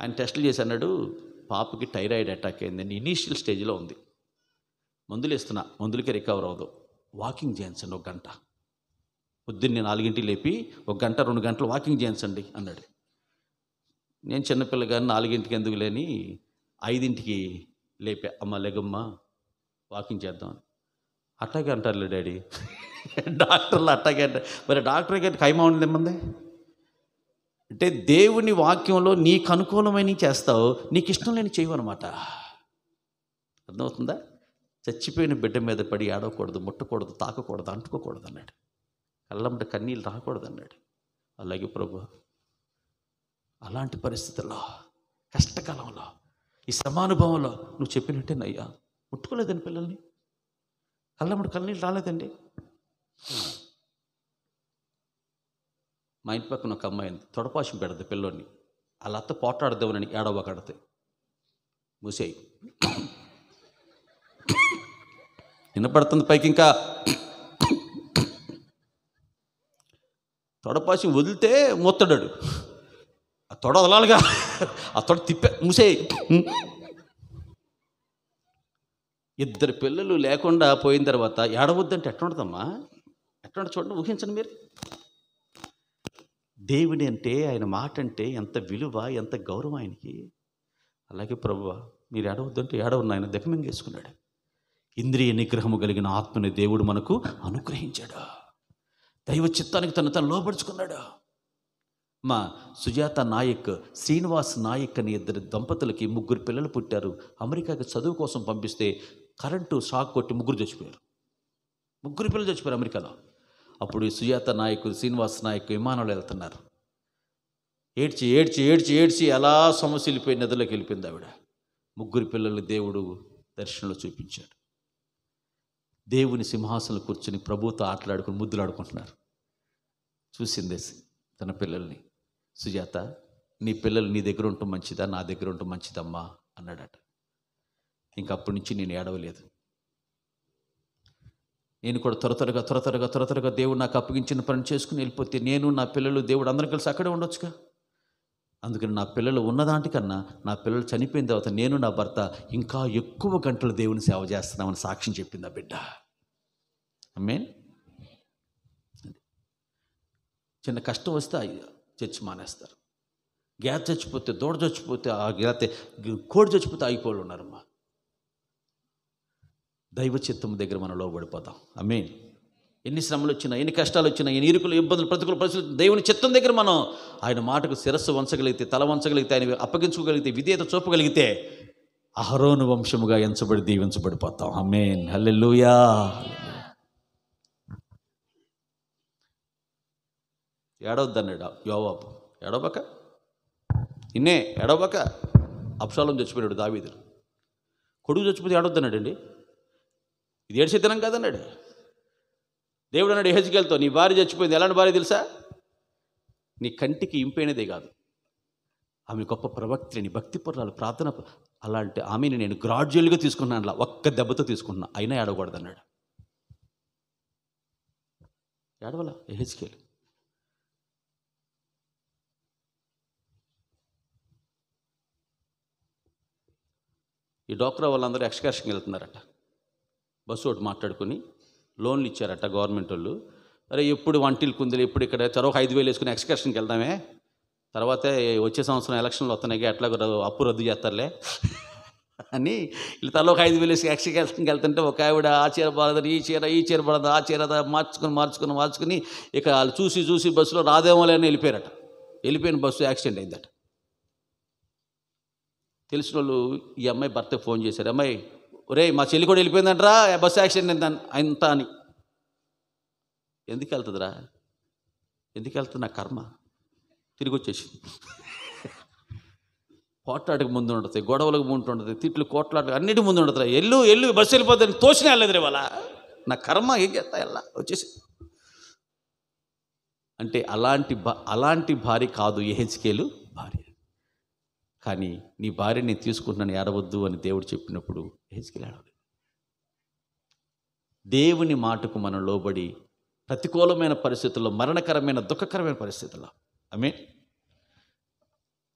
ఆయన టెస్టులు చేసి అన్నాడు పాపకి థైరాయిడ్ అటాక్ అయిందని ఇనీషియల్ స్టేజ్లో ఉంది మందులు ఇస్తున్నా మందులకి రికవర్ అవ్వదు వాకింగ్ చేయించండి ఒక గంట పొద్దున్నే నాలుగింటి లేపి ఒక గంట రెండు గంటలు వాకింగ్ చేయించండి అన్నాడు నేను కానీ నాలుగింటికి ఎందుకు లేని ఐదింటికి లేపే అమ్మ లేగమ్మ వాకింగ్ చేద్దామని అట్టాగే అంటారులే డాడీ డాక్టర్లు అట్టాగే అంటే మరి డాక్టర్ గారికి ఖైమా ఉండదు ఏమంది అంటే దేవుని వాక్యంలో నీకు అనుకూలమైన చేస్తావు నీకు ఇష్టం లేని చేయవన్నమాట అర్థమవుతుందా చచ్చిపోయిన బిడ్డ మీద పడి ఆడవకూడదు ముట్టకూడదు తాకకూడదు అంటుకోకూడదు అన్నాడు కళ్ళమ్మ కన్నీళ్ళు రాకూడదు అన్నాడు అలాగే ప్రభు అలాంటి పరిస్థితుల్లో కష్టకాలంలో ఈ సమానుభవంలో నువ్వు చెప్పినట్టే నయ్యా ముట్టుకోలేదండి పిల్లల్ని కళ్ళంబడి కన్నీళ్ళు రాలేదండి మా ఇంటి పక్కన ఒక అమ్మాయి ఉంది తొడపాశం పిల్లోని వాళ్ళ అత్త పోట్లాడదేవునని ఏడవ కడితే మూసేయి వినపడుతుంది పైకి ఇంకా తొడపాసి వదిలితే మొత్తడాడు ఆ తొడ వదలాలిగా ఆ తొడ తిప్పే మూసేయి ఇద్దరు పిల్లలు లేకుండా పోయిన తర్వాత ఏడవద్దంటే ఉండదమ్మా ఎట్లుంటుంది చూడండి ఊహించండి మీరు దేవుని అంటే ఆయన మాట అంటే ఎంత విలువ ఎంత గౌరవం ఆయనకి అలాగే ప్రభువ మీరు ఏడవద్దంటే ఏడవన్న ఆయన వేసుకున్నాడు ఇంద్రియ నిగ్రహము కలిగిన ఆత్మని దేవుడు మనకు అనుగ్రహించాడు దైవ చిత్తానికి తను తను లోపరుచుకున్నాడు మా సుజాత నాయక్ శ్రీనివాస్ నాయక్ అని ఇద్దరు దంపతులకి ముగ్గురు పిల్లలు పుట్టారు అమెరికాకి చదువు కోసం పంపిస్తే కరెంటు షాక్ కొట్టి ముగ్గురు చచ్చిపోయారు ముగ్గురు పిల్లలు చచ్చిపోయారు అమెరికాలో అప్పుడు సుజాత నాయకులు శ్రీనివాస నాయకు విమానంలో వెళ్తున్నారు ఏడ్చి ఏడ్చి ఏడ్చి ఏడ్చి ఎలా సమస్యలిపోయి నదిలోకి వెళ్ళిపోయింది ఆవిడ ముగ్గురు పిల్లల్ని దేవుడు దర్శనంలో చూపించాడు దేవుని సింహాసనం కూర్చొని ప్రభుత్వ ఆటలాడుకుని ముద్దులాడుకుంటున్నారు చూసిందే తన పిల్లల్ని సుజాత నీ పిల్లలు నీ దగ్గర ఉంటూ మంచిదా నా దగ్గర ఉంటే మంచిదమ్మా అన్నాడట ఇంకప్పటి నుంచి నేను ఏడవలేదు నేను కూడా త్వర త్వరగా త్వర త్వరగా త్వర త్వరగా దేవుడు నాకు అప్పగించిన పని చేసుకుని వెళ్ళిపోతే నేను నా పిల్లలు దేవుడు అందరం కలిసి అక్కడే ఉండొచ్చుగా అందుకని నా పిల్లలు ఉన్నదాంటికన్నా నా పిల్లలు చనిపోయిన తర్వాత నేను నా భర్త ఇంకా ఎక్కువ గంటలు దేవుని సేవ చేస్తున్నామని సాక్ష్యం చెప్పింది ఆ బిడ్డ అమ్మే చిన్న కష్టం వస్తే చర్చి మానేస్తారు గ్యాస్ చచ్చిపోతే దూడ చచ్చిపోతే ఆ గ్యాతే కోడి చచ్చిపోతే ఆగిపోళ్ళు ఉన్నారమ్మా దైవ చిత్తం దగ్గర మనం లోబడిపోతాం ఐ ఎన్ని శ్రమలు వచ్చినా ఎన్ని కష్టాలు వచ్చినా ఎన్ని ఇరుకులు ఇబ్బందులు ప్రతికూల పరిస్థితులు దేవుని చిత్తం దగ్గర మనం ఆయన మాటకు శిరస్సు వంచగలిగితే తల వంచగలిగితే ఆయన అప్పగించుకోగలిగితే విధేయత చూపగలిగితే అహరోను వంశముగా ఎంచబడి దీవించబడిపోతాం అమ్మేన్ హల్లెలూయా ఏడవద్దన్నాడు యోవాపు ఎడవక ఇన్నే ఎడవక అప్షాలం చచ్చిపోయాడు దావీదులు కొడుకు చచ్చిపోతే ఏడవద్దన్నాడండి ఇది ఏడ్చితనం కాదన్నాడు దేవుడు అన్నాడు హెజ్కెళ్తో నీ భార్య చచ్చిపోయింది ఎలాంటి భార్య తెలుసా నీ కంటికి ఇంపైనదే కాదు ఆమె గొప్ప ప్రవక్తిని భక్తి పురాలు ప్రార్థన అలాంటి ఆమెని నేను గ్రాడ్యువల్గా తీసుకున్నాను ఒక్క దెబ్బతో తీసుకున్నా అయినా అన్నాడు ఏడవల ఎహెచ్కేల్ ఈ డోక్రా వాళ్ళందరూ ఎక్స్కర్షన్కి వెళ్తున్నారట బస్సు ఒకటి మాట్లాడుకుని లోన్లు ఇచ్చారట గవర్నమెంట్ వాళ్ళు అరే ఎప్పుడు వంటిల్ కుందులు ఎప్పుడు ఇక్కడ తర్వాత ఐదు వేలు వేసుకుని ఎక్స్కర్షన్కి వెళ్దామే తర్వాత వచ్చే సంవత్సరం ఎలక్షన్లు వస్తున్నాయి అట్లా అప్పు రద్దు చేస్తారులే అని వీళ్ళు తలో ఒక ఐదు వేలు ఎక్స్కర్షన్కి వెళ్తుంటే ఒక ఆవిడ ఆ చీర బాగదు ఈ చీర ఈ చీర బాగదు ఆ చీర మార్చుకుని మార్చుకుని మార్చుకుని ఇక వాళ్ళు చూసి చూసి బస్సులో లేని వెళ్ళిపోయారట వెళ్ళిపోయిన బస్సు యాక్సిడెంట్ అయిందట తెలిసిన వాళ్ళు ఈ అమ్మాయి భర్త ఫోన్ చేశారు అమ్మాయి ఒరే మా చెల్లి కూడా వెళ్ళిపోయిందంటరా బస్సు యాక్సిడెంట్ అంత అని ఎందుకు వెళ్తుందిరా ఎందుకు వెళ్తుంది నా కర్మ తిరిగి వచ్చేసింది పోట్లాటికి ముందు ఉండదు గొడవలకు ముందు ఉండదు తిట్లు కోట్లాటకు అన్నిటి ముందు ఉండదు ఎల్లు ఎల్లు బస్సు వెళ్ళిపోతుంది తోసిన వెళ్ళదు రే వాళ్ళ నా కర్మ ఏం చేస్తా ఎలా వచ్చేసి అంటే అలాంటి అలాంటి భార్య కాదు ఏహెచ్కేలు భార్య కానీ నీ భార్య నేను తీసుకుంటున్నాను ఏడవద్దు అని దేవుడు చెప్పినప్పుడు హెచ్కిలాడు దేవుని మాటకు మనం లోబడి ప్రతికూలమైన పరిస్థితుల్లో మరణకరమైన దుఃఖకరమైన పరిస్థితుల్లో ఆమె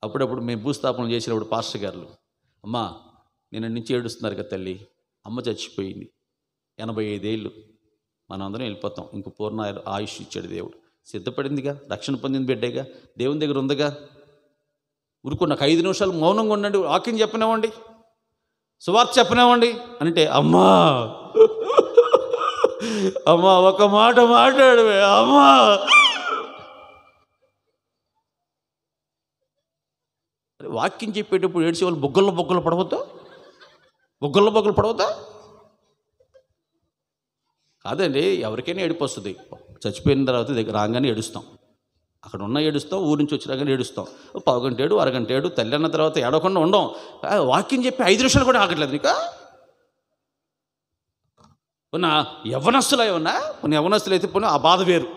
అప్పుడప్పుడు మేము భూస్థాపన చేసినప్పుడు పాస్టర్ గారు అమ్మా నిన్న నుంచి ఏడుస్తున్నారు కదా తల్లి అమ్మ చచ్చిపోయింది ఎనభై ఐదేళ్ళు అందరం వెళ్ళిపోతాం ఇంక పూర్ణ ఆయుష్ ఇచ్చాడు దేవుడు సిద్ధపడిందిగా రక్షణ పొందింది బిడ్డేగా దేవుని దగ్గర ఉందిగా ఊరుకున్న ఐదు నిమిషాలు మౌనంగా ఉండండి వాకింగ్ చెప్పనివ్వండి సువార్త చెప్పనివ్వండి అంటే అమ్మా అమ్మా ఒక మాట మాట్లాడవే అమ్మా వాక్యం చెప్పేటప్పుడు ఏడిసే వాళ్ళు బొగ్గల్లో బొగ్గలు పడవద్దా బొగ్గల్లో బొగ్గలు పడవద్దా కాదండి ఎవరికైనా ఏడిపోస్తుంది చచ్చిపోయిన తర్వాత దగ్గర రాగానే ఏడుస్తాం అక్కడ ఉన్న ఏడుస్తాం ఊరి నుంచి వచ్చినాక ఏడుస్తాం పావుగంట ఏడు అరగంట ఏడు తల్లి అన్న తర్వాత ఏడకుండా ఉండం వాక్యం చెప్పి ఐదు నిమిషాలు కూడా ఆగట్లేదు నీకు కొన్ని యవనస్తులు ఉన్నా కొన్ని యవనస్తులు అయితే పోనీ ఆ బాధ వేరు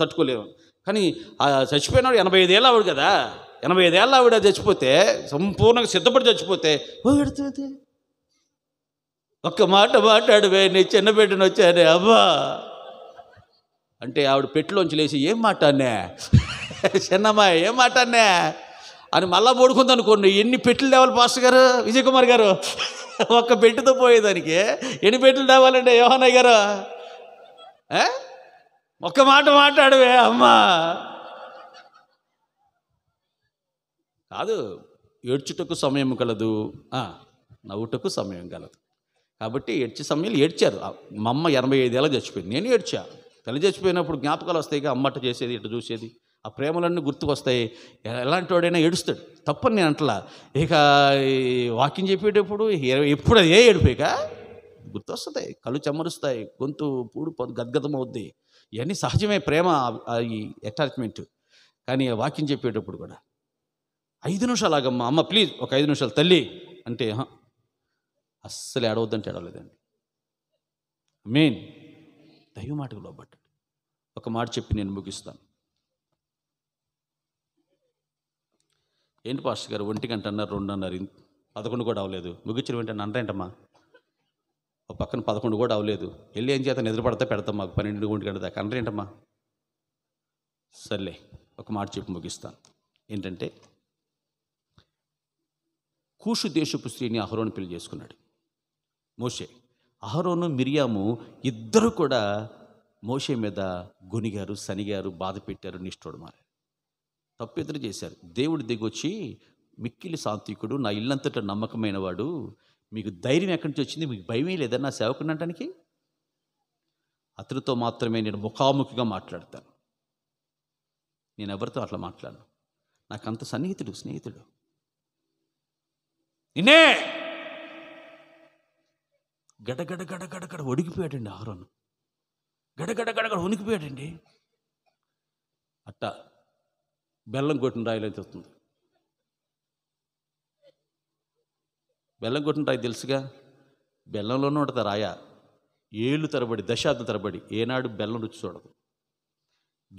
తట్టుకోలేము కానీ ఆ చచ్చిపోయినాడు ఎనభై ఐదేళ్ళు ఆవిడ కదా ఎనభై ఐదేళ్ళు ఆవిడ చచ్చిపోతే సంపూర్ణంగా సిద్ధపడి చచ్చిపోతే ఓ ఎడుతుంది ఒక్క మాట మాట్లాడు నీ చిన్న బిడ్డను వచ్చానే అబ్బా అంటే ఆవిడ పెట్టులోంచి లేచి ఏం మాట అన్నే చిన్నమ్మా ఏం మాట అన్నా అని మళ్ళా పడుకుంది అనుకోండి ఎన్ని పెట్లు తేవాలి పాస్టర్ గారు విజయ్ కుమార్ గారు ఒక్క పెట్టుతో పోయేదానికి ఎన్ని పెట్టులు తేవాలండి యోహనయ్య గారు ఒక్క మాట మాట్లాడవే అమ్మా కాదు ఏడ్చుటకు సమయం కలదు నవ్వుటకు సమయం కలదు కాబట్టి ఏడ్చే సమయంలో ఏడ్చారు మా అమ్మ ఎనభై ఐదేళ్ళ చచ్చిపోయింది నేను ఏడ్చా తల్లి చచ్చిపోయినప్పుడు జ్ఞాపకాలు వస్తాయి అమ్మట చేసేది ఇటు చూసేది ఆ ప్రేమలన్నీ గుర్తుకొస్తాయి ఎలాంటి వాడైనా ఏడుస్తాడు తప్పని నేను అంటలా ఇక వాకింగ్ చెప్పేటప్పుడు ఎప్పుడు అది ఏ గుర్తు గుర్తొస్తుంది కళ్ళు చెమరుస్తాయి గొంతు పూడు గద్గతం అవుద్ది ఇవన్నీ సహజమే ప్రేమ ఈ అటాచ్మెంట్ కానీ వాకింగ్ చెప్పేటప్పుడు కూడా ఐదు నిమిషాలు ఆగమ్మా అమ్మ ప్లీజ్ ఒక ఐదు నిమిషాలు తల్లి అంటే అస్సలు ఏడవద్దంటే ఏడవలేదండి మెయిన్ దైవ మాటకు లోబడ్డాడు ఒక మాట చెప్పి నేను ముగిస్తాను ఏంటి పాస్టర్ గారు ఒంటి గంట అన్నారు అన్నారు పదకొండు కూడా అవ్వలేదు ముగించిన వెంటనే అంటేంటమ్మా ఒక పక్కన పదకొండు కూడా అవ్వలేదు వెళ్ళి ఏం చేత నిద్రపడతా పెడతాం మాకు పన్నెండు ఒంటి గంట దాకా అంటేంటమ్మా సర్లే ఒక మాట చెప్పి ముగిస్తాను ఏంటంటే కూషు దేశపు స్త్రీని అహరోను పెళ్లి చేసుకున్నాడు మోషే అహరోను మిరియాము ఇద్దరు కూడా మోషే మీద గునిగారు శనిగారు బాధ పెట్టారు నిష్ఠోడు మారారు తప్పెదురు చేశారు దేవుడు దిగొచ్చి మిక్కిలి సాత్వికుడు నా ఇల్లంతట నమ్మకమైన వాడు మీకు ధైర్యం ఎక్కడి నుంచి వచ్చింది మీకు భయమే లేదా నా సేవకుని అంటానికి అతనితో మాత్రమే నేను ముఖాముఖిగా మాట్లాడతాను నేను ఎవరితో అట్లా మాట్లాడను నాకు అంత సన్నిహితుడు స్నేహితుడు నిన్నే గడగడ గడగడగడ ఒడిగిపోయాడండి ఆరోను గడగడ గడగడ ఉనికిపోయాడండి అట్టా బెల్లం కొట్టిన రాయిలో తెస్తుంది బెల్లం కొట్టిన రాయి తెలుసుగా బెల్లంలోనే ఉంటుంది రాయ ఏళ్ళు తరబడి దశాబ్దం తరబడి ఏనాడు బెల్లం రుచి చూడదు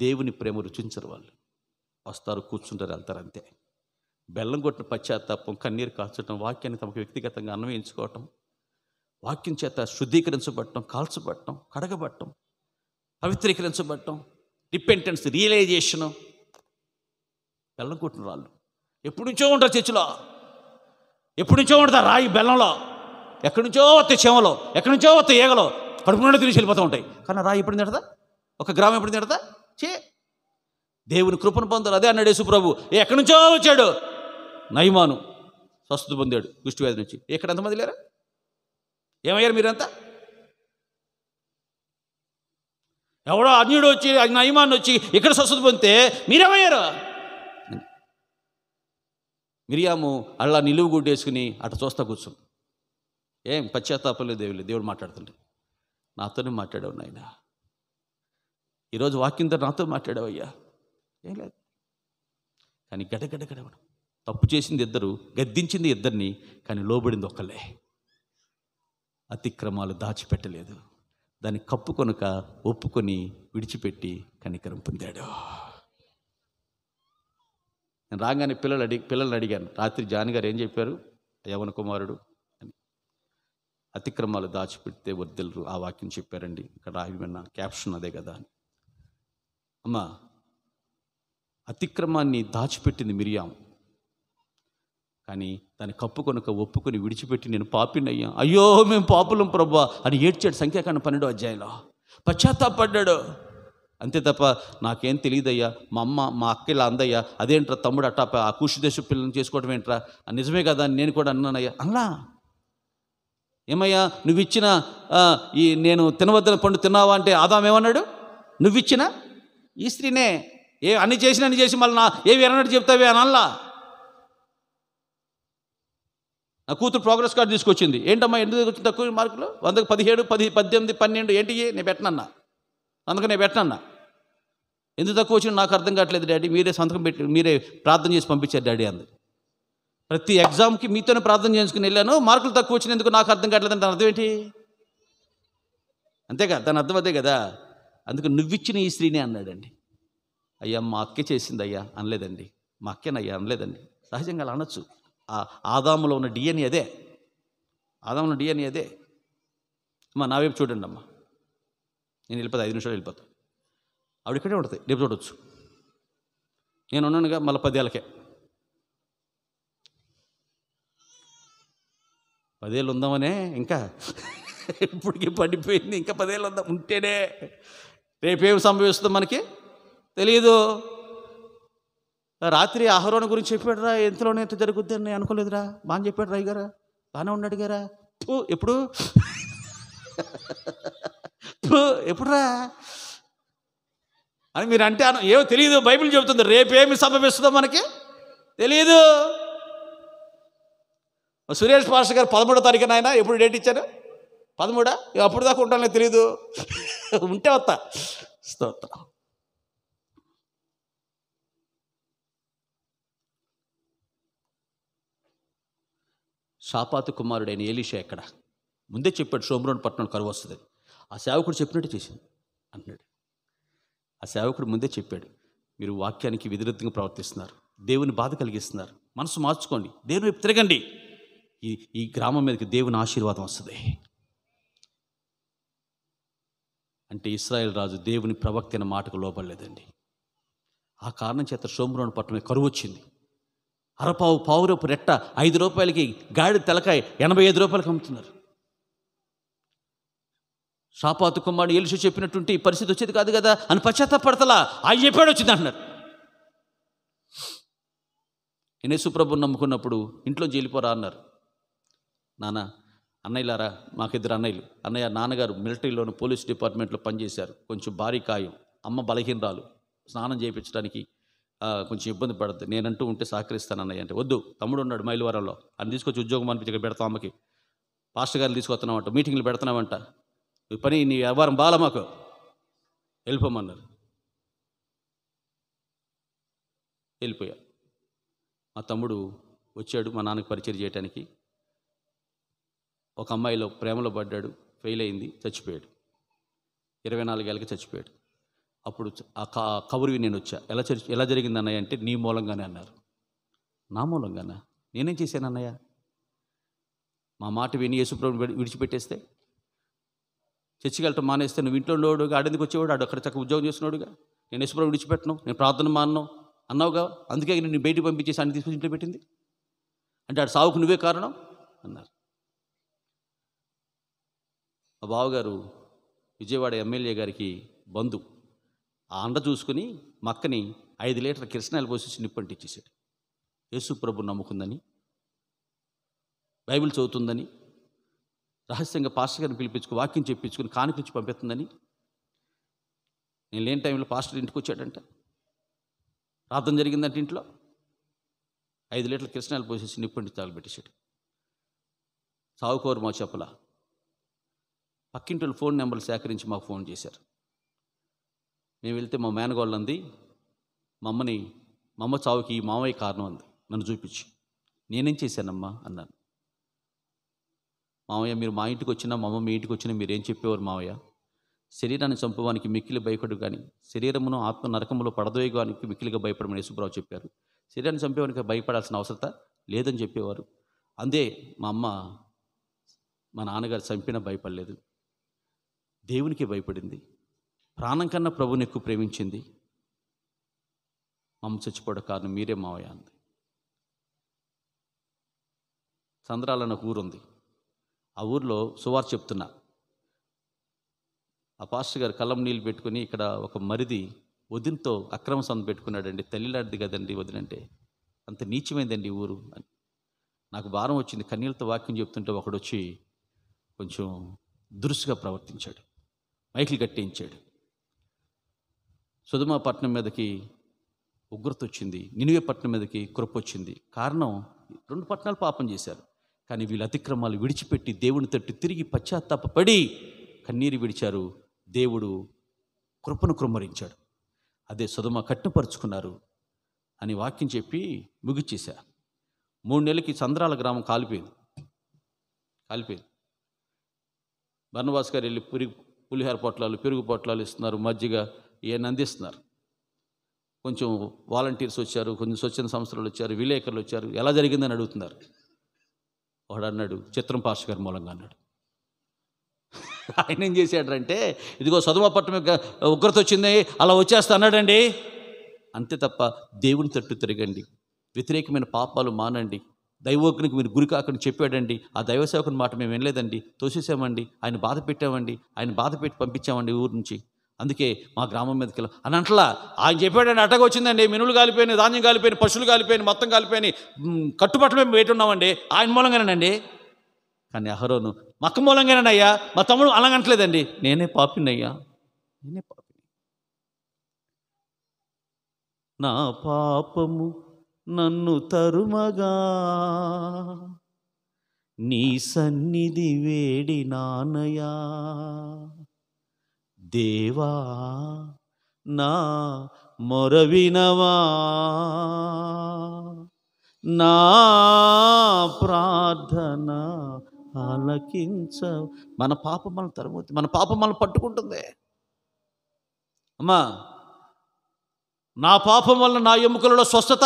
దేవుని ప్రేమ రుచించరు వాళ్ళు వస్తారు కూర్చుంటారు వెళ్తారు అంతే బెల్లం కొట్టిన పశ్చాత్తాపం కన్నీరు కాల్చడం వాక్యాన్ని తమకు వ్యక్తిగతంగా అన్వయించుకోవటం వాక్యం చేత శుద్ధీకరించబడటం కాల్చబడటం కడగబడటం పవిత్రీకరించబడటం రిపెంటెన్స్ రియలైజేషను బెల్లం రాళ్ళు ఎప్పుడు నుంచో ఉంటారు చర్చిలో ఎప్పుడు నుంచో ఉంటారు రాయి బెల్లంలో ఎక్కడి నుంచో వస్తే చెమలో ఎక్కడి నుంచో వస్తే ఏగలో కడుపు నుండి తిరిగి వెళ్ళిపోతూ ఉంటాయి కానీ రాయి ఎప్పుడు తిడతా ఒక గ్రామం ఎప్పుడు తిడతా చే దేవుని కృపను పొందాలి అదే అన్నాడు యేసుప్రభు ఎక్కడి నుంచో వచ్చాడు నయమాను స్వస్థత పొందాడు వ్యాధి నుంచి ఎక్కడ ఎంతమంది లేరా ఏమయ్యారు మీరంతా ఎవడో అన్యుడు వచ్చి నయమాన్ని వచ్చి ఇక్కడ స్వస్థత పొందితే మీరేమయ్యారు మిరియాము అలా నిలువు గుడ్డేసుకుని అటు చూస్తా కూర్చుని ఏం పశ్చాత్తాపలే లేదు దేవుడు దేవుడు నాతోనే మాట్లాడావు నాయన ఈరోజు వాక్యంతో నాతో మాట్లాడావయ్యా ఏం లేదు కానీ గడగడగడవడం తప్పు చేసింది ఇద్దరు గద్దించింది ఇద్దరిని కానీ లోబడింది ఒక్కలే అతిక్రమాలు దాచిపెట్టలేదు దాన్ని కప్పుకొనక ఒప్పుకొని విడిచిపెట్టి కనికరం పొందాడు నేను రాగానే పిల్లలు అడిగి పిల్లల్ని అడిగాను రాత్రి జాని గారు ఏం చెప్పారు యవన కుమారుడు అని అతిక్రమాలు దాచిపెడితే వద్దెలరు ఆ వాక్యం చెప్పారండి ఇక్కడ రాయమన్న క్యాప్షన్ అదే కదా అని అమ్మ అతిక్రమాన్ని దాచిపెట్టింది మిరియాం కానీ దాన్ని కప్పు ఒప్పుకొని విడిచిపెట్టి నేను పాపినయ్యా అయ్యో మేము పాపులం ప్రభా అని ఏడ్చాడు సంఖ్యాకాండ పన్నెండో అధ్యాయంలో పశ్చాత్తాపడ్డాడు అంతే తప్ప నాకేం తెలియదయ్యా మా అమ్మ మా అక్క ఇలా అందయ్యా అదేంట్రా తమ్ముడు అట్టా ఆ కూషి దేశ పిల్లల్ని చేసుకోవడం ఏంట్రా నిజమే కదా అని నేను కూడా అన్నానయ్యా అలా ఏమయ్యా నువ్విచ్చిన ఈ నేను తినవద్దని పండు తిన్నావా అంటే ఆదామేమన్నాడు నువ్విచ్చిన ఈ స్త్రీనే ఏ అన్ని చేసిన అన్ని చేసి మళ్ళీ నా ఏవి అన్నట్టు చెప్తావే అని అల్లా నా కూతురు ప్రోగ్రెస్ కార్డు తీసుకొచ్చింది ఏంటమ్మా ఎందుకు వచ్చింది తక్కువ మార్కులు వందకు పదిహేడు పది పద్దెనిమిది పన్నెండు ఏంటి నేను పెట్టనన్నా అందుకని నేను పెట్టనన్నా ఎందుకు తక్కువ వచ్చింది నాకు అర్థం కావట్లేదు డాడీ మీరే సంతకం పెట్టి మీరే ప్రార్థన చేసి పంపించారు డాడీ అంది ప్రతి ఎగ్జామ్కి మీతోనే ప్రార్థన చేసుకుని వెళ్ళాను మార్కులు తక్కువ వచ్చినందుకు నాకు అర్థం కావట్లేదు దాని అర్థం ఏంటి అంతేగా దాని అర్థం అదే కదా అందుకు నువ్విచ్చిన ఈ స్త్రీనే అన్నాడండి అయ్యా మా అక్కే చేసింది అయ్యా అనలేదండి మా అక్కేనయ్యా అనలేదండి సహజంగా అలా అనొచ్చు ఆ ఆదాములో ఉన్న డిఎన్ఏ అదే ఆదాములో డిఎన్ఏ అదే అమ్మా నావైపు చూడండి అమ్మా నేను వెళ్ళిపోతా ఐదు నిమిషాలు వెళ్ళిపోతాను ఆవిడ ఇక్కడే ఉంటుంది రేపు చూడొచ్చు నేను ఉన్నానుగా మళ్ళీ పదేళ్ళకే పదేళ్ళు ఉందామనే ఇంకా ఇప్పటికి పడిపోయింది ఇంకా పదేళ్ళు ఉందా ఉంటేనే రేపేం సంభవిస్తుందో మనకి తెలియదు రాత్రి ఆహరోణ గురించి చెప్పాడు రా ఎంతలోనే ఎంత జరుగుద్ది అని అనుకోలేదురా బాగా చెప్పాడు రాయి గారా బాగానే ఉన్నాడు గారా ఎప్పుడు ఎప్పుడురా అని మీరు అంటే ఏమో తెలియదు బైబిల్ చెబుతుంది రేపేమి సంభవిస్తుందో మనకి తెలియదు సురేష్ పాస్టర్ గారు పదమూడో తారీఖున ఆయన ఎప్పుడు డేట్ ఇచ్చారు పదమూడా అప్పుడు దాకా ఉంటానో తెలియదు ఉంటే వస్తా స్తోత్రం షాపాతు కుమారుడైన ఏలీష ఎక్కడ ముందే చెప్పాడు సోమరోని పట్నం కరువు వస్తుంది ఆ సేవకుడు చెప్పినట్టు చేసింది అన్నాడు ఆ సేవకుడు ముందే చెప్పాడు మీరు వాక్యానికి విధిరుద్ధంగా ప్రవర్తిస్తున్నారు దేవుని బాధ కలిగిస్తున్నారు మనసు మార్చుకోండి దేవుని వైపు తిరగండి ఈ ఈ గ్రామం మీదకి దేవుని ఆశీర్వాదం వస్తుంది అంటే ఇస్రాయేల్ రాజు దేవుని ప్రవక్త అయిన మాటకు లోపడలేదండి ఆ కారణం చేత సోమరోని పట్టణమే కరువు వచ్చింది అరపావు పావురపు రెట్ట ఐదు రూపాయలకి గాడి తెలకాయ ఎనభై ఐదు రూపాయలకి అమ్ముతున్నారు షాపాతు కుమారుడు ఎలుసు చెప్పినటువంటి పరిస్థితి వచ్చేది కాదు కదా అని పశ్చాత్తపడతలా ఆ చెప్పాడు వచ్చింది అంటున్నారు నేను యేసుప్రభు నమ్ముకున్నప్పుడు ఇంట్లో జైలిపోరా అన్నారు నాన్న అన్నయ్యలారా మాకిద్దరు అన్నయ్యలు అన్నయ్య నాన్నగారు మిలిటరీలోని పోలీస్ డిపార్ట్మెంట్లో పనిచేశారు కొంచెం భారీ కాయం అమ్మ బలహీనరాలు స్నానం చేయించడానికి కొంచెం ఇబ్బంది పడద్దు నేనంటూ ఉంటే సహకరిస్తాను అన్నయ్య అంటే వద్దు తమ్ముడు ఉన్నాడు మైలవరంలో అని తీసుకొచ్చి ఉద్యోగం అనిపించి ఇక్కడ పెడతాం అమ్మకి పాస్టర్ గారిని తీసుకొస్తున్నామంట మీటింగ్లు పెడుతున్నామంట పని నీ వ్యాపారం బాల మాకు వెళ్ళిపోమన్నారు వెళ్ళిపోయా మా తమ్ముడు వచ్చాడు మా నాన్నకు పరిచయం చేయడానికి ఒక అమ్మాయిలో ప్రేమలో పడ్డాడు ఫెయిల్ అయింది చచ్చిపోయాడు ఇరవై నాలుగేళ్ళకి చచ్చిపోయాడు అప్పుడు ఆ కబురు నేను వచ్చా ఎలా చరి ఎలా జరిగింది అన్నయ్య అంటే నీ మూలంగానే అన్నారు నా మూలంగానా నేనేం చేశాను అన్నయ్య మా మాట విని యేసుప్రభుని విడిచిపెట్టేస్తే చర్చికి వెళ్ళటం మానేస్తే నువ్వు ఇంట్లో ఉండేవాడుగా ఆడేందుకు వచ్చేవాడు ఆడు అక్కడ చక్కగా ఉద్యోగం చేస్తున్నాడుగా నేను యశ్వరం విడిచిపెట్టను నేను ప్రార్థన మానను అన్నావుగా అందుకే నేను బయటికి పంపించేసి అన్ని తీసుకుని ఇంట్లో పెట్టింది అంటే ఆడు సావుకు నువ్వే కారణం అన్నారు ఆ బావగారు విజయవాడ ఎమ్మెల్యే గారికి బంధు ఆ అండ చూసుకుని మక్కని ఐదు లీటర్ కిరసనాలు పోసేసి నిప్పంటిచ్చేసాడు యేసు ప్రభు నమ్ముకుందని బైబిల్ చదువుతుందని రహస్యంగా పాస్టర్ గారిని పిలిపించుకు వాక్యం చెప్పించుకుని కానుకించి పంపిస్తుందని నేను లేని టైంలో పాస్టర్ ఇంటికి వచ్చాడంట ప్రార్థన జరిగిందంటే ఇంట్లో ఐదు లీటర్ల కృష్ణాలు పోసేసి నిప్పుండి తాగు పెట్టేశాడు సావుకోరు మా చెప్పల పక్కింటి ఫోన్ నెంబర్లు సేకరించి మాకు ఫోన్ చేశారు మేము వెళ్తే మా మేనగోళ్ళు అంది మమ్మని మా అమ్మ చావుకి ఈ మామయ్య కారణం అంది నన్ను చూపించి నేనేం చేశానమ్మా అన్నాను మావయ్య మీరు మా ఇంటికి వచ్చినా మా అమ్మ మీ ఇంటికి వచ్చినా మీరేం చెప్పేవారు మావయ్య శరీరాన్ని చంపవానికి మిక్కిలి భయపడు కానీ శరీరమును ఆత్మ నరకములో పడదోయగానికి మిక్కిలిగా భయపడమని యేసుబ్రావు చెప్పారు శరీరాన్ని చంపేవానికి భయపడాల్సిన అవసరత లేదని చెప్పేవారు అందే మా అమ్మ మా నాన్నగారు చంపినా భయపడలేదు దేవునికి భయపడింది ప్రాణం కన్నా ప్రభుని ఎక్కువ ప్రేమించింది మమ్మ చచ్చిపోవడం కారణం మీరే మావయ్య అంది చంద్రాలన్న ఊరుంది ఆ ఊర్లో సువార్ చెప్తున్నా ఆ పాస్టర్ గారు కళ్ళం నీళ్ళు పెట్టుకుని ఇక్కడ ఒక మరిది వదినతో అక్రమ సంద పెట్టుకున్నాడండి తల్లిలాంటిది కదండి వదినంటే అంత నీచమైందండి ఊరు అని నాకు భారం వచ్చింది కన్నీళ్ళతో వాక్యం చెప్తుంటే ఒకడు వచ్చి కొంచెం దురుసుగా ప్రవర్తించాడు మైకిల్ కట్టించాడు పట్నం మీదకి ఉగ్రత వచ్చింది పట్నం మీదకి కృప వచ్చింది కారణం రెండు పట్టణాలు పాపం చేశారు కానీ వీళ్ళ అతిక్రమాలు విడిచిపెట్టి దేవుని తట్టు తిరిగి పశ్చాత్తాపడి కన్నీరు విడిచారు దేవుడు కృపను కృమ్మరించాడు అదే సుధమ కట్టుపరుచుకున్నారు అని వాక్యం చెప్పి ముగిచేశా మూడు నెలలకి చంద్రాల గ్రామం కాలిపోయింది కాలిపోయింది బర్ణవాస్ గారు వెళ్ళి పురి పులిహార పొట్లాలు పెరుగు పొట్లాలు ఇస్తున్నారు మజ్జిగ ఇవన్నీ అందిస్తున్నారు కొంచెం వాలంటీర్స్ వచ్చారు కొంచెం స్వచ్ఛంద సంస్థలు వచ్చారు విలేకరులు వచ్చారు ఎలా జరిగిందని అడుగుతున్నారు వాడు అన్నాడు చిత్రం పాస్ గారి మూలంగా అన్నాడు ఆయన ఏం చేశాడంటే ఇదిగో పట్టణం యొక్క ఉగ్రత వచ్చింది అలా వచ్చేస్తా అన్నాడండి అంతే తప్ప దేవుని తట్టు తిరగండి వ్యతిరేకమైన పాపాలు మానండి దైవోగ్నికి మీరు గురి కాకుండా చెప్పాడండి ఆ దైవసేవకుని మాట మేము వినలేదండి తోసేసామండి ఆయన బాధ పెట్టామండి ఆయన బాధ పెట్టి పంపించామండి ఊరు నుంచి అందుకే మా గ్రామం మీదకి వెళ్ళాం అని అంటలా ఆయన చెప్పాడని అటగ వచ్చిందండి మినులు కాలిపోయినాయి ధాన్యం కాలిపోయినాయి పశువులు కాలిపోయినాయి మొత్తం కాలిపోయినాయి కట్టుబట్టలు మేము పెట్టున్నామండి ఆయన మూలంగానేనండి కానీ అహరోను మక్క మూలంగానేనయ్యా మా తమ్ముడు అలాగంటలేదండి నేనే పాపినయ్యా నేనే పాపి నా పాపము నన్ను తరుమగా నీ సన్నిధి వేడి నానయా దేవా నా మొరవినవా నా ప్రార్థన ఆలకించ మన పాపం మన తరుమవుతుంది మన పాపం మనం పట్టుకుంటుంది అమ్మా నా పాపం వల్ల నా ఎముకలలో స్వస్థత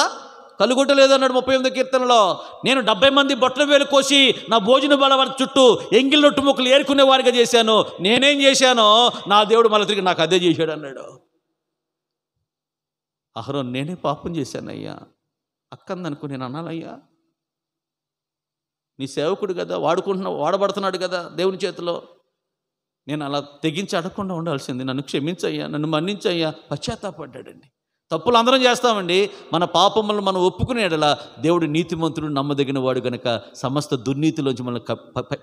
కలుగుటలేదన్నాడు ముప్పై ఎనిమిది కీర్తనలో నేను డెబ్బై మంది బొట్ల వేలు కోసి నా భోజన బలవారి చుట్టూ ఎంగిల్ నొట్టు ముక్కలు ఏరుకునే వారిగా చేశాను నేనేం చేశానో నా దేవుడు మళ్ళీ తిరిగి నాకు అదే చేశాడు అన్నాడు అహరో నేనే పాపం చేశానయ్యా అక్కందనుకు నేను అనాలయ్యా నీ సేవకుడు కదా వాడుకుంటున్నా వాడబడుతున్నాడు కదా దేవుని చేతిలో నేను అలా తెగించి అడగకుండా ఉండాల్సింది నన్ను క్షమించయ్యా నన్ను మన్నించయ్యా పశ్చాత్తాపడ్డాడండి తప్పులు అందరం చేస్తామండి మన పాపములను మనం ఒప్పుకునేలా దేవుడు నీతిమంతుడు నమ్మదగిన వాడు కనుక సమస్త దుర్నీతిలోంచి మనం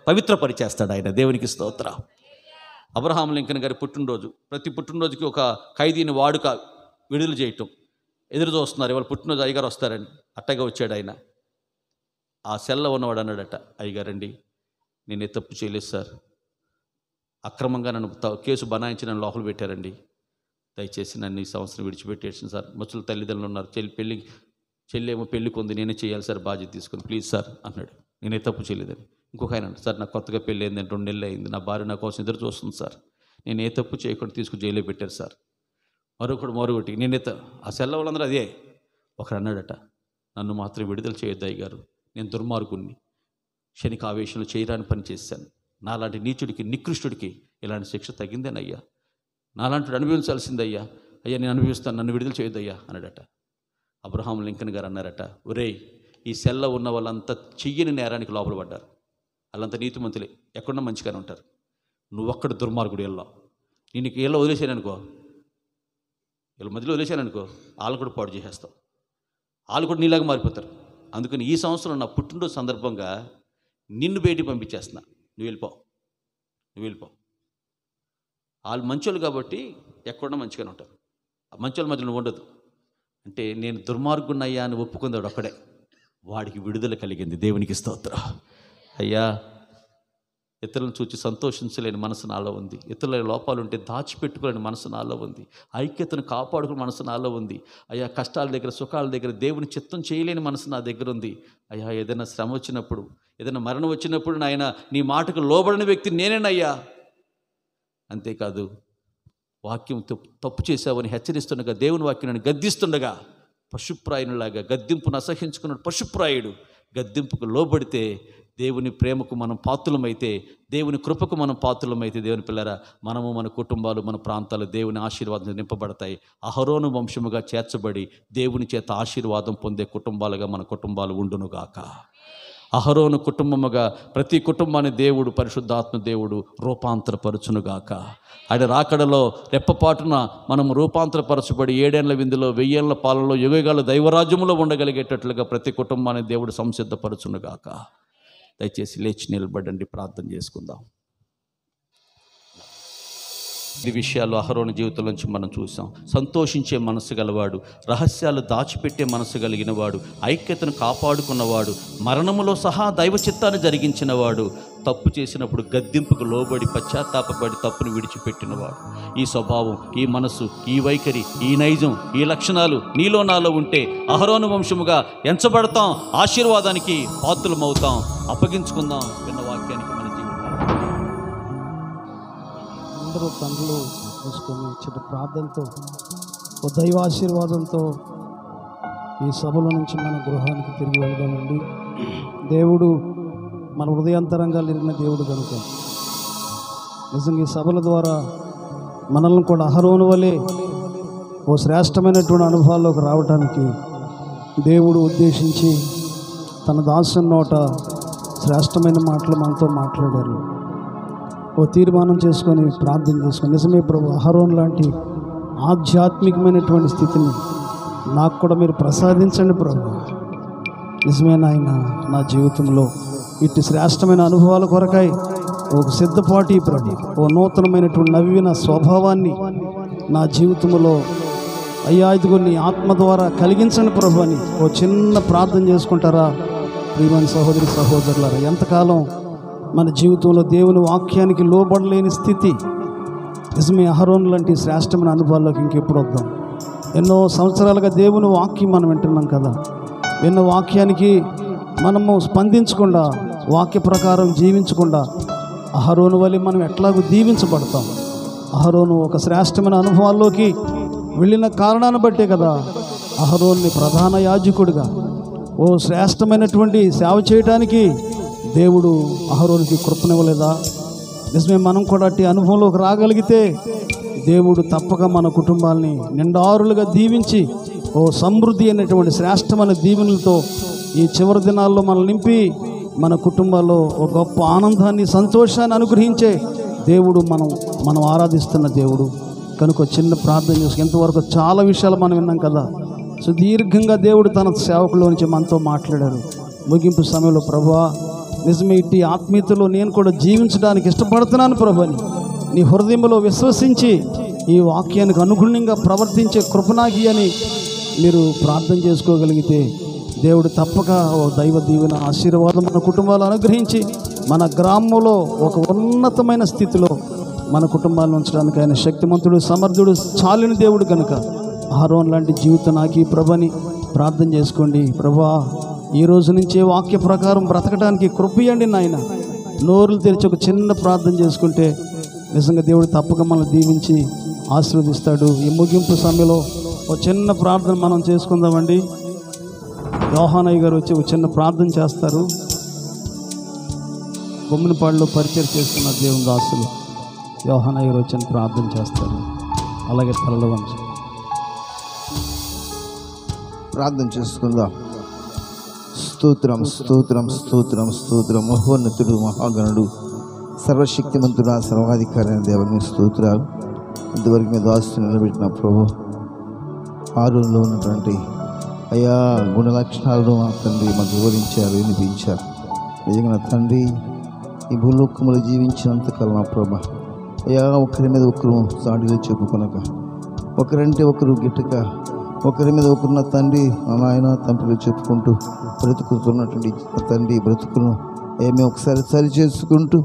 పవిత్రపరిచేస్తాడు ఆయన దేవునికి స్తోత్ర అబ్రహాం లింకన్ గారి పుట్టినరోజు ప్రతి పుట్టినరోజుకి ఒక ఖైదీని వాడుక విడుదల చేయటం ఎదురు చూస్తున్నారు ఇవాళ పుట్టినరోజు అయ్యగారు వస్తారని అట్టగా వచ్చాడు ఆయన ఆ సెల్ల ఉన్నవాడు అన్నాడట అయ్యగారండి నేనే తప్పు చేయలేదు సార్ అక్రమంగా నన్ను కేసు బనాయించి నన్ను లోపల పెట్టారండి దయచేసి నన్ను ఈ సంవత్సరం విడిచిపెట్టేసి సార్ ముచ్చుల తల్లిదండ్రులు ఉన్నారు చెల్లి పెళ్ళి చెల్లేమో పెళ్లి కొంది నేనే చేయాలి సార్ బాధ్యత తీసుకొని ప్లీజ్ సార్ అన్నాడు నేనే తప్పు చేయలేదని ఇంకొక ఆయన సార్ నాకు కొత్తగా పెళ్ళి అయింది రెండు నెలలు అయింది నా భార్య నా కోసం ఎదురు చూస్తుంది సార్ నేను ఏ తప్పు చేయకుండా తీసుకుని జైల్లో పెట్టారు సార్ మరొకడు మరొకటి నేనే ఆ సెల్ల వాళ్ళందరూ అదే ఒకడు అన్నాడట నన్ను మాత్రం విడుదల చేయొద్దాయి గారు నేను దుర్మార్గుణ్ణి క్షణిక ఆవేశంలో చేయరాని పని చేశాను నాలాంటి నీచుడికి నికృష్టుడికి ఇలాంటి శిక్ష తగ్గిందేనయ్యా నాలాంటి అనుభవించాల్సిందయ్యా అయ్యా నేను అనుభవిస్తాను నన్ను విడుదల చేయొద్దయ్యా అన్నాడట అబ్రహాం లింకన్ గారు అన్నారట ఒరే ఈ సెల్ల ఉన్న వాళ్ళంతా చెయ్యని నేరానికి లోపల పడ్డారు వాళ్ళంతా నీతిమంతులే ఎక్కడున్నా మంచిగానే ఉంటారు ఒక్కడ దుర్మార్గుడు వెళ్ళావు నేను ఇలా వదిలేశాను అనుకో వీళ్ళ మధ్యలో వదిలేశాను అనుకో వాళ్ళు కూడా పాడు చేసేస్తావు వాళ్ళు కూడా నీలాగా మారిపోతారు అందుకని ఈ సంవత్సరం నా పుట్టినరోజు సందర్భంగా నిన్ను బయటికి పంపించేస్తున్నా నువ్వు వెళ్ళిపోవు నువ్వు వెళ్ళిపోవు వాళ్ళు మంచోళ్ళు కాబట్టి ఎక్కడ మంచిగానే ఉంటారు ఆ మంచోళ్ళ మధ్యలో ఉండదు అంటే నేను దుర్మార్గున్నయ్యా అని ఒప్పుకుందాడు ఒక్కడే వాడికి విడుదల కలిగింది దేవునికి స్తోత్ర అయ్యా ఇతరులను చూచి సంతోషించలేని మనసు నాలో ఉంది ఇతరుల లోపాలు ఉంటే దాచిపెట్టుకోలేని మనసు నాలో ఉంది ఐక్యతను కాపాడుకునే మనసు నాలో ఉంది అయ్యా కష్టాల దగ్గర సుఖాల దగ్గర దేవుని చిత్తం చేయలేని మనసు నా దగ్గర ఉంది అయ్యా ఏదైనా శ్రమ వచ్చినప్పుడు ఏదైనా మరణం వచ్చినప్పుడు నాయన నీ మాటకు లోబడిన వ్యక్తి నేనేనయ్యా అంతేకాదు వాక్యం తప్పు చేశావని హెచ్చరిస్తుండగా దేవుని వాక్యాన్ని గద్దిస్తుండగా పశుప్రాయునిలాగా గద్దింపును అసహించుకున్న పశుప్రాయుడు గద్దింపుకు లోబడితే దేవుని ప్రేమకు మనం పాత్రులమైతే దేవుని కృపకు మనం పాత్రులమైతే దేవుని పిల్లరా మనము మన కుటుంబాలు మన ప్రాంతాలు దేవుని ఆశీర్వాదం నింపబడతాయి అహరోను వంశముగా చేర్చబడి దేవుని చేత ఆశీర్వాదం పొందే కుటుంబాలుగా మన కుటుంబాలు ఉండునుగాక అహరోను కుటుంబముగా ప్రతి కుటుంబాన్ని దేవుడు పరిశుద్ధాత్మ దేవుడు రూపాంతరపరచునుగాక ఆయన రాకడలో రెప్పపాటున మనం రూపాంతరపరచబడి ఏడేళ్ల విందులో వెయ్యేళ్ల పాలలో యుగగాల దైవరాజ్యములో ఉండగలిగేటట్లుగా ప్రతి కుటుంబాన్ని దేవుడు సంసిద్ధపరచునుగాక దయచేసి లేచి నిలబడండి ప్రార్థన చేసుకుందాం ఈ విషయాలు అహరోని జీవితం నుంచి మనం చూసాం సంతోషించే మనసు గలవాడు రహస్యాలు దాచిపెట్టే మనసు కలిగినవాడు ఐక్యతను కాపాడుకున్నవాడు మరణములో సహా దైవ చిత్తాన్ని జరిగించినవాడు తప్పు చేసినప్పుడు గద్దింపుకు లోబడి పశ్చాత్తాపడి తప్పును విడిచిపెట్టినవాడు ఈ స్వభావం ఈ మనసు ఈ వైఖరి ఈ నైజం ఈ లక్షణాలు నీలో నాలో ఉంటే అహరోను వంశముగా ఎంచబడతాం ఆశీర్వాదానికి పాత్రలమవుతాం అప్పగించుకుందాం విన్న వాక్యానికి మన జీవితం అందరూ తండ్రులు వేసుకొని చిన్న ప్రార్థనతో ఓ దైవాశీర్వాదంతో ఈ సభల నుంచి మన గృహానికి తిరిగి వెళ్దామండి దేవుడు మన హృదయాంతరంగా నిలిగిన దేవుడు కనుక నిజంగా ఈ సభల ద్వారా మనల్ని కూడా అహరోను వలె ఓ శ్రేష్టమైనటువంటి అనుభవాల్లోకి రావడానికి దేవుడు ఉద్దేశించి తన దాసు నోట శ్రేష్టమైన మాటలు మనతో మాట్లాడారు ఓ తీర్మానం చేసుకొని ప్రార్థన చేసుకొని నిజమే ప్రభు అహరోన్ లాంటి ఆధ్యాత్మికమైనటువంటి స్థితిని నాకు కూడా మీరు ప్రసాదించండి ప్రభు నిజమే నాయన నా జీవితంలో ఇట్టి శ్రేష్టమైన అనుభవాల కొరకై ఒక సిద్ధపాటి ప్రభు ఓ నూతనమైనటువంటి నవ్విన స్వభావాన్ని నా జీవితంలో అయ్యా ఇదిగో ఆత్మ ద్వారా కలిగించండి ప్రభు అని ఓ చిన్న ప్రార్థన చేసుకుంటారా ప్రియమైన సహోదరి సహోదరులారా ఎంతకాలం మన జీవితంలో దేవుని వాక్యానికి లోబడలేని స్థితి నిజమే అహరోన్ లాంటి శ్రేష్టమైన అనుభవాల్లోకి ఇంకెప్పుడు వద్దాం ఎన్నో సంవత్సరాలుగా దేవుని వాక్యం మనం వింటున్నాం కదా ఎన్నో వాక్యానికి మనము స్పందించకుండా వాక్య ప్రకారం జీవించకుండా అహరోను వల్ల మనం ఎట్లాగూ దీవించబడతాం అహరోను ఒక శ్రేష్టమైన అనుభవాల్లోకి వెళ్ళిన కారణాన్ని బట్టే కదా అహరోన్ని ప్రధాన యాజకుడిగా ఓ శ్రేష్టమైనటువంటి సేవ చేయటానికి దేవుడు అహరోనికి కృపనివ్వలేదా నిజమే మనం కూడా అట్టి అనుభవంలోకి రాగలిగితే దేవుడు తప్పక మన కుటుంబాల్ని నిండారులుగా దీవించి ఓ సమృద్ధి అనేటువంటి శ్రేష్టమైన దీవెనలతో ఈ చివరి దినాల్లో మనల్ని నింపి మన కుటుంబాల్లో ఒక గొప్ప ఆనందాన్ని సంతోషాన్ని అనుగ్రహించే దేవుడు మనం మనం ఆరాధిస్తున్న దేవుడు కనుక చిన్న ప్రార్థన చేసుకుని ఇంతవరకు చాలా విషయాలు మనం విన్నాం కదా సుదీర్ఘంగా దేవుడు తన సేవకుల నుంచి మనతో మాట్లాడారు ముగింపు సమయంలో ప్రభా నిజమే ఇట్టి ఆత్మీయతలో నేను కూడా జీవించడానికి ఇష్టపడుతున్నాను ప్రభుని నీ హృదయంలో విశ్వసించి ఈ వాక్యానికి అనుగుణంగా ప్రవర్తించే కృపనాగి అని మీరు ప్రార్థన చేసుకోగలిగితే దేవుడు తప్పక ఓ దైవ దీవెన ఆశీర్వాదం మన కుటుంబాలు అనుగ్రహించి మన గ్రామంలో ఒక ఉన్నతమైన స్థితిలో మన కుటుంబాలను ఉంచడానికి ఆయన శక్తిమంతుడు సమర్థుడు చాలిన దేవుడు కనుక ఆరోన్ లాంటి జీవితం నాకు ఈ ప్రభని ప్రార్థన చేసుకోండి ప్రభా ఈ రోజు నుంచే వాక్య ప్రకారం బ్రతకడానికి కృపయండి నాయన నోరులు తెరిచి ఒక చిన్న ప్రార్థన చేసుకుంటే నిజంగా దేవుడు తప్పక మనల్ని దీవించి ఆశీర్వదిస్తాడు ఈ ముగింపు సమయంలో ఒక చిన్న ప్రార్థన మనం చేసుకుందామండి యోహానయ్య గారు వచ్చి ఒక చిన్న ప్రార్థన చేస్తారు గుమ్మినపాడులో పరిచయం చేస్తున్న దేవుని దాసులు వ్యవహానయ్య గారు వచ్చిన ప్రార్థన చేస్తారు అలాగే తలవంశం ప్రార్థన చేసుకుందాం స్తోత్రం స్తోత్రం స్తోత్రం స్తోత్రం మహోన్నతుడు మహాగణుడు సర్వశక్తిమంతుడు సర్వాధికారైన దేవుని స్తోత్రాలు ఇంతవరకు మీద ఆస్తి నిలబెట్టిన ప్రభు ఆరులో ఉన్నటువంటి అయా లక్షణాలను మా తండ్రి మాకు వివరించారు వినిపించారు నిజంగా నా తండ్రి ఈ భూలోకములు జీవించినంతకాలం మా ప్రభ అయా ఒకరి మీద ఒకరు సాటిగా చెప్పుకొనక ఒకరంటే ఒకరు గిట్టక ఒకరి మీద ఒకరిన తండ్రి మా నాయన తండ్రి చెప్పుకుంటూ బ్రతుకుతున్నటువంటి తండ్రి బ్రతుకును ఏమి ఒకసారి సరి చేసుకుంటూ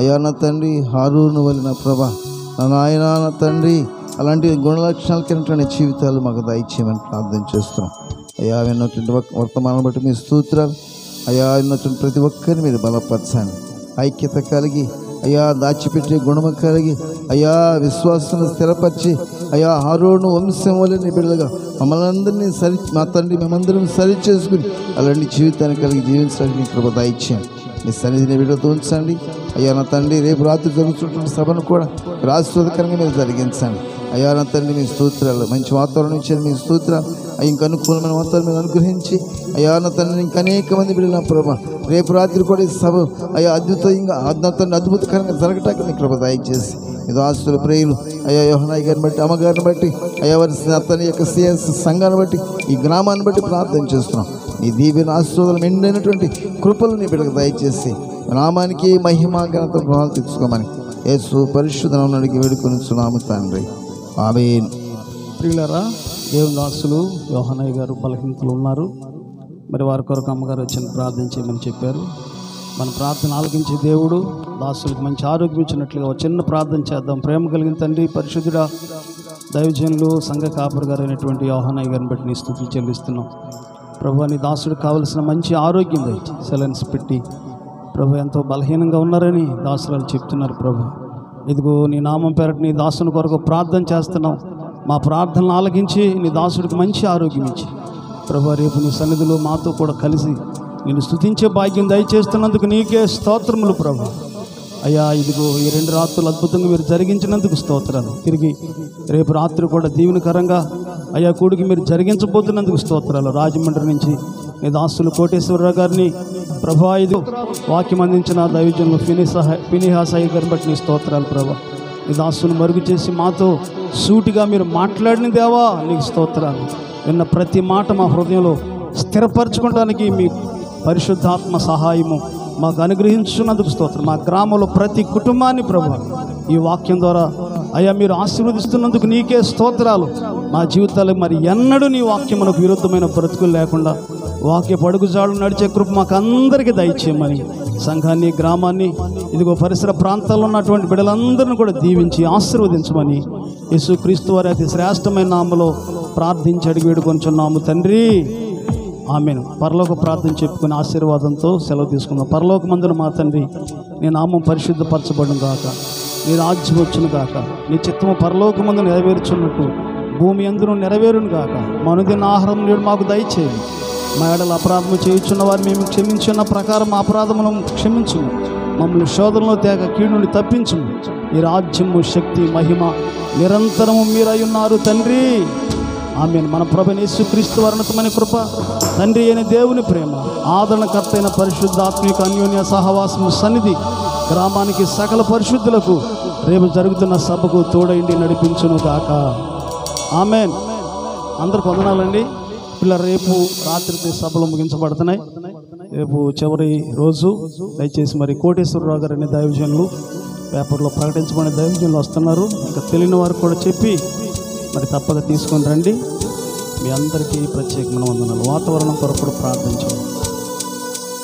అయ్యా నా తండ్రి హారూను వలిన ప్రభ నా నాయన నా తండ్రి అలాంటి గుణలక్షణాలు కలిగినటువంటి జీవితాలు మాకు దయచేయమని ప్రార్థన చేస్తున్నాం అయ్యా విన్నటువంటి వర్తమానం బట్టి మీ స్తోత్రాలు అయ్యా విన్నటువంటి ప్రతి ఒక్కరిని మీరు బలపరచండి ఐక్యత కలిగి అయ్యా దాచిపెట్టే గుణము కలిగి అయ్యా విశ్వాసం స్థిరపరిచి అయ్యా ఆరోను వంశం వల్ల నీ బిడ్డలుగా మమ్మల్ని అందరినీ సరి మా తండ్రి మేమందరం సరి చేసుకుని అలాంటి జీవితాన్ని కలిగి జీవించడానికి నీ కృప దాయిచ్చాను మీ సన్నిధిని బిడ్డతో ఉంచండి అయ్యా నా తండ్రి రేపు రాత్రి జరుగుతున్న సభను కూడా రాష్ట్రకరంగా మీరు జరిగించండి అయ్యా నా తండ్రి మీ స్తోత్రాలు మంచి వాతావరణం ఇచ్చారు మీ స్తోత్రాలు ఇంక అనుకూలమైన వాతావరణం మీరు అనుగ్రహించి అయ్యా నా తండ్రి ఇంకా అనేక మంది బిడ్డల ప్రభ రేపు రాత్రి కూడా ఈ సభ అయ్యా అద్భుతంగా అద్భుతంగా అద్భుతకరంగా జరగటానికి కృపదాయం చేసి విధాస్తుల ప్రియులు అయ్యా యోహనాయ్ గారిని బట్టి అమ్మగారిని బట్టి అయ్యా వారి అతని యొక్క సీఎస్ సంఘాన్ని బట్టి ఈ గ్రామాన్ని బట్టి ప్రార్థన చేస్తున్నాం నీ దీవిని ఆశీర్వాదాలు మెండైనటువంటి కృపలు నీ బిడ్డకు దయచేసి గ్రామానికి మహిమా ఘనత ప్రభావం తెచ్చుకోమని యేసు పరిశుధనం అడిగి వేడుకొని సునాము తండ్రి ఆమె ప్రియులరా దేవుని దాసులు యోహనయ్య గారు బలహీనతలు ఉన్నారు మరి వారి కొరకు అమ్మగారు వచ్చిన ప్రార్థించమని చెప్పారు మన ప్రార్థన ఆలకించే దేవుడు దాసులకు మంచి ఆరోగ్యం ఇచ్చినట్లుగా చిన్న ప్రార్థన చేద్దాం ప్రేమ కలిగిన తండ్రి పరిశుద్ధుడా దైవజనులు సంఘ కాపర్ గారైనటువంటి యోహానయ్య గారిని బట్టి నీ స్థుతులు చెల్లిస్తున్నాం ప్రభు నీ దాసుడు కావలసిన మంచి ఆరోగ్యం సెలెన్స్ పెట్టి ప్రభు ఎంతో బలహీనంగా ఉన్నారని దాసులు చెప్తున్నారు ప్రభు ఇదిగో నీ నామం పేరటి నీ దాసుని కొరకు ప్రార్థన చేస్తున్నాం మా ప్రార్థనలు ఆలకించి నీ దాసుడికి మంచి ఆరోగ్యం ఇచ్చి ప్రభు రేపు నీ సన్నిధిలో మాతో కూడా కలిసి నేను స్థుతించే భాగ్యం దయచేస్తున్నందుకు నీకే స్తోత్రములు ప్రభు అయ్యా ఇదిగో ఈ రెండు రాత్రులు అద్భుతంగా మీరు జరిగించినందుకు స్తోత్రాలు తిరిగి రేపు రాత్రి కూడా దీవెనకరంగా అయ్యా కూడికి మీరు జరిగించబోతున్నందుకు స్తోత్రాలు రాజమండ్రి నుంచి మీ దాస్తులు కోటేశ్వరరావు గారిని ప్రభా ఇది వాక్యం అందించిన దైవజన్లు ఫినిసహ ఫినిహాసాయి గారిని బట్టి నీ స్తోత్రాలు ప్రభా మీ దాస్తును మరుగు చేసి మాతో సూటిగా మీరు మాట్లాడిన దేవా నీకు స్తోత్రాలు విన్న ప్రతి మాట మా హృదయంలో స్థిరపరచుకోవడానికి మీ పరిశుద్ధాత్మ సహాయము మాకు అనుగ్రహించున్నందుకు స్తోత్రం మా గ్రామంలో ప్రతి కుటుంబాన్ని ప్రభు ఈ వాక్యం ద్వారా అయ్యా మీరు ఆశీర్వదిస్తున్నందుకు నీకే స్తోత్రాలు మా జీవితాలకు మరి ఎన్నడూ నీ వాక్యమునకు విరుద్ధమైన బ్రతుకులు లేకుండా వాక్య పడుగుజాడు నడిచే కృప మాకు అందరికీ దయచేయమని సంఘాన్ని గ్రామాన్ని ఇదిగో పరిసర ప్రాంతాల్లో ఉన్నటువంటి బిడ్డలందరిని కూడా దీవించి ఆశీర్వదించమని యేసు క్రీస్తు వారి అతి శ్రేష్టమైన నామలో ప్రార్థించి అడిగి వేడుకొంచున్నాము తండ్రి ఆమె పరలోక ప్రార్థన చెప్పుకునే ఆశీర్వాదంతో సెలవు తీసుకుందాం పరలోక మందులు మా తండ్రి నీ నామం పరిశుద్ధపరచబడడం కాక నీ రాజ్యం వచ్చును కాక నీ చిత్తము పరలోక మందు నెరవేర్చున్నట్టు భూమి అందరూ నెరవేరును కాక మనుదిన ఆహారం నేడు మాకు దయచేయండి మా ఏడలు అపరాధము చేయించున్న వారు మేము క్షమించిన ప్రకారం అపరాధములను క్షమించు మమ్మల్ని శోధనలో తేగ కీడుని తప్పించు మీ రాజ్యము శక్తి మహిమ నిరంతరము మీరై ఉన్నారు తండ్రి ఆమె మన ప్రభు క్రీస్తు వర్ణతమైన కృప తండ్రి అయిన దేవుని ప్రేమ ఆదరణకర్త అయిన పరిశుద్ధ ఆత్మీయ అన్యోన్య సహవాసం సన్నిధి గ్రామానికి సకల పరిశుద్ధులకు రేపు జరుగుతున్న సభకు తోడైండి నడిపించును గాక ఆమె అందరు పొందనాలండి పిల్ల రేపు రాత్రి సభలు ముగించబడుతున్నాయి రేపు చివరి రోజు దయచేసి మరి కోటేశ్వరరావు గారు అనే దైవజనులు పేపర్లో ప్రకటించబడిన దైవజనులు వస్తున్నారు ఇంకా తెలియని వారు కూడా చెప్పి మరి తప్పక తీసుకొని రండి మీ అందరికీ ప్రత్యేకమైన వందనాలు వాతావరణం కొరకు ప్రార్థించాలి